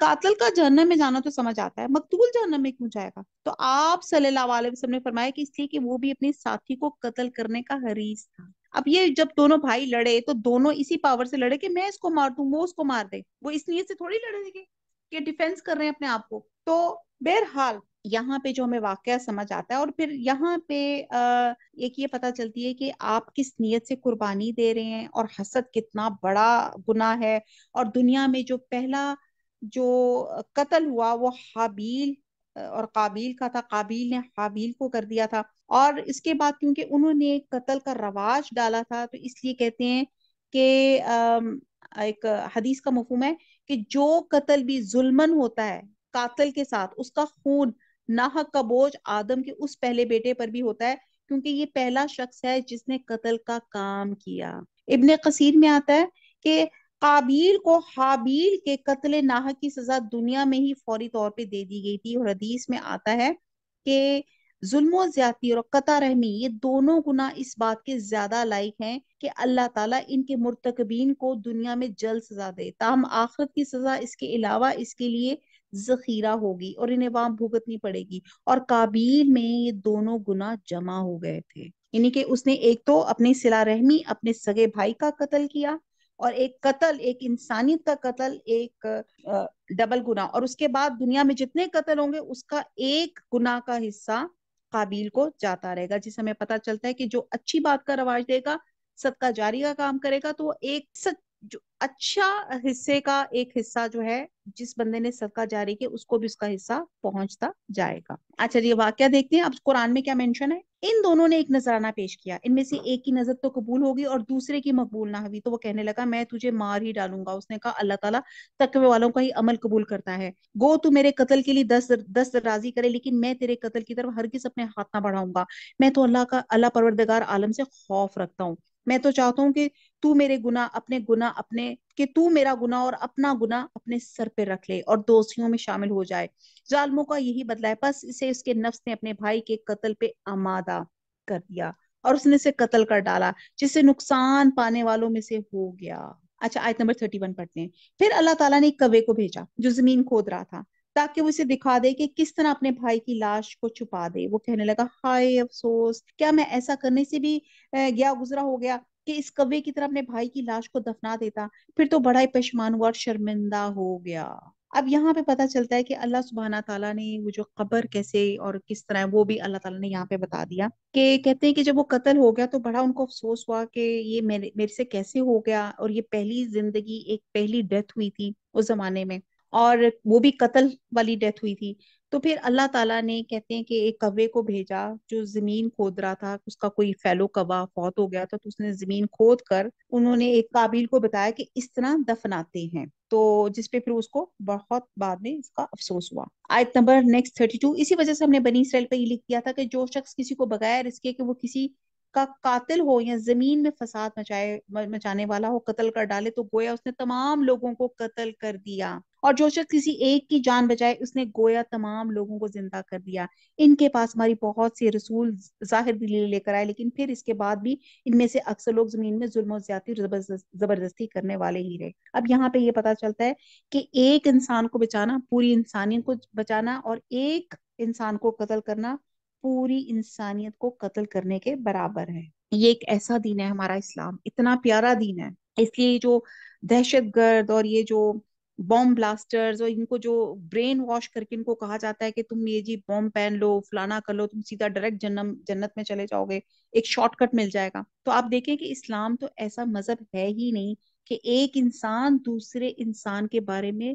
कातल का जहन्नम में जाना तो समझ आता है मकतूल जहन्नम में क्यों जाएगा तो आप सल्लल्लाहु अलैहि वसल्लम ने फरमाया कि इसलिए कि वो भी अपने साथी को कत्ल करने का हरीस था अब ये जब दोनों भाई लड़े तो दोनों इसी पावर से लड़े कि मैं इसको मार दू वो उसको मार दे वो इसलिए से थोड़ी लड़ेगी कि डिफेंस कर रहे हैं अपने आप को तो बहरहाल यहाँ पे जो हमें वाक्य समझ आता है और फिर यहाँ पे आ, एक ये पता चलती है कि आप किस नीयत से कुर्बानी दे रहे हैं और हसद कितना बड़ा गुना है और दुनिया में जो पहला जो कत्ल हुआ वो हाबील और काबिल का था काबिल ने हाबिल को कर दिया था और इसके बाद क्योंकि उन्होंने कत्ल का रवाज डाला था तो इसलिए कहते हैं कि एक हदीस का मफहम है कि जो कत्ल भी जुल्मन होता है कातल के साथ उसका खून नाहक का बोझ आदम के उस पहले बेटे पर भी होता है क्योंकि ये पहला शख्स है जिसने कत्ल का काम किया इब्ने कसीर में आता है कि काबिल को हाबील के कत्ल नाह की सजा दुनिया में ही फौरी तौर पे दे दी गई थी और हदीस में आता है कि जुल्मो ज्यादती और कता रहमी ये दोनों गुना इस बात के ज्यादा लायक हैं कि अल्लाह ताला इनके मुर्तकबीन को दुनिया में जल्द सजा दे ताहम आखरत की सजा इसके अलावा इसके लिए जखीरा होगी और इन्हें वहां भुगतनी पड़ेगी और काबिल में ये दोनों गुना जमा हो गए थे यानी कि उसने एक तो अपने सिला रहमी अपने सगे भाई का कत्ल किया और एक कत्ल एक इंसानियत का कत्ल एक डबल गुना और उसके बाद दुनिया में जितने कत्ल होंगे उसका एक गुना का हिस्सा काबिल को जाता रहेगा जिस हमें पता चलता है कि जो अच्छी बात का रवाज देगा सदका जारी का काम करेगा तो वो एक सच जो अच्छा हिस्से का एक हिस्सा जो है जिस बंदे ने सदका जारी किया उसको भी उसका हिस्सा पहुंचता जाएगा अच्छा ये वाक्य देखते हैं अब कुरान में क्या मेंशन है इन दोनों ने एक नजराना पेश किया इनमें से एक की नजर तो कबूल होगी और दूसरे की मकबूल ना हुई तो वो कहने लगा मैं तुझे मार ही डालूंगा उसने कहा अल्लाह ताला तकवे वालों का ही अमल कबूल करता है गो तू मेरे कत्ल के लिए दस दस राजी करे लेकिन मैं तेरे कत्ल की तरफ हर किस अपने हाथ ना बढ़ाऊंगा मैं तो अल्लाह का अल्लाह परवरदगार आलम से खौफ रखता हूँ मैं तो चाहता हूँ कि तू मेरे गुना अपने गुना अपने कि तू मेरा गुना और अपना गुना अपने सर पे रख ले और दोस्तियों में शामिल हो जाए जालमों का यही बदला है बस इसे उसके नफ्स ने अपने भाई के कत्ल पे आमादा कर दिया और उसने इसे कत्ल कर डाला जिससे नुकसान पाने वालों में से हो गया अच्छा आयत नंबर थर्टी वन पढ़ते हैं फिर अल्लाह ताला ने एक कवे को भेजा जो जमीन खोद रहा था ताकि वो इसे दिखा दे कि किस तरह अपने भाई की लाश को छुपा दे वो कहने लगा हाय अफसोस क्या मैं ऐसा करने से भी गया गुजरा हो गया कि इस कवे की तरह अपने भाई की लाश को दफना देता फिर तो बड़ा ही पेशमान हुआ और शर्मिंदा हो गया अब यहाँ पे पता चलता है कि अल्लाह सुबहाना ताला ने वो जो कबर कैसे और किस तरह वो भी अल्लाह तला ने यहाँ पे बता दिया कि कहते हैं कि जब वो कत्ल हो गया तो बड़ा उनको अफसोस हुआ कि ये मेरे मेरे से कैसे हो गया और ये पहली जिंदगी एक पहली डेथ हुई थी उस जमाने में और वो भी कत्ल वाली डेथ हुई थी तो फिर अल्लाह ताला ने कहते हैं कि एक कवे को भेजा जो जमीन खोद रहा था उसका कोई फैलो कवा फौत हो गया था तो उसने जमीन खोद कर उन्होंने एक काबिल को बताया कि इस तरह दफनाते हैं तो जिसपे फिर उसको बहुत बाद में इसका अफसोस हुआ आयत नंबर नेक्स्ट थर्टी टू इसी वजह से हमने बनी इसराइल पर ये लिख दिया था कि जो शख्स किसी को बगैर इसके कि वो किसी का कातिल हो या जमीन में फसाद मचाए मचाने वाला हो कत्ल कर डाले तो गोया उसने तमाम लोगों को कत्ल कर दिया और जो शख्स किसी एक की जान बचाए उसने गोया तमाम लोगों को जिंदा कर दिया इनके पास हमारी बहुत से रसूल जाहिर दिली लेकर आए लेकिन फिर इसके बाद भी इनमें से अक्सर लोग जमीन में जुल्म ज्यादा जबरदस्ती करने वाले ही रहे अब यहाँ पे ये पता चलता है कि एक इंसान को बचाना पूरी इंसानियत को बचाना और एक इंसान को कत्ल करना पूरी इंसानियत को कत्ल करने के बराबर है ये एक ऐसा दिन है हमारा इस्लाम इतना प्यारा दिन है इसलिए जो दहशत गर्द और ये जो बॉम्ब ब्लास्टर्स और इनको जो ब्रेन वॉश करके इनको कहा जाता है कि तुम ये जी बॉम्ब पहन लो फलाना कर लो तुम सीधा डायरेक्ट जन्म जन्नत में चले जाओगे एक शॉर्टकट मिल जाएगा तो आप देखें कि इस्लाम तो ऐसा मजहब है ही नहीं कि एक इंसान दूसरे इंसान के बारे में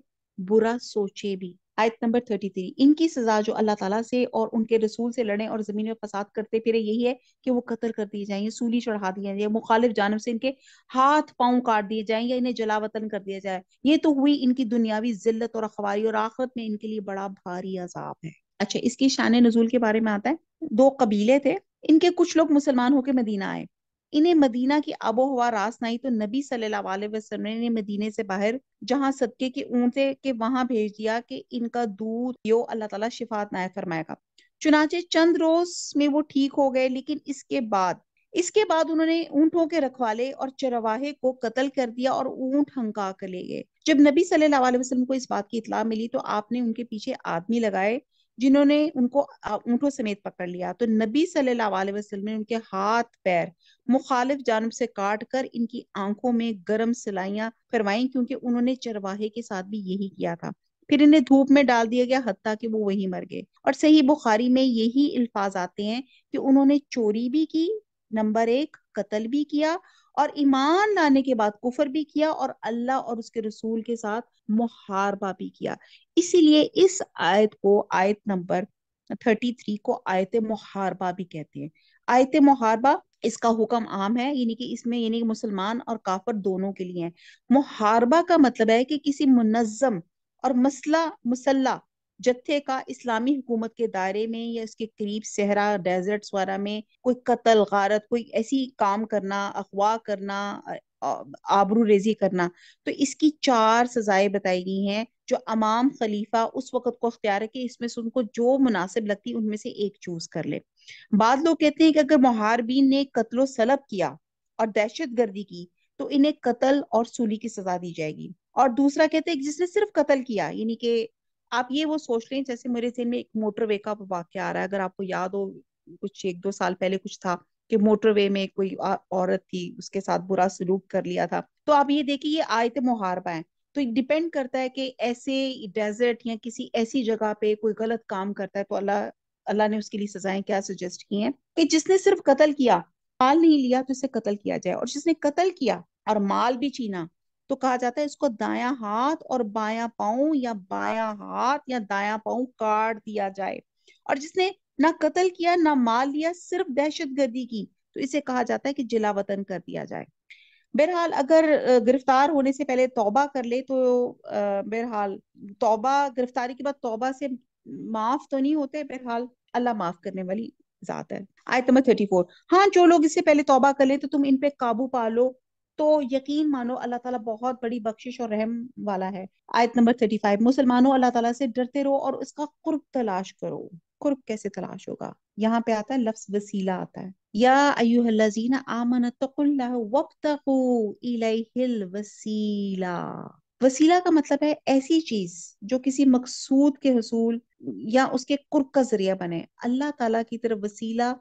बुरा सोचे भी आयत नंबर थर्टी थ्री इनकी सजा जो अल्लाह ताला से और उनके रसूल से लड़े और जमीन में फसाद करते फिरे यही है कि वो कत्ल कर दिए जाए सूली चढ़ा दिए जाए मुखालिफ जानब से इनके हाथ पाँव काट दिए जाए या इन्हें जला वतन कर दिया जाए ये तो हुई इनकी दुनियावी जिल्लत और अखबारी और आखरत में इनके लिए बड़ा भारी अजाब है अच्छा इसकी शान नजूल के बारे में आता है दो कबीले थे इनके कुछ लोग मुसलमान होकर मदीना आए इन्हें मदीना की आबो हवा रास नहीं तो नबी सल्लल्लाहु अलैहि वसल्लम ने इन्हें मदीने से बाहर जहां सदके के ऊंटे के वहां भेज दिया कि इनका दूध यो अल्लाह ताला शिफात नायक फरमाएगा चुनाचे चंद रोज में वो ठीक हो गए लेकिन इसके बाद इसके बाद उन्होंने ऊंटों के रखवाले और चरवाहे को कत्ल कर दिया और ऊंट हंका कर ले गए जब नबी सल्लल्लाहु अलैहि वसल्लम को इस बात की इतला मिली तो आपने उनके पीछे आदमी लगाए जिन्होंने उनको ऊँटों समेत पकड़ लिया तो नबी सल्लल्लाहु अलैहि वसल्लम ने उनके हाथ पैर मुखालिफ जानब से काट कर इनकी आंखों में गर्म सिलाइयां करवाई क्योंकि उन्होंने चरवाहे के साथ भी यही किया था फिर इन्हें धूप में डाल दिया गया हत्ता कि वो वहीं मर गए और सही बुखारी में यही अल्फाज आते हैं कि उन्होंने चोरी भी की नंबर एक कत्ल भी किया और ईमान लाने के बाद कुफर भी किया और अल्लाह और उसके रसूल के साथ मुहारबा भी किया इसीलिए इस आयत को आयत नंबर थर्टी थ्री को आयत मुहारबा भी कहते हैं आयत मुहारबा इसका हुक्म आम है यानी कि इसमें यानी मुसलमान और काफर दोनों के लिए है मुहारबा का मतलब है कि किसी मुनजम और मसला मुसल्ला जत्थे का इस्लामी हुकूमत के दायरे में या उसके करीब सहरा डेजर्ट वगैरह में कोई कत्ल गारत कोई ऐसी काम करना अफवाह करना आबरू रेजी करना तो इसकी चार सजाएं बताई गई हैं जो अमाम खलीफा उस वक्त को अख्तियार है कि इसमें से उनको जो मुनासिब लगती उनमें से एक चूज कर ले बाद लोग कहते हैं कि अगर महारबीन ने कत्लो सलब किया और दहशत गर्दी की तो इन्हें कत्ल और सूली की सजा दी जाएगी और दूसरा कहते हैं जिसने सिर्फ कत्ल किया यानी कि आप ये वो सोच लें जैसे मेरे जहन में एक मोटरवे का वाक्य आ रहा है अगर आपको याद हो कुछ एक दो साल पहले कुछ था कि मोटरवे में कोई औरत थी उसके साथ बुरा सलूक कर लिया था तो आप ये देखिए ये आयत मुहारबा है तो डिपेंड करता है कि ऐसे डेजर्ट या किसी ऐसी जगह पे कोई गलत काम करता है तो अल्लाह अल्लाह ने उसके लिए सजाएं क्या सजेस्ट की हैं कि जिसने सिर्फ कत्ल किया माल नहीं लिया तो उसे कत्ल किया जाए और जिसने कत्ल किया और माल भी छीना तो कहा जाता है इसको दाया हाथ और बाया पाऊ या बाया हाथ या दाया पाऊ काट दिया जाए और जिसने ना कत्ल किया ना मार लिया सिर्फ दहशत गर्दी की तो इसे कहा जाता है कि जिला वतन कर दिया जाए बहरहाल अगर गिरफ्तार होने से पहले तौबा कर ले तो बहरहाल तौबा गिरफ्तारी के बाद तौबा से माफ तो नहीं होते बहरहाल अल्लाह माफ करने वाली जात है आयत नंबर थर्टी फोर हाँ जो लोग इससे पहले तौबा कर ले तो तुम इन पे काबू पा लो तो यकीन मानो अल्लाह ताला बहुत बड़ी बख्शिश और रहम वाला है आयत नंबर थर्टी फाइव मुसलमानों अल्लाह ताला से डरते रहो और उसका कुर्ब तलाश करो कुर्ब कैसे तलाश होगा यहाँ पे आता है लफ्ज वसीला आता है या अयुहल्लाजीना आमन तकुल्लाह वब्तकू इलैहिल वसीला वसीला का मतलब है ऐसी चीज जो किसी मकसूद के हसूल या उसके कुर्ब का जरिया बने अल्लाह ताला की तरफ वसीला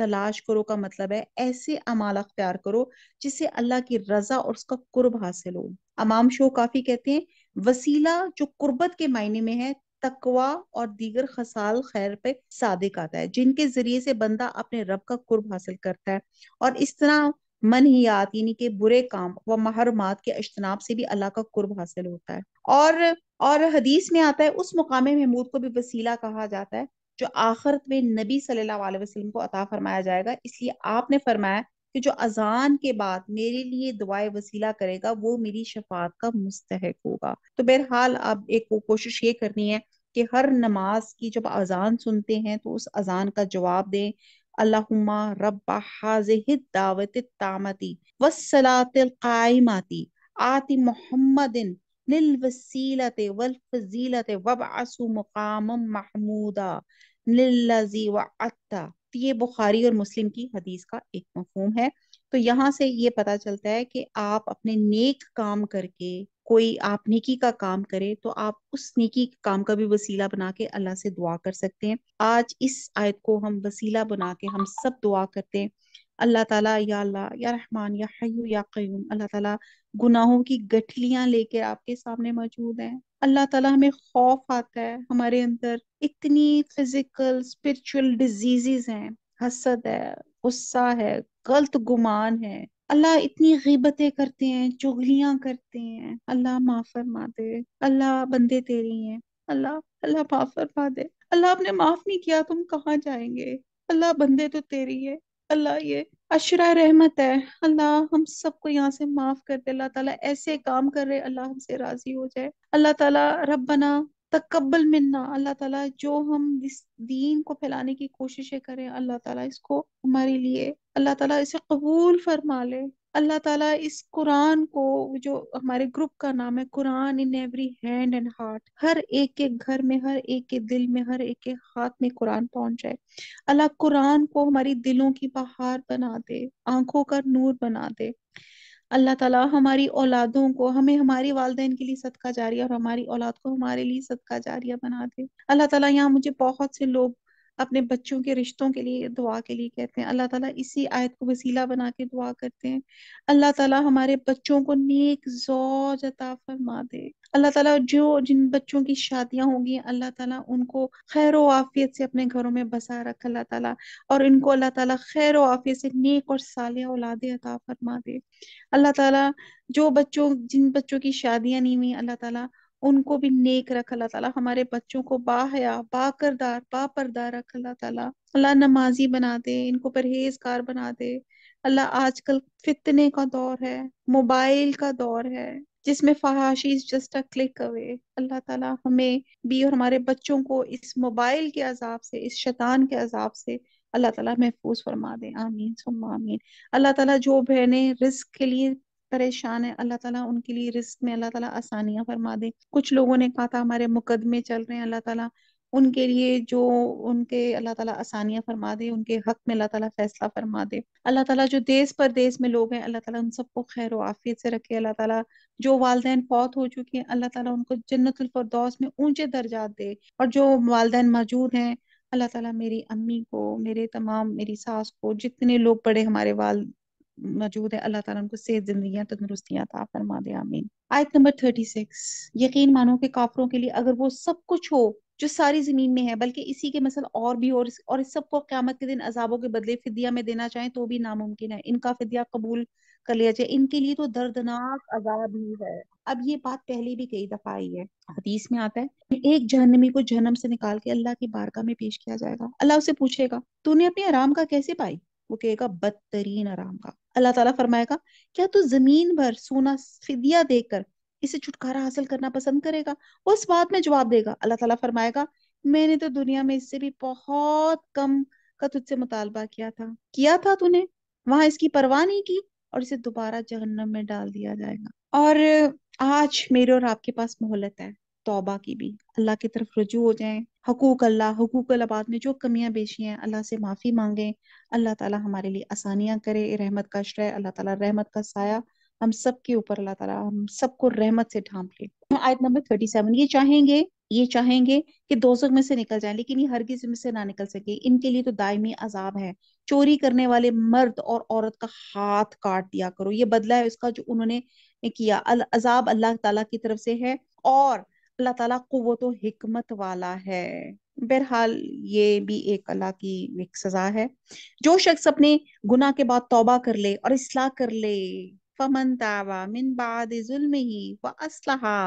तलाश करो का मतलब है ऐसे अमाल अख्तियार करो जिससे अल्लाह की रजा और उसका कुर्ब हासिल हो अमाम शो काफी कहते हैं वसीला जो कुर्बत के मायने में है तकवा और दीगर खसाल खैर पे सादिक आता है जिनके जरिए से बंदा अपने रब का कुर्ब हासिल करता है और इस तरह मन ही मनहियात यानी कि बुरे काम व महरमात के अजतनाब से भी अल्लाह का कुर्ब हासिल होता है और और हदीस में आता है उस मुकाम महमूद को भी वसीला कहा जाता है जो आखरत में नबी सल्लल्लाहु अलैहि वसल्लम को अता फरमाया जाएगा इसलिए आपने फरमाया कि जो अजान के बाद मेरे लिए दुआए वसीला करेगा वो मेरी शफात का मुस्तहक होगा तो बहरहाल अब एक को कोशिश ये करनी है कि हर नमाज की जब अजान सुनते हैं तो उस अजान का जवाब दें अल्लाहुम्मा रब्बा हाजिहिद दावत तामती वसलातिल कायमाती आति मुहम्मदिन लिल वसीलते वल फजीलते वबअसु मुकाम महमूदा तो ये बुखारी और मुस्लिम की हदीस का एक मफहम है तो यहाँ से ये पता चलता है कि आप अपने नेक काम करके कोई आप नेकी का काम करे तो आप उस नेकी काम का भी वसीला बना के अल्लाह से दुआ कर सकते हैं आज इस आयत को हम वसीला बना के हम सब दुआ करते हैं अल्लाह ताला या अल्लाह या रहमान या हयू या क्यूम अल्लाह ताला गुनाहों की गठलियां लेकर आपके सामने मौजूद हैं अल्लाह ताला हमें खौफ आता है हमारे अंदर इतनी फिजिकल स्पिरिचुअल डिजीजेज हैं हसद है गुस्सा है गलत गुमान है अल्लाह इतनी गिबतें करते हैं चुगलियां करते हैं अल्लाह माफ फरमा दे अल्लाह बंदे तेरी हैं अल्लाह अल्लाह माफ फरमा दे अल्लाह आपने माफ नहीं किया तुम कहाँ जाएंगे अल्लाह बंदे तो तेरी है अल्लाह ये अशरा रहमत है अल्लाह हम सबको यहाँ से माफ कर दे अल्लाह ताला ऐसे काम कर रहे अल्लाह हमसे राजी हो जाए अल्लाह ताला रब्बना तकबल मिलना अल्लाह ताला जो हम इस दीन को फैलाने की कोशिशें करें अल्लाह ताला इसको हमारे लिए अल्लाह ताला इसे कबूल फरमा ले अल्लाह ताला इस कुरान को जो हमारे ग्रुप का नाम है Quran in every hand and heart हर एक के घर में हर एक के दिल में हर एक के हाथ में कुरान पहुंच जाए अल्लाह कुरान को हमारी दिलों की बहार बना दे आंखों का नूर बना दे अल्लाह ताला हमारी औलादों को हमें हमारी वालदेन के लिए सदका जारिया और हमारी औलाद को हमारे लिए सदका जारिया बना दे अल्लाह ताला यहाँ मुझे बहुत से लोग अपने बच्चों के रिश्तों के लिए दुआ के लिए कहते हैं अल्लाह ताला इसी आयत को वसीला बना के दुआ करते हैं अल्लाह ताला हमारे बच्चों को नेक जौज अता फरमा दे अल्लाह ताला जो जिन बच्चों की शादियां होंगी अल्लाह ताला उनको खैर आफियत से अपने घरों में बसा रख अल्लाह ताला और इनको अल्लाह ताला खैर आफियत से नेक और सालिया औलाद अता फरमा दे अल्लाह ताला जो बच्चों जिन बच्चों की शादियां नहीं हुई अल्लाह ताला उनको भी नेक रख अल्लाह ताला हमारे बच्चों को बाहया बाकरदार बापरदा रख अल्लाह ताला अल्लाह नमाजी बना दे इनको परहेजगार बना दे अल्लाह आजकल फितने का दौर है मोबाइल का दौर है जिसमें फहाशी is just a click away Allah ताला हमें भी और हमारे बच्चों को इस मोबाइल के अजाब से इस शैतान के अजाब से अल्लाह ताला महफूज फरमा दे आमीन सुम्मा आमीन अल्लाह ताला जो बहने रिस्क के लिए परेशान है अल्लाह ताला उनके लिए रिस्क में अल्लाह ताला आसानियां फरमा दे कुछ लोगों ने कहा था हमारे मुकदमे चल रहे हैं अल्लाह ताला उनके लिए जो उनके अल्लाह ताला आसानियां फरमा दे उनके हक में अल्लाह ताला फैसला फरमा दे अल्लाह ताला जो देश परदेश में लोग हैं अल्लाह ताला उन सबको खैर आफियत से रखे अल्लाह ताला जो वालदे फौत हो चुके हैं अल्लाह ताला उनको जन्नतफरदौस में ऊंचे दर्जात दे और जो वालदेन मौजूद हैं अल्लाह ताला मेरी अम्मी को मेरे तमाम मेरी सास को जितने लोग बड़े हमारे वाल मौजूद है अल्लाह ताला उनको सेहत जिंदगियां तंदरुस्तियां था फरमा दे आमीन आयत नंबर थर्टी सिक्स यकीन मानो के काफरों के लिए अगर वो सब कुछ हो जो सारी जमीन में है बल्कि इसी के मसल और भी और और इस सबको क्यामत के दिन अजाबों के बदले फिदिया में देना चाहें तो भी नामुमकिन है इनका फिदिया कबूल कर लिया जाए इनके लिए तो दर्दनाक अजाब ही है अब ये बात पहले भी कई दफा आई है हदीस में आता है एक जहनमी को जहनम से निकाल के अल्लाह की बारगाह में पेश किया जाएगा अल्लाह उसे पूछेगा तूने अपने आराम का कैसे पाई वो कहेगा बदतरीन आराम का अल्लाह ताला फरमाएगा क्या तू जमीन भर सोना फिदिया देकर इसे छुटकारा हासिल करना पसंद करेगा वो इस बात में जवाब देगा अल्लाह ताला फरमाएगा मैंने तो दुनिया में इससे भी बहुत कम का तुझसे मुतालबा किया था किया था तूने वहां इसकी परवाह नहीं की और इसे दोबारा जहन्नम में डाल दिया जाएगा और आज मेरे और आपके पास मोहलत है तौबा की भी अल्लाह की तरफ रजू हो जाए हकूक अल्लाह हकूक अलाबाद में जो कमियां बेची हैं अल्लाह से माफ़ी मांगे अल्लाह ताला हमारे लिए आसानियां करे रहमत का श्रय अल्लाह ताला रहमत का साया हम सब के ऊपर अल्लाह ताला हम सबको रहमत से ढांप ले आयत नंबर थर्टी सेवन ये चाहेंगे ये चाहेंगे कि दोजक में से निकल जाए लेकिन ये किसी में से ना निकल सके इनके लिए तो दायमी अजाब है चोरी करने वाले मर्द और औरत का हाथ काट दिया करो ये बदला है इसका जो उन्होंने किया अल अजाब अल्लाह ताला की तरफ से है और अल्लाह ताला कुवत हिकमत वाला है बहरहाल ये भी एक अल्लाह की एक सजा है जो शख्स अपने गुना के बाद तौबा कर ले और इसलाह कर ले फमन तावा मिन बाद ही व असलहा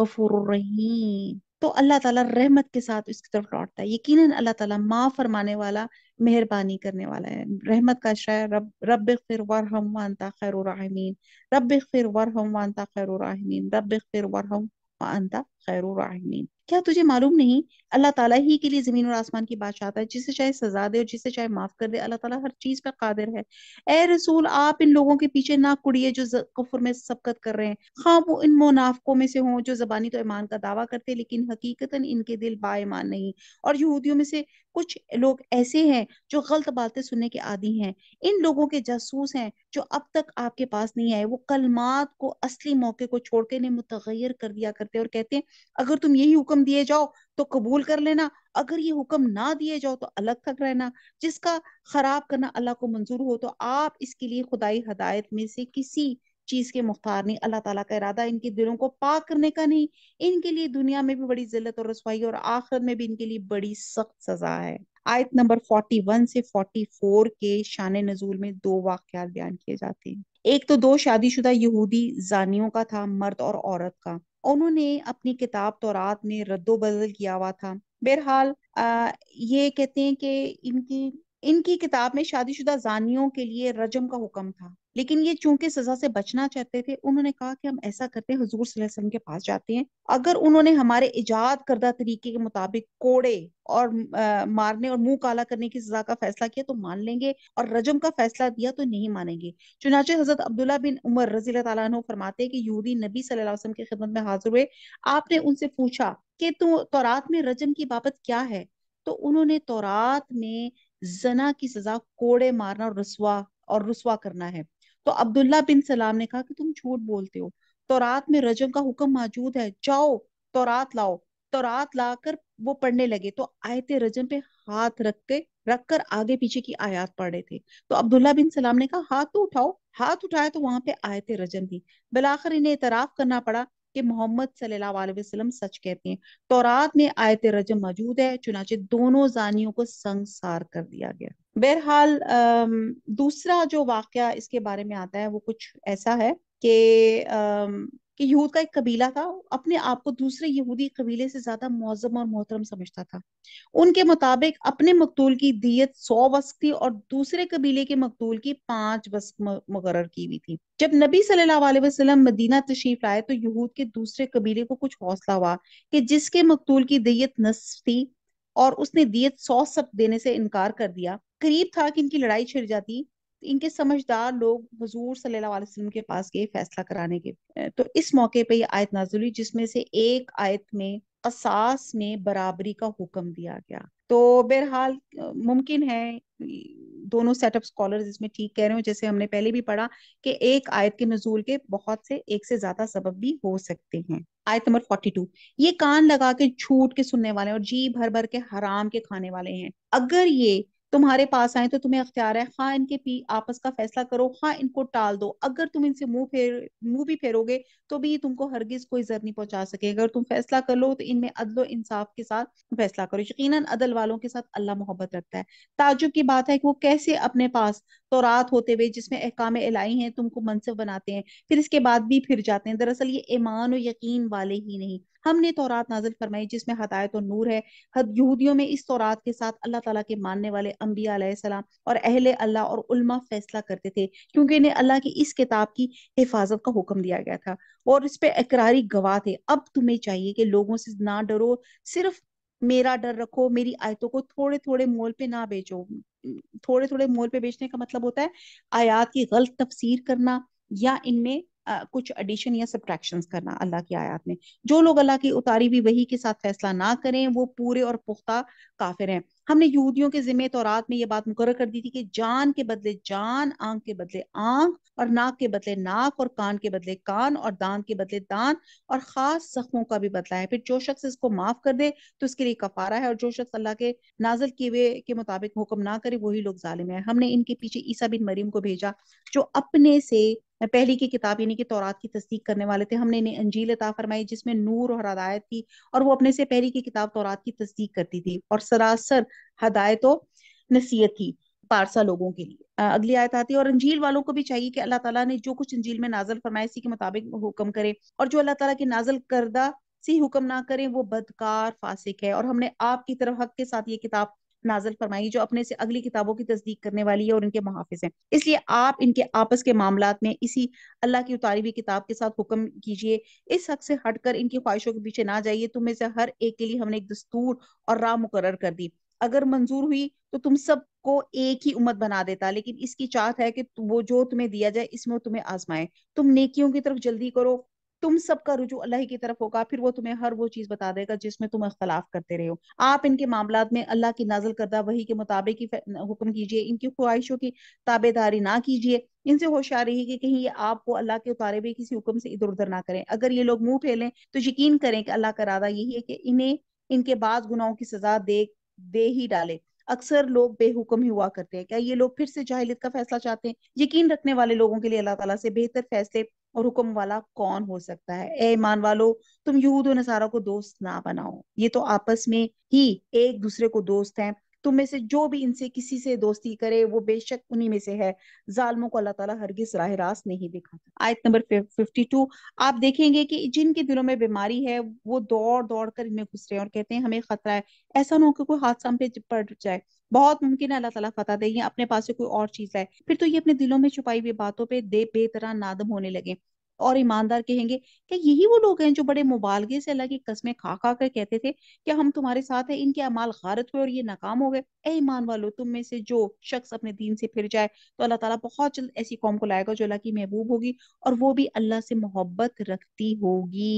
फ तो अल्लाह ताला रहमत के साथ उसकी तरफ लौटता है यकीनन अल्लाह ताला माफ फरमाने वाला मेहरबानी करने वाला है रहमत का शायर रब रब फिर हम वानता खैर उमीन रब फिर हम वानता खैर उमीन रब फिर हम वानता खैर उमीन क्या तुझे मालूम नहीं अल्लाह ताला ही के लिए जमीन और आसमान की बात चाहता है जिसे चाहे सजा दे और जिसे चाहे माफ कर दे अल्लाह ताला हर चीज पर कादिर है ए रसूल आप इन लोगों के पीछे ना कुड़िए जो कुफर में सबकत कर रहे हैं हाँ वो इन मुनाफकों में से हों जो जबानी तो ईमान का दावा करते लेकिन हकीकतन इनके दिल बाईमान नहीं और यहूदियों में से कुछ लोग ऐसे हैं जो गलत बातें सुनने के आदि हैं इन लोगों के जासूस हैं जो अब तक आपके पास नहीं आए वो कलमात को असली मौके को छोड़ के इन्हें मुतगैर कर दिया करते और कहते हैं अगर तुम यही हुक्म हुक्म दिए जाओ तो कबूल कर लेना अगर ये हुक्म ना दिए जाओ तो अलग तक रहना जिसका खराब करना अल्लाह को मंजूर हो तो आप इसके लिए खुदाई हदायत में से किसी चीज के मुख्तार नहीं अल्लाह ताला का इरादा इनके दिलों को पाक करने का नहीं इनके लिए दुनिया में भी बड़ी जिल्लत और रसवाई और आखिर में भी इनके लिए बड़ी सख्त सजा है आयत नंबर 41 से 44 के शान नजूल में दो वाक्यात बयान किए जाते हैं एक तो दो शादीशुदा यहूदी जानियों का था मर्द और औरत का उन्होंने अपनी किताब तौरात में रद्दो बदल किया हुआ था बहरहाल ये कहते हैं कि इनकी इनकी किताब में शादीशुदा जानियों के लिए रजम का हुक्म था लेकिन ये चूंकि सजा से बचना चाहते थे उन्होंने कहा कि हम ऐसा करते हैं हजूर सलम के पास जाते हैं अगर उन्होंने हमारे इजाद करदा तरीके के मुताबिक कोड़े और आ, मारने और मुंह काला करने की सजा का फैसला किया तो मान लेंगे और रजम का फैसला दिया तो नहीं मानेंगे चुनाचे हजरत अब्दुल्ला बिन उमर रजील तला फरमाते कि यूदी नबी सल्लल्लाहु की खिदमत में हाजिर हुए आपने उनसे पूछा कि तू तौरात में रजम की बाबत क्या है तो उन्होंने तौरात में जना की सजा कोड़े मारना और रसुआ और रसुआ करना है तो अब्दुल्ला बिन सलाम ने कहा कि तुम झूठ बोलते हो तो रात में रजम का हुक्म मौजूद है जाओ तो रात लाओ तो रात लाकर वो पढ़ने लगे तो आयते रजम पे हाथ रखते कर आगे पीछे की आयात पढ़ रहे थे तो अब्दुल्ला बिन सलाम ने कहा हाथ तो उठाओ हाथ उठाया तो वहां पे आयते रजम थी बिलाखिर इन्हें इतराफ करना पड़ा कि मोहम्मद सल्लल्लाहु सच कहते हैं तौरात में आयत रजम मौजूद है चुनाचे दोनों जानियों को संसार कर दिया गया बहरहाल दूसरा जो वाक्य इसके बारे में आता है वो कुछ ऐसा है कि कि यहूद का एक कबीला था अपने आप को दूसरे यहूदी कबीले से ज्यादा मौजम और मोहतरम समझता था उनके मुताबिक अपने मकतूल की दियत सौ वस्क थी और दूसरे कबीले के मकतूल की पांच वस्क मुकर की हुई थी जब नबी सल्लल्लाहु अलैहि वसल्लम मदीना तशरीफ लाए तो यहूद के दूसरे कबीले को कुछ हौसला हुआ कि जिसके मकतूल की दियत नस्फ थी और उसने दियत सौ सब देने से इनकार कर दिया करीब था कि इनकी लड़ाई छिड़ जाती इनके समझदार लोग हजूर सल्लाम के पास गए फैसला कराने के तो इस मौके पर ये आयत नाजुल हुई जिसमें से एक आयत में असास में बराबरी का हुक्म दिया गया तो बहरहाल मुमकिन है दोनों सेट ऑफ स्कॉलर्स इसमें ठीक कह रहे हो जैसे हमने पहले भी पढ़ा कि एक आयत के नजूल के बहुत से एक से ज्यादा सबब भी हो सकते हैं आयत नंबर फोर्टी टू ये कान लगा के छूट के सुनने वाले और जी भर भर के हराम के खाने वाले हैं अगर ये तुम्हारे पास आए तो तुम्हें अख्तियार है हाँ इनके पी आपस का फैसला करो हाँ इनको टाल दो अगर तुम इनसे मुंह फेर मुंह भी फेरोगे तो भी तुमको हरगिज कोई जर नहीं पहुंचा सके अगर तुम फैसला कर लो तो इनमें अदलो इंसाफ के साथ फैसला करो यकीन अदल वालों के साथ अल्लाह मोहब्बत रखता है ताजुब की बात है कि वो कैसे अपने पास तो रात होते हुए जिसमें अहकाम अलाई हैं तुमको मनसब बनाते हैं फिर इसके बाद भी फिर जाते हैं दरअसल ये ईमान और यकीन वाले ही नहीं हमने तौरात नाजिल फरमाई जिसमें हदायत और नूर है हद यहूदियों में इस तौरात के साथ अल्लाह ताला के मानने वाले अम्बिया सलाम और अहले अल्लाह और उल्मा फैसला करते थे क्योंकि इन्हें अल्लाह की इस किताब की हिफाजत का हुक्म दिया गया था और इस पे इकरारी गवाह थे अब तुम्हें चाहिए कि लोगों से ना डरो सिर्फ मेरा डर रखो मेरी आयतों को थोड़े थोड़े मोल पे ना बेचो थोड़े थोड़े मोल पे बेचने का मतलब होता है आयात की गलत तफसीर करना या इनमें कुछ एडिशन या सब्ट्रैक्शन करना अल्लाह की आयात में जो लोग अल्लाह की उतारी हुई वही के साथ फैसला ना करें वो पूरे और पुख्ता काफिर हैं हमने यहूदियों के जिम्मे तौरात में ये बात मुकर कर दी थी कि जान के बदले जान आंख के बदले आंख और नाक के बदले नाक और कान के बदले कान और दांत के बदले दांत और खास जख्मों का भी बदला है फिर जो शख्स इसको माफ कर दे तो उसके लिए कफारा है और जो शख्स अल्लाह के नाजल किए हुए के मुताबिक हुक्म ना करे वही लोग जालिम है हमने इनके पीछे ईसा बिन मरीम को भेजा जो अपने से पहली की किताब यानी कि तौरात की तस्दीक करने वाले थे हमने इन्हें अंजील अता फरमाई जिसमें नूर और हदायत थी और वो अपने से पहली की किताब तौरात की तस्दीक करती थी और सरासर हदायत नसीहत थी पारसा लोगों के लिए अगली आयत आती है और अंजील वालों को भी चाहिए कि अल्लाह ताला ने जो कुछ अंजील में नाजल फरमाए इसी के मुताबिक हुक्म करे और जो अल्लाह ताला के नाजल करदा सी हुक्म ना करें वो बदकार फासिक है और हमने आपकी तरफ हक के साथ ये किताब नाजल फरमाई जो अपने से अगली किताबों की तस्दीक करने वाली है और इनके मुहाफिज हैं इसलिए आप इनके आपस के मामला में इसी अल्लाह की उतारी हुई किताब के साथ हुक्म कीजिए इस हक से हटकर इनकी ख्वाहिशों के पीछे ना जाइए तुम्हें से हर एक के लिए हमने एक दस्तूर और राह मुकर कर दी अगर मंजूर हुई तो तुम सबको एक ही उम्मत बना देता लेकिन इसकी चाहत है कि वो जो तुम्हें दिया जाए इसमें तुम्हें आजमाए तुम नेकियों की तरफ जल्दी करो तुम सबका रुझू अल्लाह की तरफ होगा फिर वो तुम्हें हर वो चीज बता देगा जिसमें तुम अख्तलाफ करते रहे हो आप इनके मामला में अल्लाह की नाजल करदा वही के मुताबिक ही हुक्म कीजिए इनकी ख्वाहिशों की ताबेदारी ना कीजिए इनसे होशियार रही कि कहीं ये आपको अल्लाह के उतारे हुए किसी हुक्म से इधर उधर ना करें अगर ये लोग मुंह फेलें तो यकीन करें कि अल्लाह का इरादा यही है कि इन्हें इनके बाद गुनाहों की सजा दे दे ही डाले अक्सर लोग बेहुक्म ही हुआ करते हैं क्या ये लोग फिर से जाहिलियत का फैसला चाहते हैं यकीन रखने वाले लोगों के लिए अल्लाह ताला से बेहतर फैसले और हुक्म वाला कौन हो सकता है ए ईमान वालो तुम यहूद और नसारा को दोस्त ना बनाओ ये तो आपस में ही एक दूसरे को दोस्त हैं तुम में से जो भी इनसे किसी से दोस्ती करे वो बेशक उन्हीं में से है जालमों को अल्लाह ताला हरगिज राह रास्त नहीं दिखाता आयत नंबर टू आप देखेंगे कि जिनके दिलों में बीमारी है वो दौड़ दौड़ कर इनमें घुस रहे हैं और कहते हैं हमें खतरा है ऐसा ना हो कि कोई हादसा हम पे पड़ जाए बहुत मुमकिन है अल्लाह ताला फतह दे अपने पास से कोई और चीज है फिर तो ये अपने दिलों में छुपाई हुई बातों पे दे बेतरा नादम होने लगे और ईमानदार कहेंगे क्या यही वो लोग हैं जो बड़े मुबालगे से अल्लाह की कस्में खा खा कर कहते थे कि हम तुम्हारे साथ हैं इनके अमाल गारत हुए और ये नाकाम हो गए ऐ ईमान वालो तुम में से जो शख्स अपने दीन से फिर जाए तो अल्लाह ताला बहुत जल्द ऐसी कौम को लाएगा जो अल्लाह की महबूब होगी और वो भी अल्लाह से मोहब्बत रखती होगी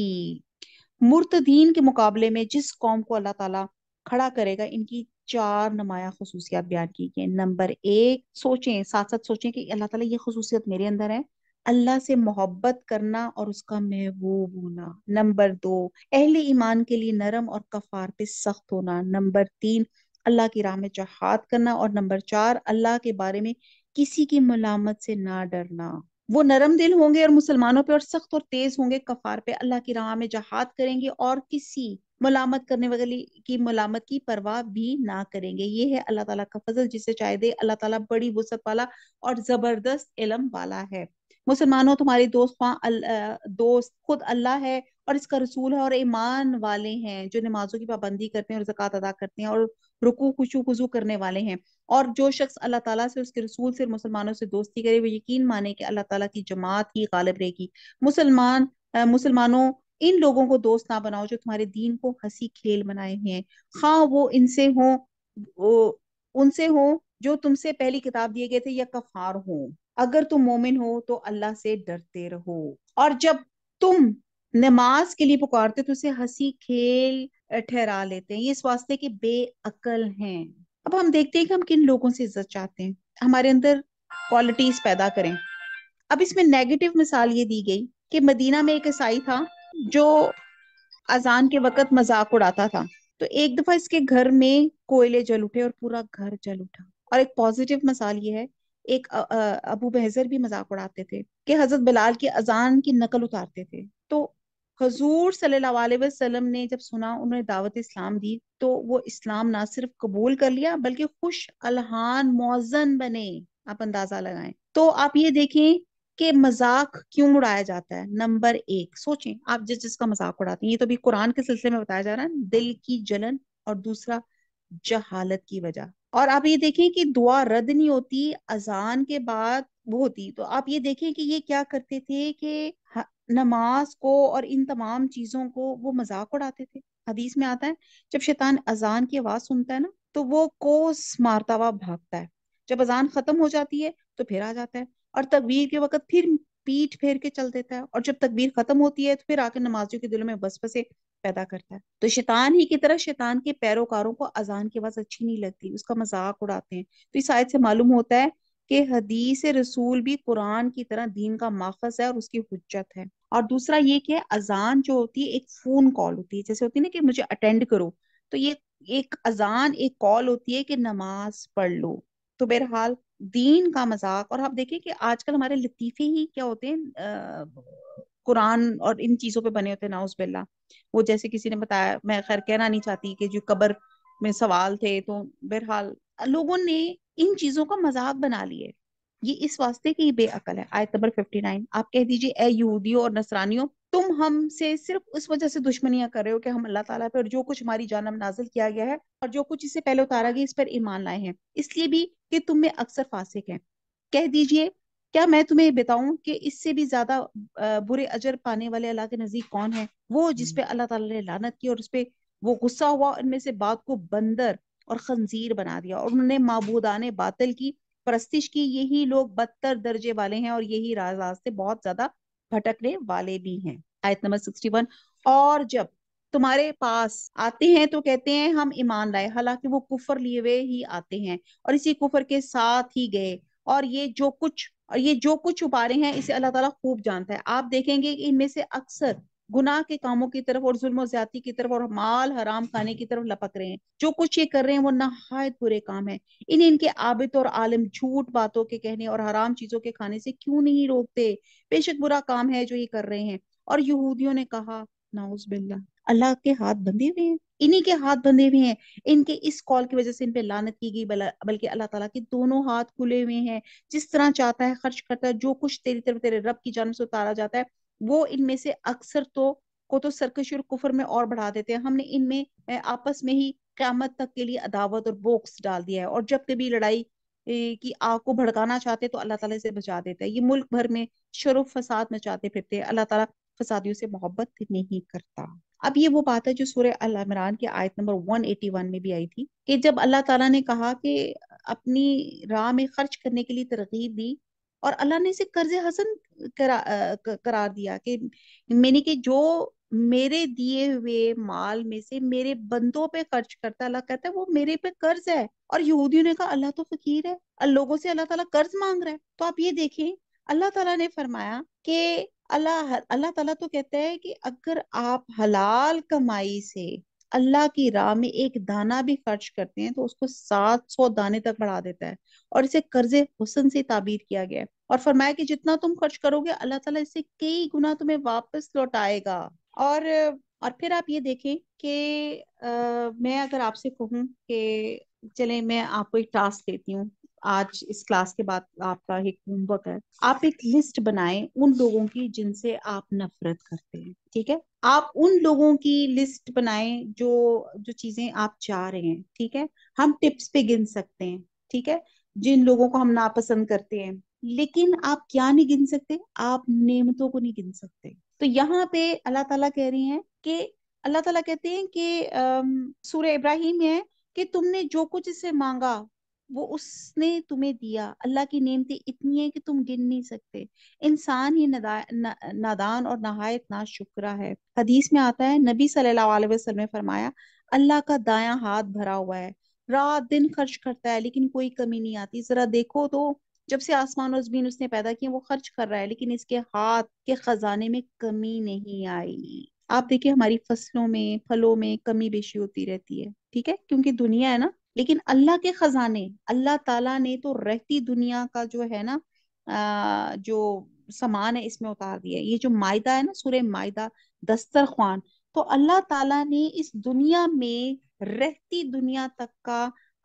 मुर्तदीन के मुकाबले में जिस कौम को अल्लाह ताला खड़ा करेगा इनकी चार नुमाया खसूसियात बयान की गई नंबर एक सोचें साथ साथ सोचें कि अल्लाह ताला ये खसूसियत मेरे अंदर है अल्लाह से मोहब्बत करना और उसका महबूब होना नंबर दो अहले ईमान के लिए नरम और कफार पे सख्त होना नंबर तीन अल्लाह की राह में जहाद करना और नंबर चार अल्लाह के बारे में किसी की मलामत से ना डरना वो नरम दिल होंगे और मुसलमानों पे और सख्त और तेज होंगे कफार पे अल्लाह की राह में जहाद करेंगे और किसी मलामत करने वाले की मलामत की परवाह भी ना करेंगे ये है अल्लाह ताला का फजल जिसे चाहे दे अल्लाह ताला बड़ी वसत वाला और जबरदस्त इलम वाला है मुसलमानों तुम्हारी दोस्त दोस्त खुद अल्लाह है और इसका रसूल है और ईमान वाले हैं जो नमाजों की पाबंदी करते हैं और जक़ात अदा करते हैं और रुकू खुशू खुजू करने वाले हैं और जो शख्स अल्लाह ताला से उसके रसूल से मुसलमानों से दोस्ती करे वो यकीन माने कि अल्लाह ताला की जमात ही गालिब रहेगी मुसलमान मुसलमानों इन लोगों को दोस्त ना बनाओ जो तुम्हारे दीन को हंसी खेल बनाए हैं खा हाँ, वो इनसे हो उनसे हो जो तुमसे पहली किताब दिए गए थे या कफार हो अगर तुम मोमिन हो तो अल्लाह से डरते रहो और जब तुम नमाज के लिए पुकारते तो उसे हंसी खेल ठहरा लेते हैं ये इस वास्ते के बेअकल हैं अब हम देखते हैं कि हम किन लोगों से इज्जत चाहते हैं हमारे अंदर क्वालिटीज पैदा करें अब इसमें नेगेटिव मिसाल ये दी गई कि मदीना में एक ईसाई था जो अजान के वक्त मजाक उड़ाता था तो एक दफा इसके घर में कोयले जल उठे और पूरा घर जल उठा और एक पॉजिटिव मिसाल ये है एक अबू बहजर भी मजाक उड़ाते थे कि हजरत बिलाल की अजान की नकल उतारते थे तो हजूर सल्लल्लाहु वसल्लम ने जब सुना उन्होंने दावत इस्लाम दी तो वो इस्लाम ना सिर्फ कबूल कर लिया बल्कि खुश अलहान मौजन बने आप अंदाजा लगाएं तो आप ये देखें कि मजाक क्यों उड़ाया जाता है नंबर एक सोचें आप जिस जिसका मजाक उड़ाते हैं ये तो भी कुरान के सिलसिले में बताया जा रहा है दिल की जलन और दूसरा जहालत की वजह और आप ये देखें कि दुआ रद्द नहीं होती अजान के बाद वो होती तो आप ये देखें कि ये क्या करते थे कि नमाज को और इन तमाम चीजों को वो मजाक उड़ाते थे हदीस में आता है जब शैतान अजान की आवाज सुनता है ना तो वो कोस मारता हुआ भागता है जब अजान खत्म हो जाती है तो फिर आ जाता है और तकबीर के वक्त फिर पीठ फेर के चल देता है और जब तकबीर खत्म होती है तो फिर आकर नमाजियों के दिलों में बसे पैदा करता है तो शैतान ही की तरह शैतान के पैरोकारों को अजान की आवाज अच्छी नहीं लगती उसका मजाक उड़ाते हैं तो इस आयत से मालूम होता है कि हदीस रसूल भी कुरान की तरह दीन का माखज है और उसकी हजत है और दूसरा ये कि अजान जो होती है एक फोन कॉल होती है जैसे होती है ना कि मुझे अटेंड करो तो ये एक अजान एक कॉल होती है कि नमाज पढ़ लो तो बहरहाल दीन का मजाक और आप देखें कि आजकल हमारे लतीफे ही क्या होते हैं कुरान और इन चीजों पे बने होते हैं नाउस बिल्ला वो जैसे किसी ने बताया मैं खैर कहना नहीं चाहती कि जो कबर में सवाल थे तो बहरहाल लोगों ने इन चीजों का मजाक बना लिए ये इस वास्ते की बेअकल है आयत नंबर नाइन आप कह दीजिए ए यहूदियों और नसरानियों तुम हमसे सिर्फ उस वजह से दुश्मनियां कर रहे हो कि हम अल्लाह ताला पे और जो कुछ हमारी जानम नाजिल किया गया है और जो कुछ इससे पहले उतारा गया इस पर ईमान लाए हैं इसलिए भी कि तुम में अक्सर फासिक हैं कह दीजिए क्या मैं तुम्हें बताऊं कि इससे भी ज्यादा बुरे अजर पाने वाले अल्लाह के नजदीक कौन है वो जिसपे हम्म। अल्लाह ताला ने लानत की और उसपे वो गुस्सा हुआ उनमें से बात को बंदर और खंजीर बना दिया और उन्होंने माबूदान बातिल की परस्तिश की यही लोग बदतर दर्जे वाले हैं और यही रास्ते बहुत ज्यादा भटकने वाले भी हैं आयत नंबर सिक्सटी वन और जब तुम्हारे पास आते हैं तो कहते हैं हम ईमान लाए हालांकि वो कुफर लिए हुए ही आते हैं और इसी कुफर के साथ ही गए और ये जो कुछ और ये जो कुछ छुपा रहे हैं इसे अल्लाह ताला खूब जानता है आप देखेंगे कि इनमें से अक्सर गुनाह के कामों की तरफ और जुल्म ज्यादा की तरफ और माल हराम खाने की तरफ लपक रहे हैं जो कुछ ये कर रहे हैं वो नहायत बुरे काम है इन्हें इनके आबित और आलिम झूठ बातों के कहने और हराम चीजों के खाने से क्यों नहीं रोकते बेशक बुरा काम है जो ये कर रहे हैं और यहूदियों ने कहा नाउज बिल्ला अल्लाह के हाथ बंधे हुए हैं इन्हीं के हाथ बंधे हुए हैं इनके इस कॉल की वजह से इन पे लानत की गई बल्कि अल्लाह ताला के दोनों हाथ खुले हुए हैं जिस तरह चाहता है खर्च करता है जो कुछ तेरी तरफ तेरे रब की जानव से उतारा जाता है वो इनमें से अक्सर तो को तो सरकशी और कुफर में और बढ़ा देते हैं हमने इनमें आपस में ही क्यामत तक के लिए अदावत और बोक्स डाल दिया है और जब कभी लड़ाई की आग को भड़काना चाहते तो अल्लाह ताला से बचा देता है ये मुल्क भर में शरुफ फसाद मचाते फिरते हैं अल्लाह ताला फसादियों से मोहब्बत नहीं करता अब ये वो बात है जो सूर्य अल इमरान की आयत नंबर 181 में भी आई थी कि जब अल्लाह ताला ने कहा कि अपनी राह में खर्च करने के लिए तरगीब दी और अल्लाह ने इसे कर्ज हसन करा, करार दिया कि मैंने कि जो मेरे दिए हुए माल में से मेरे बंदों पे खर्च करता अल्लाह कहता है वो मेरे पे कर्ज है और यहूदियों ने कहा अल्लाह तो फकीर है और लोगों से अल्लाह ताला कर्ज मांग रहा है तो आप ये देखें अल्लाह ताला ने फरमाया कि अल्लाह अल्लाह ताला तो कहता है कि अगर आप हलाल कमाई से अल्लाह की राह में एक दाना भी खर्च करते हैं तो उसको सात सौ दाने तक बढ़ा देता है और इसे कर्ज हुसन से ताबीर किया गया है और फरमाया कि जितना तुम खर्च करोगे अल्लाह ताला इससे कई गुना तुम्हें वापस लौटाएगा और और फिर आप ये देखें कि मैं अगर आपसे कहूँ कि चले मैं आपको एक टास्क देती हूँ आज इस क्लास के बाद आपका एक होमवर्क है आप एक लिस्ट बनाए उन लोगों की जिनसे आप नफरत करते हैं ठीक है आप उन लोगों की लिस्ट बनाए जो जो चीजें आप चाह रहे हैं ठीक है हम टिप्स पे गिन सकते हैं ठीक है जिन लोगों को हम नापसंद करते हैं लेकिन आप क्या नहीं गिन सकते आप नेमतों को नहीं गिन सकते तो यहाँ पे अल्लाह ताला कह रही हैं कि अल्लाह ताला कहते हैं कि सूर्य इब्राहिम है कि तुमने जो कुछ इसे मांगा वो उसने तुम्हें दिया अल्लाह की नेमतें इतनी है कि तुम गिन नहीं सकते इंसान ही नदा, नादान और नहायत ना शुक्रा है हदीस में आता है नबी सल्लल्लाहु अलैहि वसल्लम ने फरमाया अल्लाह का दाया हाथ भरा हुआ है रात दिन खर्च करता है लेकिन कोई कमी नहीं आती जरा देखो तो जब से आसमान और जमीन उसने पैदा किए वो खर्च कर रहा है लेकिन इसके हाथ के खजाने में कमी नहीं आई आप देखिए हमारी फसलों में फलों में कमी बेशी होती रहती है ठीक है क्योंकि दुनिया है ना लेकिन अल्लाह के खजाने अल्लाह ताला ने तो रहती दुनिया का जो है ना आ, जो सामान है इसमें उतार दिया ये जो मायदा है ना सूर्य मायदा दस्तर खान तो अल्लाह ताला ने इस दुनिया में रहती दुनिया तक का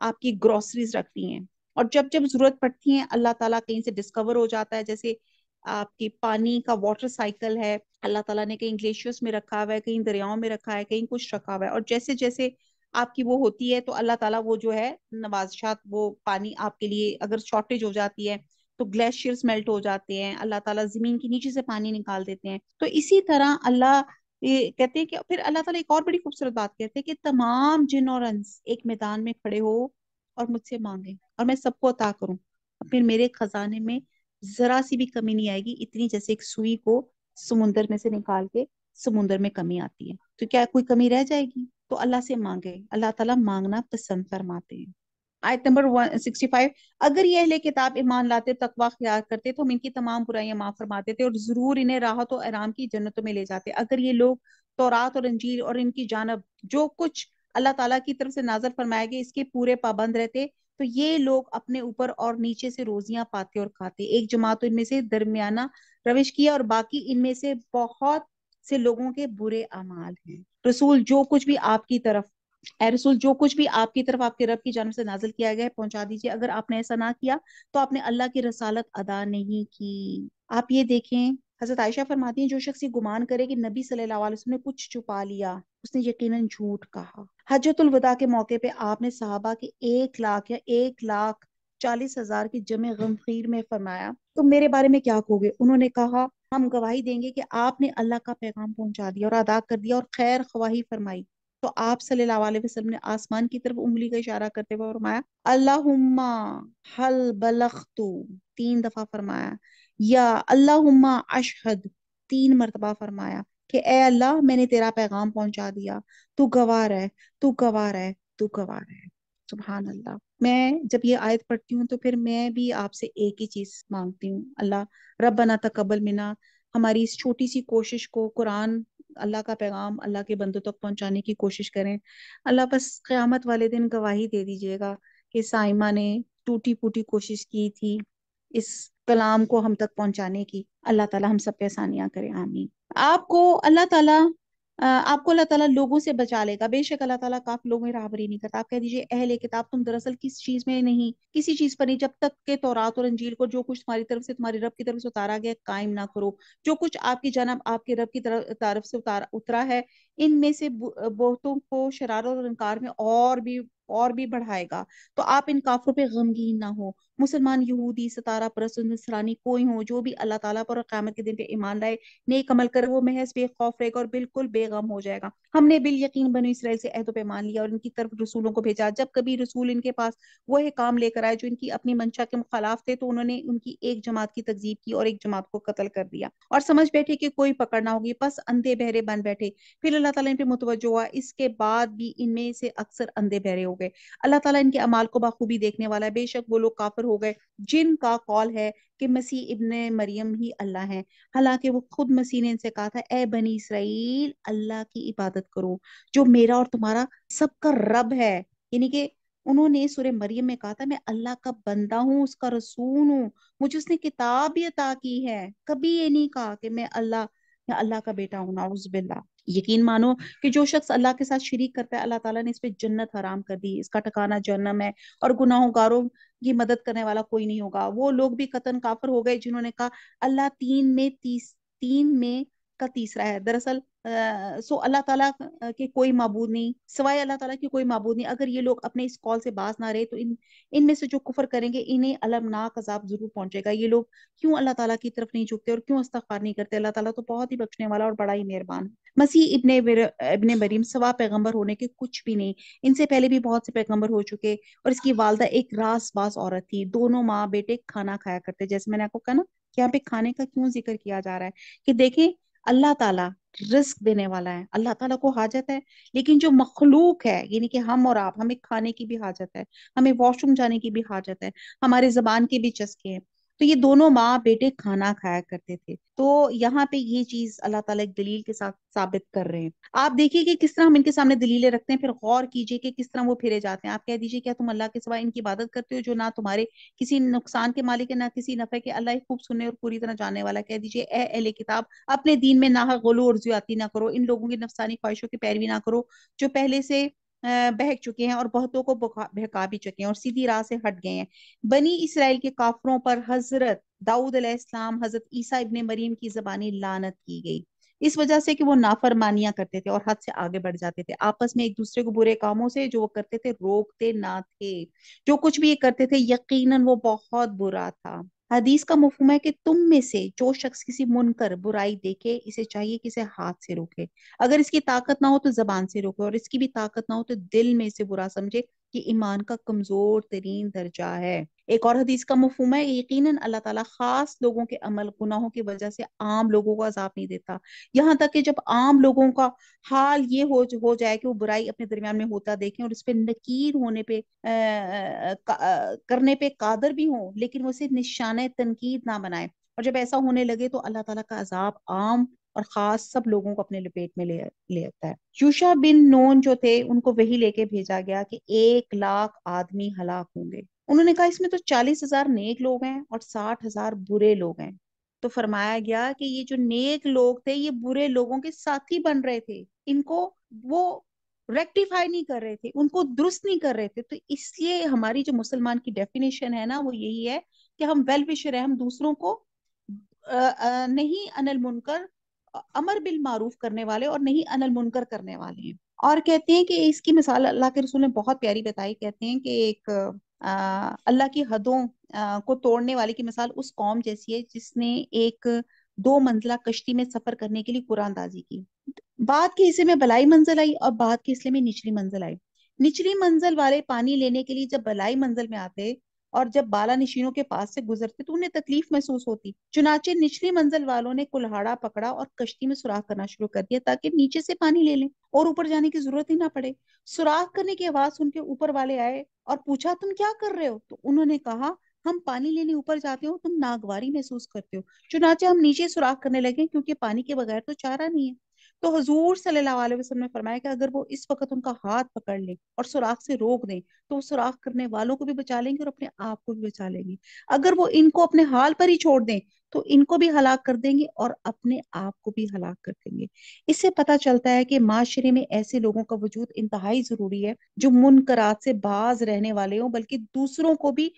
आपकी ग्रोसरीज रख दी है और जब जब जरूरत पड़ती है अल्लाह ताला कहीं से डिस्कवर हो जाता है जैसे आपकी पानी का वाटर साइकिल है अल्लाह ताला ने कहीं ग्लेशियर्स में रखा हुआ है कहीं दरियाओं में रखा है कहीं कुछ रखा हुआ है और जैसे जैसे आपकी वो होती है तो अल्लाह ताला वो जो है नवाजशात वो पानी आपके लिए अगर शॉर्टेज हो जाती है तो ग्लेशियर्स मेल्ट हो जाते हैं अल्लाह ताला जमीन के नीचे से पानी निकाल देते हैं तो इसी तरह अल्लाह कहते हैं कि फिर अल्लाह ताला एक और बड़ी खूबसूरत बात कहते हैं कि तमाम जिन और अंस एक मैदान में खड़े हो और मुझसे मांगे और मैं सबको अता करूं फिर मेरे खजाने में जरा सी भी कमी नहीं आएगी इतनी जैसे एक सुई को समुन्द्र में से निकाल के समुन्द्र में कमी आती है तो क्या कोई कमी रह जाएगी तो अल्लाह से मांगे अल्लाह ताला मांगना पसंद फरमाते हैं आयत नंबर अगर ये अहले किताब ईमान लाते तकवा ख्याल करते तो हम इनकी तमाम बुराइयां माफ फरमाते थे और जरूर इन्हें राहत और आराम की जन्नतों में ले जाते अगर ये लोग तोरात और अंजीर और इनकी जानब जो कुछ अल्लाह ताला की तरफ से नाजर फरमाया गया इसके पूरे पाबंद रहते तो ये लोग अपने ऊपर और नीचे से रोजियां पाते और खाते एक जमात तो इनमें से दरमियाना रविश किया और बाकी इनमें से बहुत से लोगों के बुरे अमाल हैं रसूल जो कुछ भी आपकी तरफ ए रसूल जो कुछ भी आपकी तरफ आपके रब की जानव से नाजिल किया गया है पहुंचा दीजिए अगर आपने ऐसा ना किया तो आपने अल्लाह की रसालत अदा नहीं की आप ये देखें हजरत आयशा फरमाती है जो शख्स ये गुमान करे कि नबी सल्लल्लाहु अलैहि वसल्लम ने कुछ छुपा लिया उसने यकीनन झूठ कहा हजरतुलवदा के मौके पे आपने साहबा के एक लाख या एक लाख चालीस हजार की जमे गमखीर में फरमाया तो मेरे बारे में क्या कहोगे उन्होंने कहा हम गवाही देंगे कि आपने अल्लाह का पैगाम पहुंचा दिया और अदा कर दिया और खैर ख्वाही फरमाई तो आप सल्लल्लाहु अलैहि वसल्लम ने आसमान की तरफ उंगली का इशारा करते हुए फरमाया अल्लाहुम्मा हल बलखतु तीन दफा फरमाया या अल्लाहुम्मा अशहद तीन मरतबा फरमाया कि ए अल्लाह मैंने तेरा पैगाम पहुंचा दिया तू गवार है तू गवार है तू गवार है सुबहान अल्लाह मैं जब ये आयत पढ़ती हूँ तो फिर मैं भी आपसे एक ही चीज मांगती हूँ अल्लाह था कबल मिना हमारी इस छोटी सी कोशिश को कुरान अल्लाह का पैगाम अल्लाह के बंदों तक पहुंचाने की कोशिश करें अल्लाह बस क्यामत वाले दिन गवाही दे दीजिएगा कि साइमा ने टूटी फूटी कोशिश की थी इस कलाम को हम तक पहुंचाने की अल्लाह ताला हम सब पे आसानियां करें आमीन आपको अल्लाह ताला आपको अल्लाह ताला लोगों से बचा लेगा बेशक अल्लाह ताला काफ लोगों में राहबरी नहीं करता आप कह दीजिए अहले किताब तुम दरअसल किस चीज में नहीं किसी चीज पर नहीं जब तक के तौरात और अंजील को जो कुछ तुम्हारी तरफ से तुम्हारे रब की तरफ से उतारा गया कायम ना करो जो कुछ आपकी जनाब आपके रब की तरफ से उतारा उतरा है इनमें से बहुतों को शरारत और इनकार में और भी और भी बढ़ाएगा तो आप इन काफरों पे गमगीन ना हो मुसलमान यहूदी सतारा परसरानी कोई हो जो भी अल्लाह ताला पर क्यामत के दिन पे ईमान लाए नेक अमल करे वो महज बेखौफ रहेगा और बिल्कुल बेगम हो जाएगा हमने बिल यकीन बनो इसराइल से अहदों पे मान लिया और इनकी तरफ रसूलों को भेजा जब कभी रसूल इनके पास वह काम लेकर आए जो इनकी अपनी मंशा के मुखालाफ थे तो उन्होंने उनकी एक जमात की तकजीब की और एक जमात को कत्ल कर दिया और समझ बैठे कि कोई पकड़ना होगी बस अंधे बहरे बन बैठे फिर अल्लाह तला इन पे मुतवजो हुआ इसके बाद भी इनमें से अक्सर अंधे बहरे हो गए अल्लाह ताला इनके अमाल को बखूबी देखने वाला है बेशक वो लोग काफिर हो गए जिनका का कौल है कि मसीह इबन मरियम ही अल्लाह है हालांकि वो खुद मसीह ने इनसे कहा था ए बनी इसराइल अल्लाह की इबादत करो जो मेरा और तुम्हारा सबका रब है यानी कि उन्होंने सूर्य मरियम में कहा था मैं अल्लाह का बंदा हूँ उसका रसूल हूँ मुझे उसने किताब भी अता की है कभी ये नहीं कहा कि मैं अल्लाह या अल्लाह का बेटा हूँ नाउज बिल्ला यकीन मानो कि जो शख्स अल्लाह के साथ शरीक करता है अल्लाह ताला ने इस पे जन्नत हराम कर दी इसका ठिकाना जन्म है और गुनाहोंगारों की मदद करने वाला कोई नहीं होगा वो लोग भी कतन काफर हो गए जिन्होंने कहा अल्लाह तीन में तीस तीन में का तीसरा है दरअसल सो अल्लाह ताला के कोई मबूद नहीं सवाए अल्लाह ताला के कोई मबूद नहीं अगर ये लोग अपने इस कॉल से बाज ना रहे तो इन इनमें से जो कुफर करेंगे इन्हें अलमनाक अजाब जरूर पहुंचेगा ये लोग क्यों अल्लाह ताला की तरफ नहीं झुकते और क्यों इस्तफार नहीं करते अल्लाह ताला तो बहुत ही बख्शने वाला और बड़ा ही मेहरबान मसीह इबन इबन मरीम सवा पैगम्बर होने के कुछ भी नहीं इनसे पहले भी बहुत से पैगम्बर हो चुके और इसकी वालदा एक रास बास औरत थी दोनों माँ बेटे खाना खाया करते जैसे मैंने आपको कहा ना यहाँ पे खाने का क्यों जिक्र किया जा रहा है कि देखें अल्लाह ताला रिस्क देने वाला है अल्लाह ताला को हाजत है लेकिन जो मखलूक है यानी कि हम और आप हमें खाने की भी हाजत है हमें वॉशरूम जाने की भी हाजत है हमारे जबान के भी चस्के हैं तो ये दोनों माँ बेटे खाना खाया करते थे तो यहाँ पे ये चीज अल्लाह ताला एक दलील के साथ साबित कर रहे हैं आप देखिए कि किस तरह हम इनके सामने दलीलें रखते हैं फिर गौर कीजिए कि किस तरह वो फिरे जाते हैं आप कह दीजिए क्या तुम अल्लाह के सिवा इनकी इबादत करते हो जो ना तुम्हारे किसी नुकसान के मालिक है ना किसी नफे के अल्लाह खूब सुनने और पूरी तरह जानने वाला कह दीजिए ए अहले किताब अपने दीन में ना गलो और ज्यादा ना करो इन लोगों की नफसानी ख्वाहिशों की पैरवी ना करो जो पहले से बहक चुके हैं और बहुतों को बहका भी चुके हैं और सीधी राह से हट गए हैं बनी इसराइल के काफरों पर हजरत दाऊद अलैहिस्सलाम हजरत ईसा इबन मरीम की जबानी लानत की गई इस वजह से कि वो नाफरमानियां करते थे और हद से आगे बढ़ जाते थे आपस में एक दूसरे को बुरे कामों से जो वो करते थे रोकते ना थे जो कुछ भी ये करते थे यकीनन वो बहुत बुरा था हदीस का मफहम है कि तुम में से जो शख्स किसी मुनकर बुराई देखे इसे चाहिए कि इसे हाथ से रोके अगर इसकी ताकत ना हो तो जबान से रोके और इसकी भी ताकत ना हो तो दिल में इसे बुरा समझे कि ईमान का कमजोर तरीन दर्जा है एक और हदीस का मफहम है यकीन अल्लाह ताला खास लोगों के अमल गुनाहों की वजह से आम लोगों को अजाब नहीं देता यहाँ तक कि जब आम लोगों का हाल ये हो हो जाए कि वो बुराई अपने दरमियान में होता देखें और इस पर नकीर होने पे आ, आ, करने पे कादर भी हों लेकिन वो उसे निशान तनकीद ना बनाए और जब ऐसा होने लगे तो अल्लाह तला का अजाब आम और खास सब लोगों को अपने लपेट में ले लेता आता है यूशा बिन नोन जो थे उनको वही लेके भेजा गया कि एक लाख आदमी हलाक होंगे उन्होंने कहा इसमें तो चालीस हजार नेक लोग हैं और साठ हजार बुरे लोग हैं तो फरमाया गया कि ये जो नेक लोग थे ये बुरे लोगों के साथी बन रहे थे इनको वो रेक्टिफाई नहीं कर रहे थे उनको दुरुस्त नहीं कर रहे थे तो इसलिए हमारी जो मुसलमान की डेफिनेशन है ना वो यही है कि हम वेल विशर है हम दूसरों को नहीं अनल मुनकर अमर बिल मारूफ करने वाले और नहीं अनल मुनकर करने वाले हैं और कहते हैं कि इसकी मिसाल अल्लाह के रसूल ने बहुत प्यारी बताई कहते हैं कि एक अल्लाह की हदों को तोड़ने वाले की मिसाल उस कौम जैसी है जिसने एक दो मंजिला कश्ती में सफर करने के लिए कुरानदाजी की बाद के हिस्से में बलाई मंजिल आई और बाद के हिस्से में निचली मंजिल आई निचली मंजिल वाले पानी लेने के लिए जब बलाई मंजिल में आते और जब बाला निशीनों के पास से गुजरते तो उन्हें तकलीफ महसूस होती चुनाचे निचली मंजिल वालों ने कुल्हाड़ा पकड़ा और कश्ती में सुराख करना शुरू कर दिया ताकि नीचे से पानी ले लें और ऊपर जाने की जरूरत ही ना पड़े सुराख करने की आवाज के ऊपर वाले आए और पूछा तुम क्या कर रहे हो तो उन्होंने कहा हम पानी लेने ऊपर जाते हो तुम नागवारी महसूस करते हो चुनाचे हम नीचे सुराख करने लगे क्योंकि पानी के बगैर तो चारा नहीं है तो हजूर सल्लल्लाहु वसल्लम ने फरमाया कि अगर वो इस वक्त उनका हाथ पकड़ लें और सुराख से रोक दें तो वो सुराख करने वालों को भी बचा लेंगे और अपने आप को भी बचा लेंगे अगर वो इनको अपने हाल पर ही छोड़ दें तो इनको भी हलाक कर देंगे और अपने आप को भी हलाक कर देंगे इससे पता चलता है कि माशरे में ऐसे लोगों का वजूद इंतहाई जरूरी है जो मुनकरात से बाज रहने वाले हों बल्कि दूसरों को भी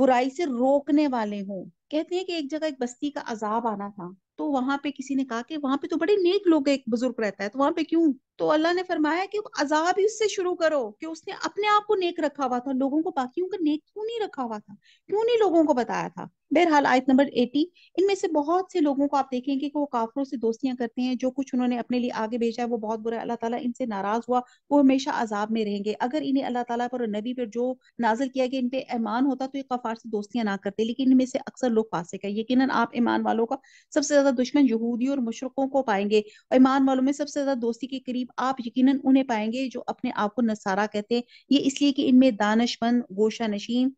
बुराई से रोकने वाले हों कहते हैं कि एक जगह एक बस्ती का अजाब आना था तो वहां पे किसी ने कहा कि वहां पे तो बड़े नेक लोग एक बुजुर्ग रहता है तो वहां पे क्यों तो अल्लाह ने फरमाया कि अजाब ही उससे शुरू करो कि उसने अपने आप को नेक रखा हुआ था लोगों को बाकी का नेक क्यों नहीं रखा हुआ था क्यों नहीं लोगों को बताया था बहरहाल आयत नंबर एटी इनमें से बहुत से लोगों को आप देखेंगे कि वो काफरों से दोस्तियां करते हैं जो कुछ उन्होंने अपने लिए आगे भेजा है वो बहुत बुरा अल्लाह ताला इनसे नाराज हुआ वो हमेशा अजाब में रहेंगे अगर इन्हें अल्लाह ताला पर और नबी पर जो नाजर किया गया इन पे ईमान होता तो ये काफार से दोस्तियां ना करते लेकिन इनमें से अक्सर लोग फासिक है यकीन आप ईमान वालों का सबसे ज्यादा दुश्मन यहूदी और मुशरकों को पाएंगे ईमान वालों में सबसे ज्यादा दोस्ती के करीब आप यकीन उन्हें पाएंगे जो अपने आप को नसारा कहते हैं ये इसलिए कि इनमें दानशमंद गोशा नशीन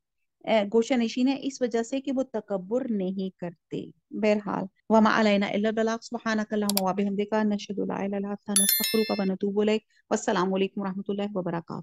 गोशा नशीन है इस वजह से कि वो तकबर नहीं करते बहरहाल वमा अलैना इल्ला बलाग सुभानक अल्लाहुम्मा व बिहम्दिका नशहदु ला इलाहा इल्ला अंता नस्तगफिरुका व नतूबु इलैक वस्सलाम अलैकुम व रहमतुल्लाहि व